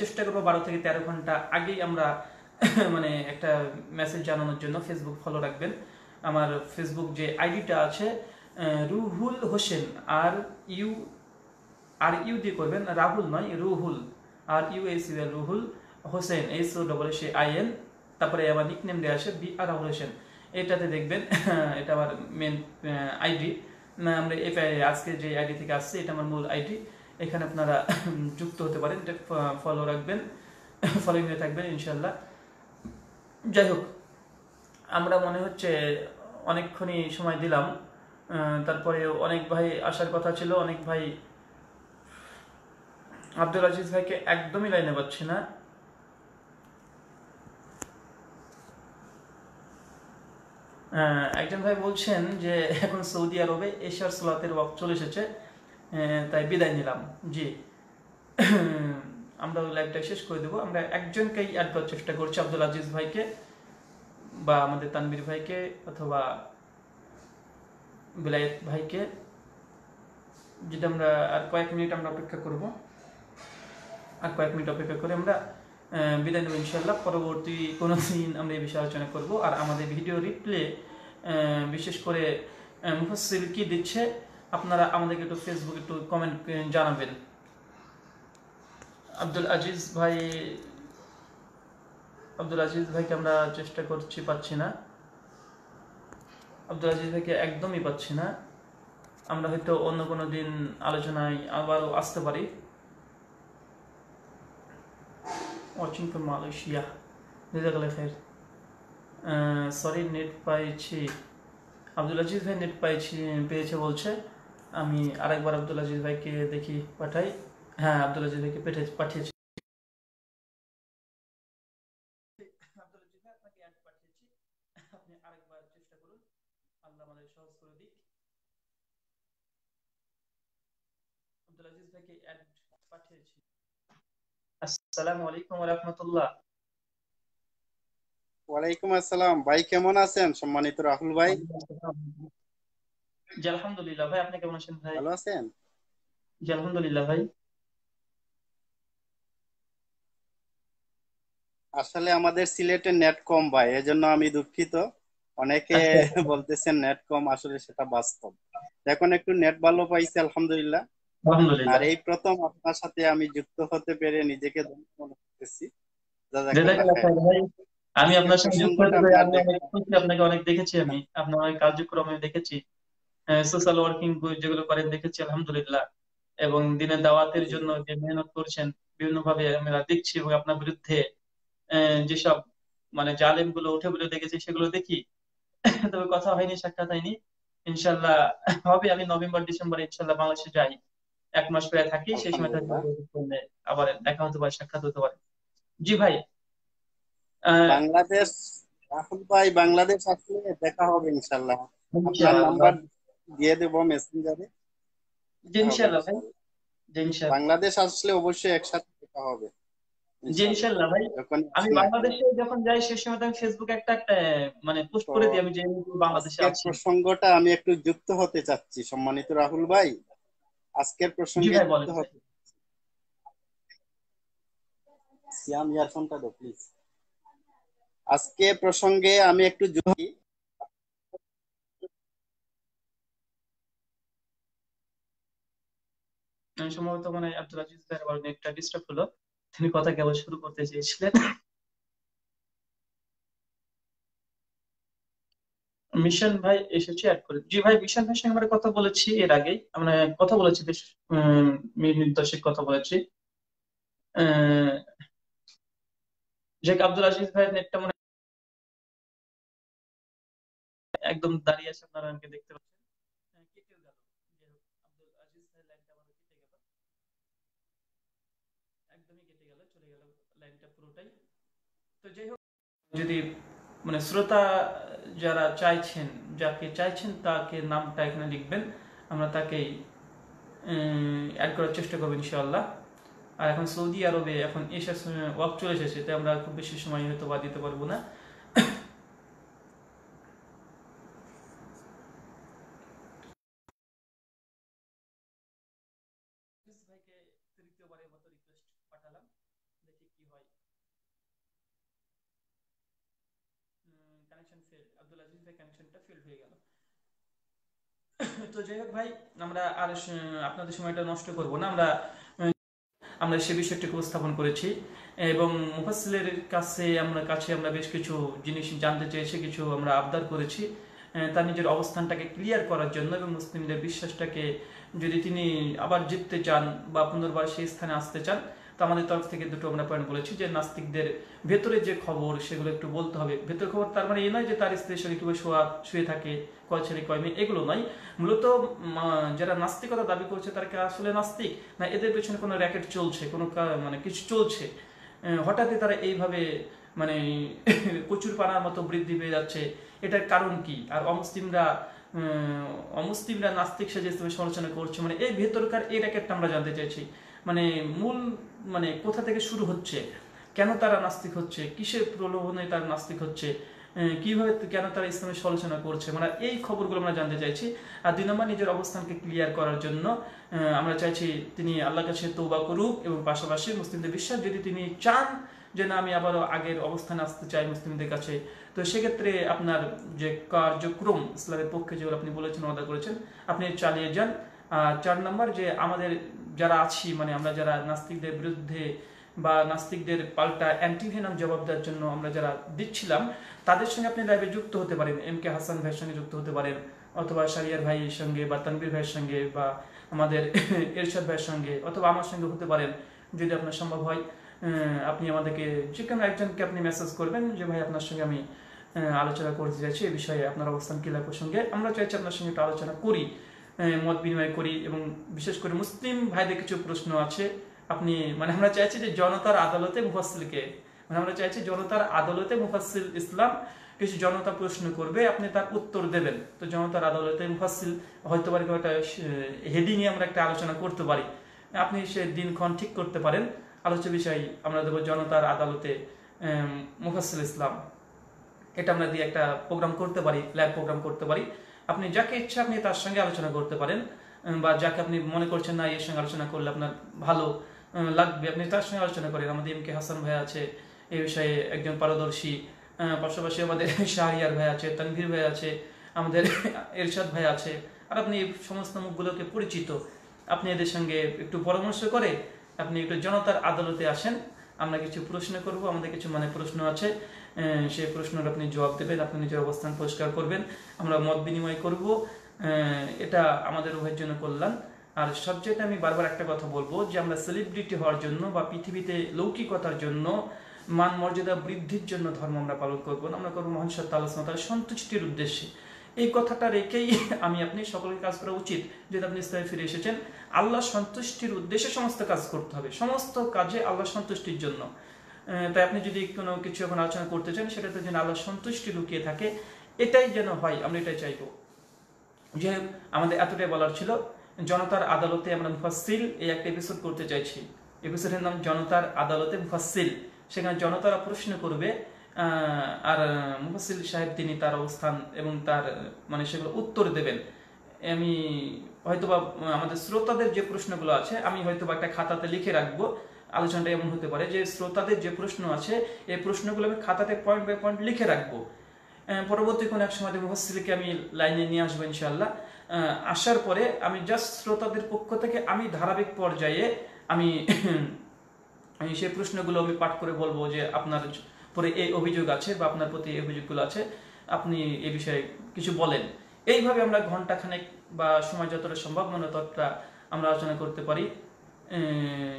S1: চেষ্টা করবো বারো থেকে তেরো ঘন্টা আগেই আমরা মানে একটা মেসেজ জানানোর জন্য ফেসবুক ফলো রাখবেন আমার ফেসবুক যে আইডিটা আছে Ruhul Hossain R U R U দিয়ে করবেন রাহুল নয় Ruhul R U S U Ruhul Hossain S O double S I N তারপরে আমার নিকনেম দেওয়া আছে বি আর রাহুল হোসেন এটাতে দেখবেন এটা আমার মেন আইডি আমরা এ আজকে যে আইডি থেকে আসছে এটা আমার মূল আইডি এখানে আপনারা যুক্ত হতে পারেন এটা ফলো রাখবেন হয়ে থাকবেন ইনশাল্লাহ যাই হোক আমরা মনে হচ্ছে অনেকক্ষণই সময় দিলাম তারপরে অনেক ভাই আসার কথা ছিল অনেক ভাই আব্দুল আজিজ ভাইকে একদমই লাইনে পাচ্ছি না একজন ভাই বলছেন যে এখন সৌদি আরবে এশিয়ার সোলাতের ওয়াক চলে এসেছে তাই বিদায় নিলাম জি আমরা ওই লাইভটা শেষ করে দেবো আমরা একজনকেই অ্যাড করার চেষ্টা করছি আব্দুল আজিজ ভাইকে বা আমাদের তানবির ভাইকে অথবা বিলায়ত ভাইকে যদি আমরা আর কয়েক মিনিট আমরা অপেক্ষা করব আর কয়েক মিনিট অপেক্ষা করে আমরা বিদায় নেব ইনশাল্লাহ পরবর্তী কোনো দিন আমরা এই বিষয়ে আলোচনা করব আর আমাদের ভিডিও রিপ্লে বিশেষ করে মুফাসিল কি দিচ্ছে আপনারা আমাদেরকে একটু ফেসবুকে একটু কমেন্ট জানাবেন আব্দুল আজিজ ভাই আব্দুল আজিজ ভাইকে আমরা চেষ্টা করছি পাচ্ছি না আব্দুল আজিজ ভাইকে একদমই পাচ্ছি না আমরা হয়তো অন্য কোনো দিন আলোচনায় আবারও আসতে পারি ওয়াচিং ফ্রম মালয়েশিয়া নিজাকালে সরি নেট পাইছি আব্দুল আজিজ ভাই নেট পাইছি পেয়েছে বলছে আমি আরেকবার আব্দুল আজিজ ভাইকে দেখি পাঠাই হ্যাঁ আব্দুল আজিজ ভাইকে পাঠিয়েছি
S6: ওয়ালাইকুম আসসালাম ভাই কেমন আছেন সম্মানিত রাহুল ভাই
S1: জি আলহামদুলিল্লাহ ভাই আপনি কেমন আছেন ভাই ভালো আছেন জি আলহামদুলিল্লাহ ভাই
S6: আসলে আমাদের সিলেটে নেট কম ভাই এজন্য আমি দুঃখিত অনেকে বলতেছেন নেট কম আসলে সেটা বাস্তব এখন একটু নেট ভালো পাইছে আলহামদুলিল্লাহ আর এই প্রথম আপনার সাথে আমি যুক্ত হতে পেরে নিজেকে ধন্য মনে করতেছি
S1: আমি আপনার সাথে যুক্ত হতে পেরে আপনাকে অনেক দেখেছি আমি আপনার অনেক কার্যক্রমে দেখেছি সোশ্যাল ওয়ার্কিং যেগুলো করেন দেখেছি আলহামদুলিল্লাহ এবং দিনে দাওয়াতের জন্য যে মেহনত করছেন বিভিন্ন ভাবে আমরা দেখছি এবং আপনার বিরুদ্ধে যেসব মানে জালেম গুলো উঠে বলে দেখেছি সেগুলো দেখি তবে কথা হয়নি সাক্ষাৎ হয়নি ইনশাল্লাহ হবে আমি নভেম্বর ডিসেম্বর ইনশাল্লাহ বাংলাদেশে যাই এক মাস পরে থাকি সেই সময় আবার দেখা হতে পারে সাক্ষাৎ হতে পারে জি ভাই
S6: বাংলাদেশ রাহুল ভাই বাংলাদেশ আসলে দেখা হবে ইনশাল্লাহ আপনার নাম্বার দিয়ে দেব মেসেঞ্জারে ইনশাল্লাহ ভাই বাংলাদেশ আসলে অবশ্যই একসাথে দেখা হবে
S1: জি ইনশাল্লাহ ভাই
S6: আমি বাংলাদেশে
S1: যখন যাই সেই সময় আমি একটা মানে পোস্ট করে দিই আমি যে বাংলাদেশে আছি
S6: প্রসঙ্গটা আমি একটু যুক্ত হতে চাচ্ছি সম্মানিত রাহুল ভাই আজকের প্রসঙ্গে যুক্ত হতে সিয়াম ইয়ারফোনটা দাও প্লিজ আজকে প্রসঙ্গে আমি একটু
S1: সম্ভবত মানে আব্দুল আজিজ স্যার ডিস্টার্ব হলো তুমি কথা কেবল শুরু করতে চেয়েছিলে মিশন ভাই এসেছে অ্যাড করে জি ভাই মিশন ভাই সঙ্গে আমরা কথা বলেছি এর আগে আমরা কথা বলেছি বেশ মিনিট দশেক কথা বলেছি
S6: যেক আব্দুল আজিজ ভাই নেটটা মনে একদম দাঁড়িয়ে আছে আপনারা আমাকে দেখতে পাচ্ছেন
S1: যদি মানে শ্রোতা যারা চাইছেন যাকে চাইছেন তাকে নামটা এখানে লিখবেন আমরা তাকে অ্যাড করার চেষ্টা করবো ইনশাল্লাহ আর এখন সৌদি আরবে এখন এসে ওয়াক চলে এসেছে তাই আমরা খুব বেশি সময় হয়তো বা দিতে পারবো না কানেকশন ফেল আব্দুল আজিজ কানেকশনটা ফেল হয়ে গেল তো যাই হোক ভাই আমরা আর আপনাদের সময়টা নষ্ট করব না আমরা আমরা সে বিষয়টিকে উপস্থাপন করেছি এবং মুফাসিলের কাছে আমরা কাছে আমরা বেশ কিছু জিনিস জানতে চেয়েছি কিছু আমরা আবদার করেছি তার নিজের অবস্থানটাকে ক্লিয়ার করার জন্য এবং মুসলিমদের বিশ্বাসটাকে যদি তিনি আবার জিততে চান বা পুনর্বার সেই স্থানে আসতে চান তো আমাদের তরফ থেকে দুটো আমরা পয়েন্ট বলেছি যে নাস্তিকদের ভেতরে যে খবর সেগুলো একটু বলতে হবে ভেতরের খবর তার মানে এই নয় যে তার স্ত্রী সঙ্গে কিভাবে শোয়া শুয়ে থাকে কয় ছেলে কয় মেয়ে এগুলো নয় মূলত যারা নাস্তিকতা দাবি করছে তারা কি আসলে নাস্তিক না এদের পেছনে কোনো র্যাকেট চলছে কোনো মানে কিছু চলছে হঠাৎই তারা এইভাবে মানে কচুর পানার মতো বৃদ্ধি পেয়ে যাচ্ছে এটার কারণ কি আর অমুসলিমরা অমুসলিমরা নাস্তিক সেজে সমালোচনা করছে মানে এই ভেতরকার এই র্যাকেটটা আমরা জানতে চাইছি মানে মূল মানে কোথা থেকে শুরু হচ্ছে কেন তারা নাস্তিক হচ্ছে কিসের প্রলোভনে তারা নাস্তিক হচ্ছে কীভাবে কেন তারা ইসলামের সমালোচনা করছে মানে এই খবরগুলো আমরা জানতে চাইছি আর দুই নম্বর নিজের অবস্থানকে ক্লিয়ার করার জন্য আমরা চাইছি তিনি আল্লাহর কাছে তৌবা করুক এবং পাশাপাশি মুসলিমদের বিশ্বাস যদি তিনি চান যে না আমি আবারও আগের অবস্থানে আসতে চাই মুসলিমদের কাছে তো সেক্ষেত্রে আপনার যে কার্যক্রম ইসলামের পক্ষে যেগুলো আপনি বলেছেন অর্ডার করেছেন আপনি চালিয়ে যান আর চার নম্বর যে আমাদের যারা আছি মানে আমরা যারা নাস্তিকদের বিরুদ্ধে বা নাস্তিকদের পাল্টা অ্যান্টিভেনাম জবাব দেওয়ার জন্য আমরা যারা দিচ্ছিলাম তাদের সঙ্গে আপনি লাইভে যুক্ত হতে পারেন এম কে হাসান ভাইয়ের সঙ্গে যুক্ত হতে পারেন অথবা সারিয়ার ভাইয়ের সঙ্গে বা তানবির ভাইয়ের সঙ্গে বা আমাদের এরশাদ ভাইয়ের সঙ্গে অথবা আমার সঙ্গে হতে পারেন যদি আপনার সম্ভব হয় আপনি আমাদেরকে যে কোনো একজনকে আপনি মেসেজ করবেন যে ভাই আপনার সঙ্গে আমি আলোচনা করতে চাইছি এ বিষয়ে আপনার অবস্থান কিলা প্রসঙ্গে আমরা চাইছি আপনার সঙ্গে একটু আলোচনা করি মত বিনিময় করি এবং বিশেষ করে মুসলিম ভাইদের কিছু প্রশ্ন আছে আপনি মানে আমরা চাইছি যে জনতার আদালতে মুফাসিলকে মানে আমরা চাইছি জনতার আদালতে মুফাসিল ইসলাম কিছু জনতা প্রশ্ন করবে আপনি তার উত্তর দেবেন তো জনতার আদালতে মুফাসিল হয়তো পারে একটা হেডিংয়ে আমরা একটা আলোচনা করতে পারি আপনি সে দিনক্ষণ ঠিক করতে পারেন আলোচ্য বিষয় আমরা দেবো জনতার আদালতে মুফাসিল ইসলাম এটা আমরা দিয়ে একটা প্রোগ্রাম করতে পারি ল্যাব প্রোগ্রাম করতে পারি আপনি যাকে ইচ্ছা আপনি তার সঙ্গে আলোচনা করতে পারেন বা যাকে আপনি মনে করছেন না এর সঙ্গে আলোচনা করলে আপনার ভালো লাগবে আপনি তার সঙ্গে আলোচনা করেন আমাদের এম কে হাসান ভাই আছে এ বিষয়ে একজন পারদর্শী পাশাপাশি আমাদের শাহরিয়ার ভাই আছে তানভীর ভাই আছে আমাদের এরশাদ ভাই আছে আর আপনি এই সমস্ত মুখগুলোকে পরিচিত আপনি এদের সঙ্গে একটু পরামর্শ করে আপনি একটু জনতার আদালতে আসেন আমরা কিছু প্রশ্ন করব আমাদের কিছু মানে প্রশ্ন আছে সেই প্রশ্নের আপনি জবাব দেবেন আপনি নিজের অবস্থান পরিষ্কার করবেন আমরা মত বিনিময় করব এটা আমাদের উভয়ের জন্য কল্যাণ আর সবচেয়ে আমি বারবার একটা কথা বলবো যে আমরা সেলিব্রিটি হওয়ার জন্য বা পৃথিবীতে লৌকিকতার জন্য মান মর্যাদা বৃদ্ধির জন্য ধর্ম আমরা পালন করবো না আমরা করবো মহান সত্য আলোচনা সন্তুষ্টির উদ্দেশ্যে এই কথাটা রেখেই আমি আপনি সকলের কাজ করা উচিত যেহেতু আপনি ইসলামে ফিরে এসেছেন আল্লাহ সন্তুষ্টির উদ্দেশ্যে সমস্ত কাজ করতে হবে সমস্ত কাজে আল্লাহ সন্তুষ্টির জন্য তাই আপনি যদি কোনো কিছু এখন আলোচনা করতে চান সেটাতে যেন আল্লাহ সন্তুষ্টি লুকিয়ে থাকে এটাই যেন হয় আমরা এটাই চাইব যে আমাদের এতটাই বলার ছিল জনতার আদালতে আমরা মুফাসিল এই একটা এপিসোড করতে চাইছি এপিসোডের নাম জনতার আদালতে মুফাসিল সেখানে জনতারা প্রশ্ন করবে আর মুফাসিল সাহেব তিনি তার অবস্থান এবং তার মানে সেগুলো উত্তর দেবেন আমি হয়তোবা আমাদের শ্রোতাদের যে প্রশ্নগুলো আছে আমি হয়তোবা একটা খাতাতে লিখে রাখবো আলোচনাটা এমন হতে পারে যে শ্রোতাদের যে প্রশ্ন আছে এই প্রশ্নগুলো আমি খাতাতে পয়েন্ট বাই পয়েন্ট লিখে রাখবো পরবর্তী কোনো এক সময় মুফাসিলকে আমি লাইনে নিয়ে আসবো ইনশাল্লাহ আসার পরে আমি জাস্ট শ্রোতাদের পক্ষ থেকে আমি ধারাবাহিক পর্যায়ে আমি সেই প্রশ্নগুলো আমি পাঠ করে বলবো যে আপনার পরে এই অভিযোগ আছে বা আপনার প্রতি এই অভিযোগগুলো আছে আপনি এ বিষয়ে কিছু বলেন এইভাবে আমরা ঘন্টাখানেক বা সময় যতটা সম্ভব মনে ততটা আমরা আলোচনা করতে পারি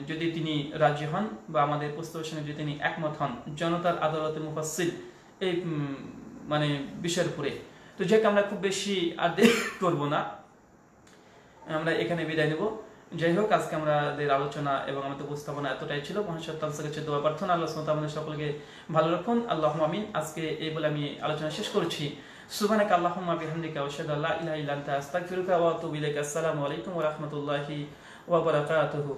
S1: যদি তিনি রাজি হন বা আমাদের প্রস্তাবের যদি তিনি একমত হন জনতার আদালতে মুফাসিল এই মানে বিষয়ের উপরে তো যাকে আমরা খুব বেশি আর করব না আমরা এখানে বিদায় নেব যাই হোক আজকে আমাদের আলোচনা এবং আমাদের উপস্থাপনা এতটাই ছিল মহাসত্তার কাছে দোয়া প্রার্থনা আল্লাহ সুমত আমাদের সকলকে ভালো রাখুন আল্লাহ আমিন আজকে এই বলে আমি আলোচনা শেষ করছি সুবানাক আল্লাহ বিহামদিকা ওশাদ আসসালামু আলাইকুম wabarakatuh.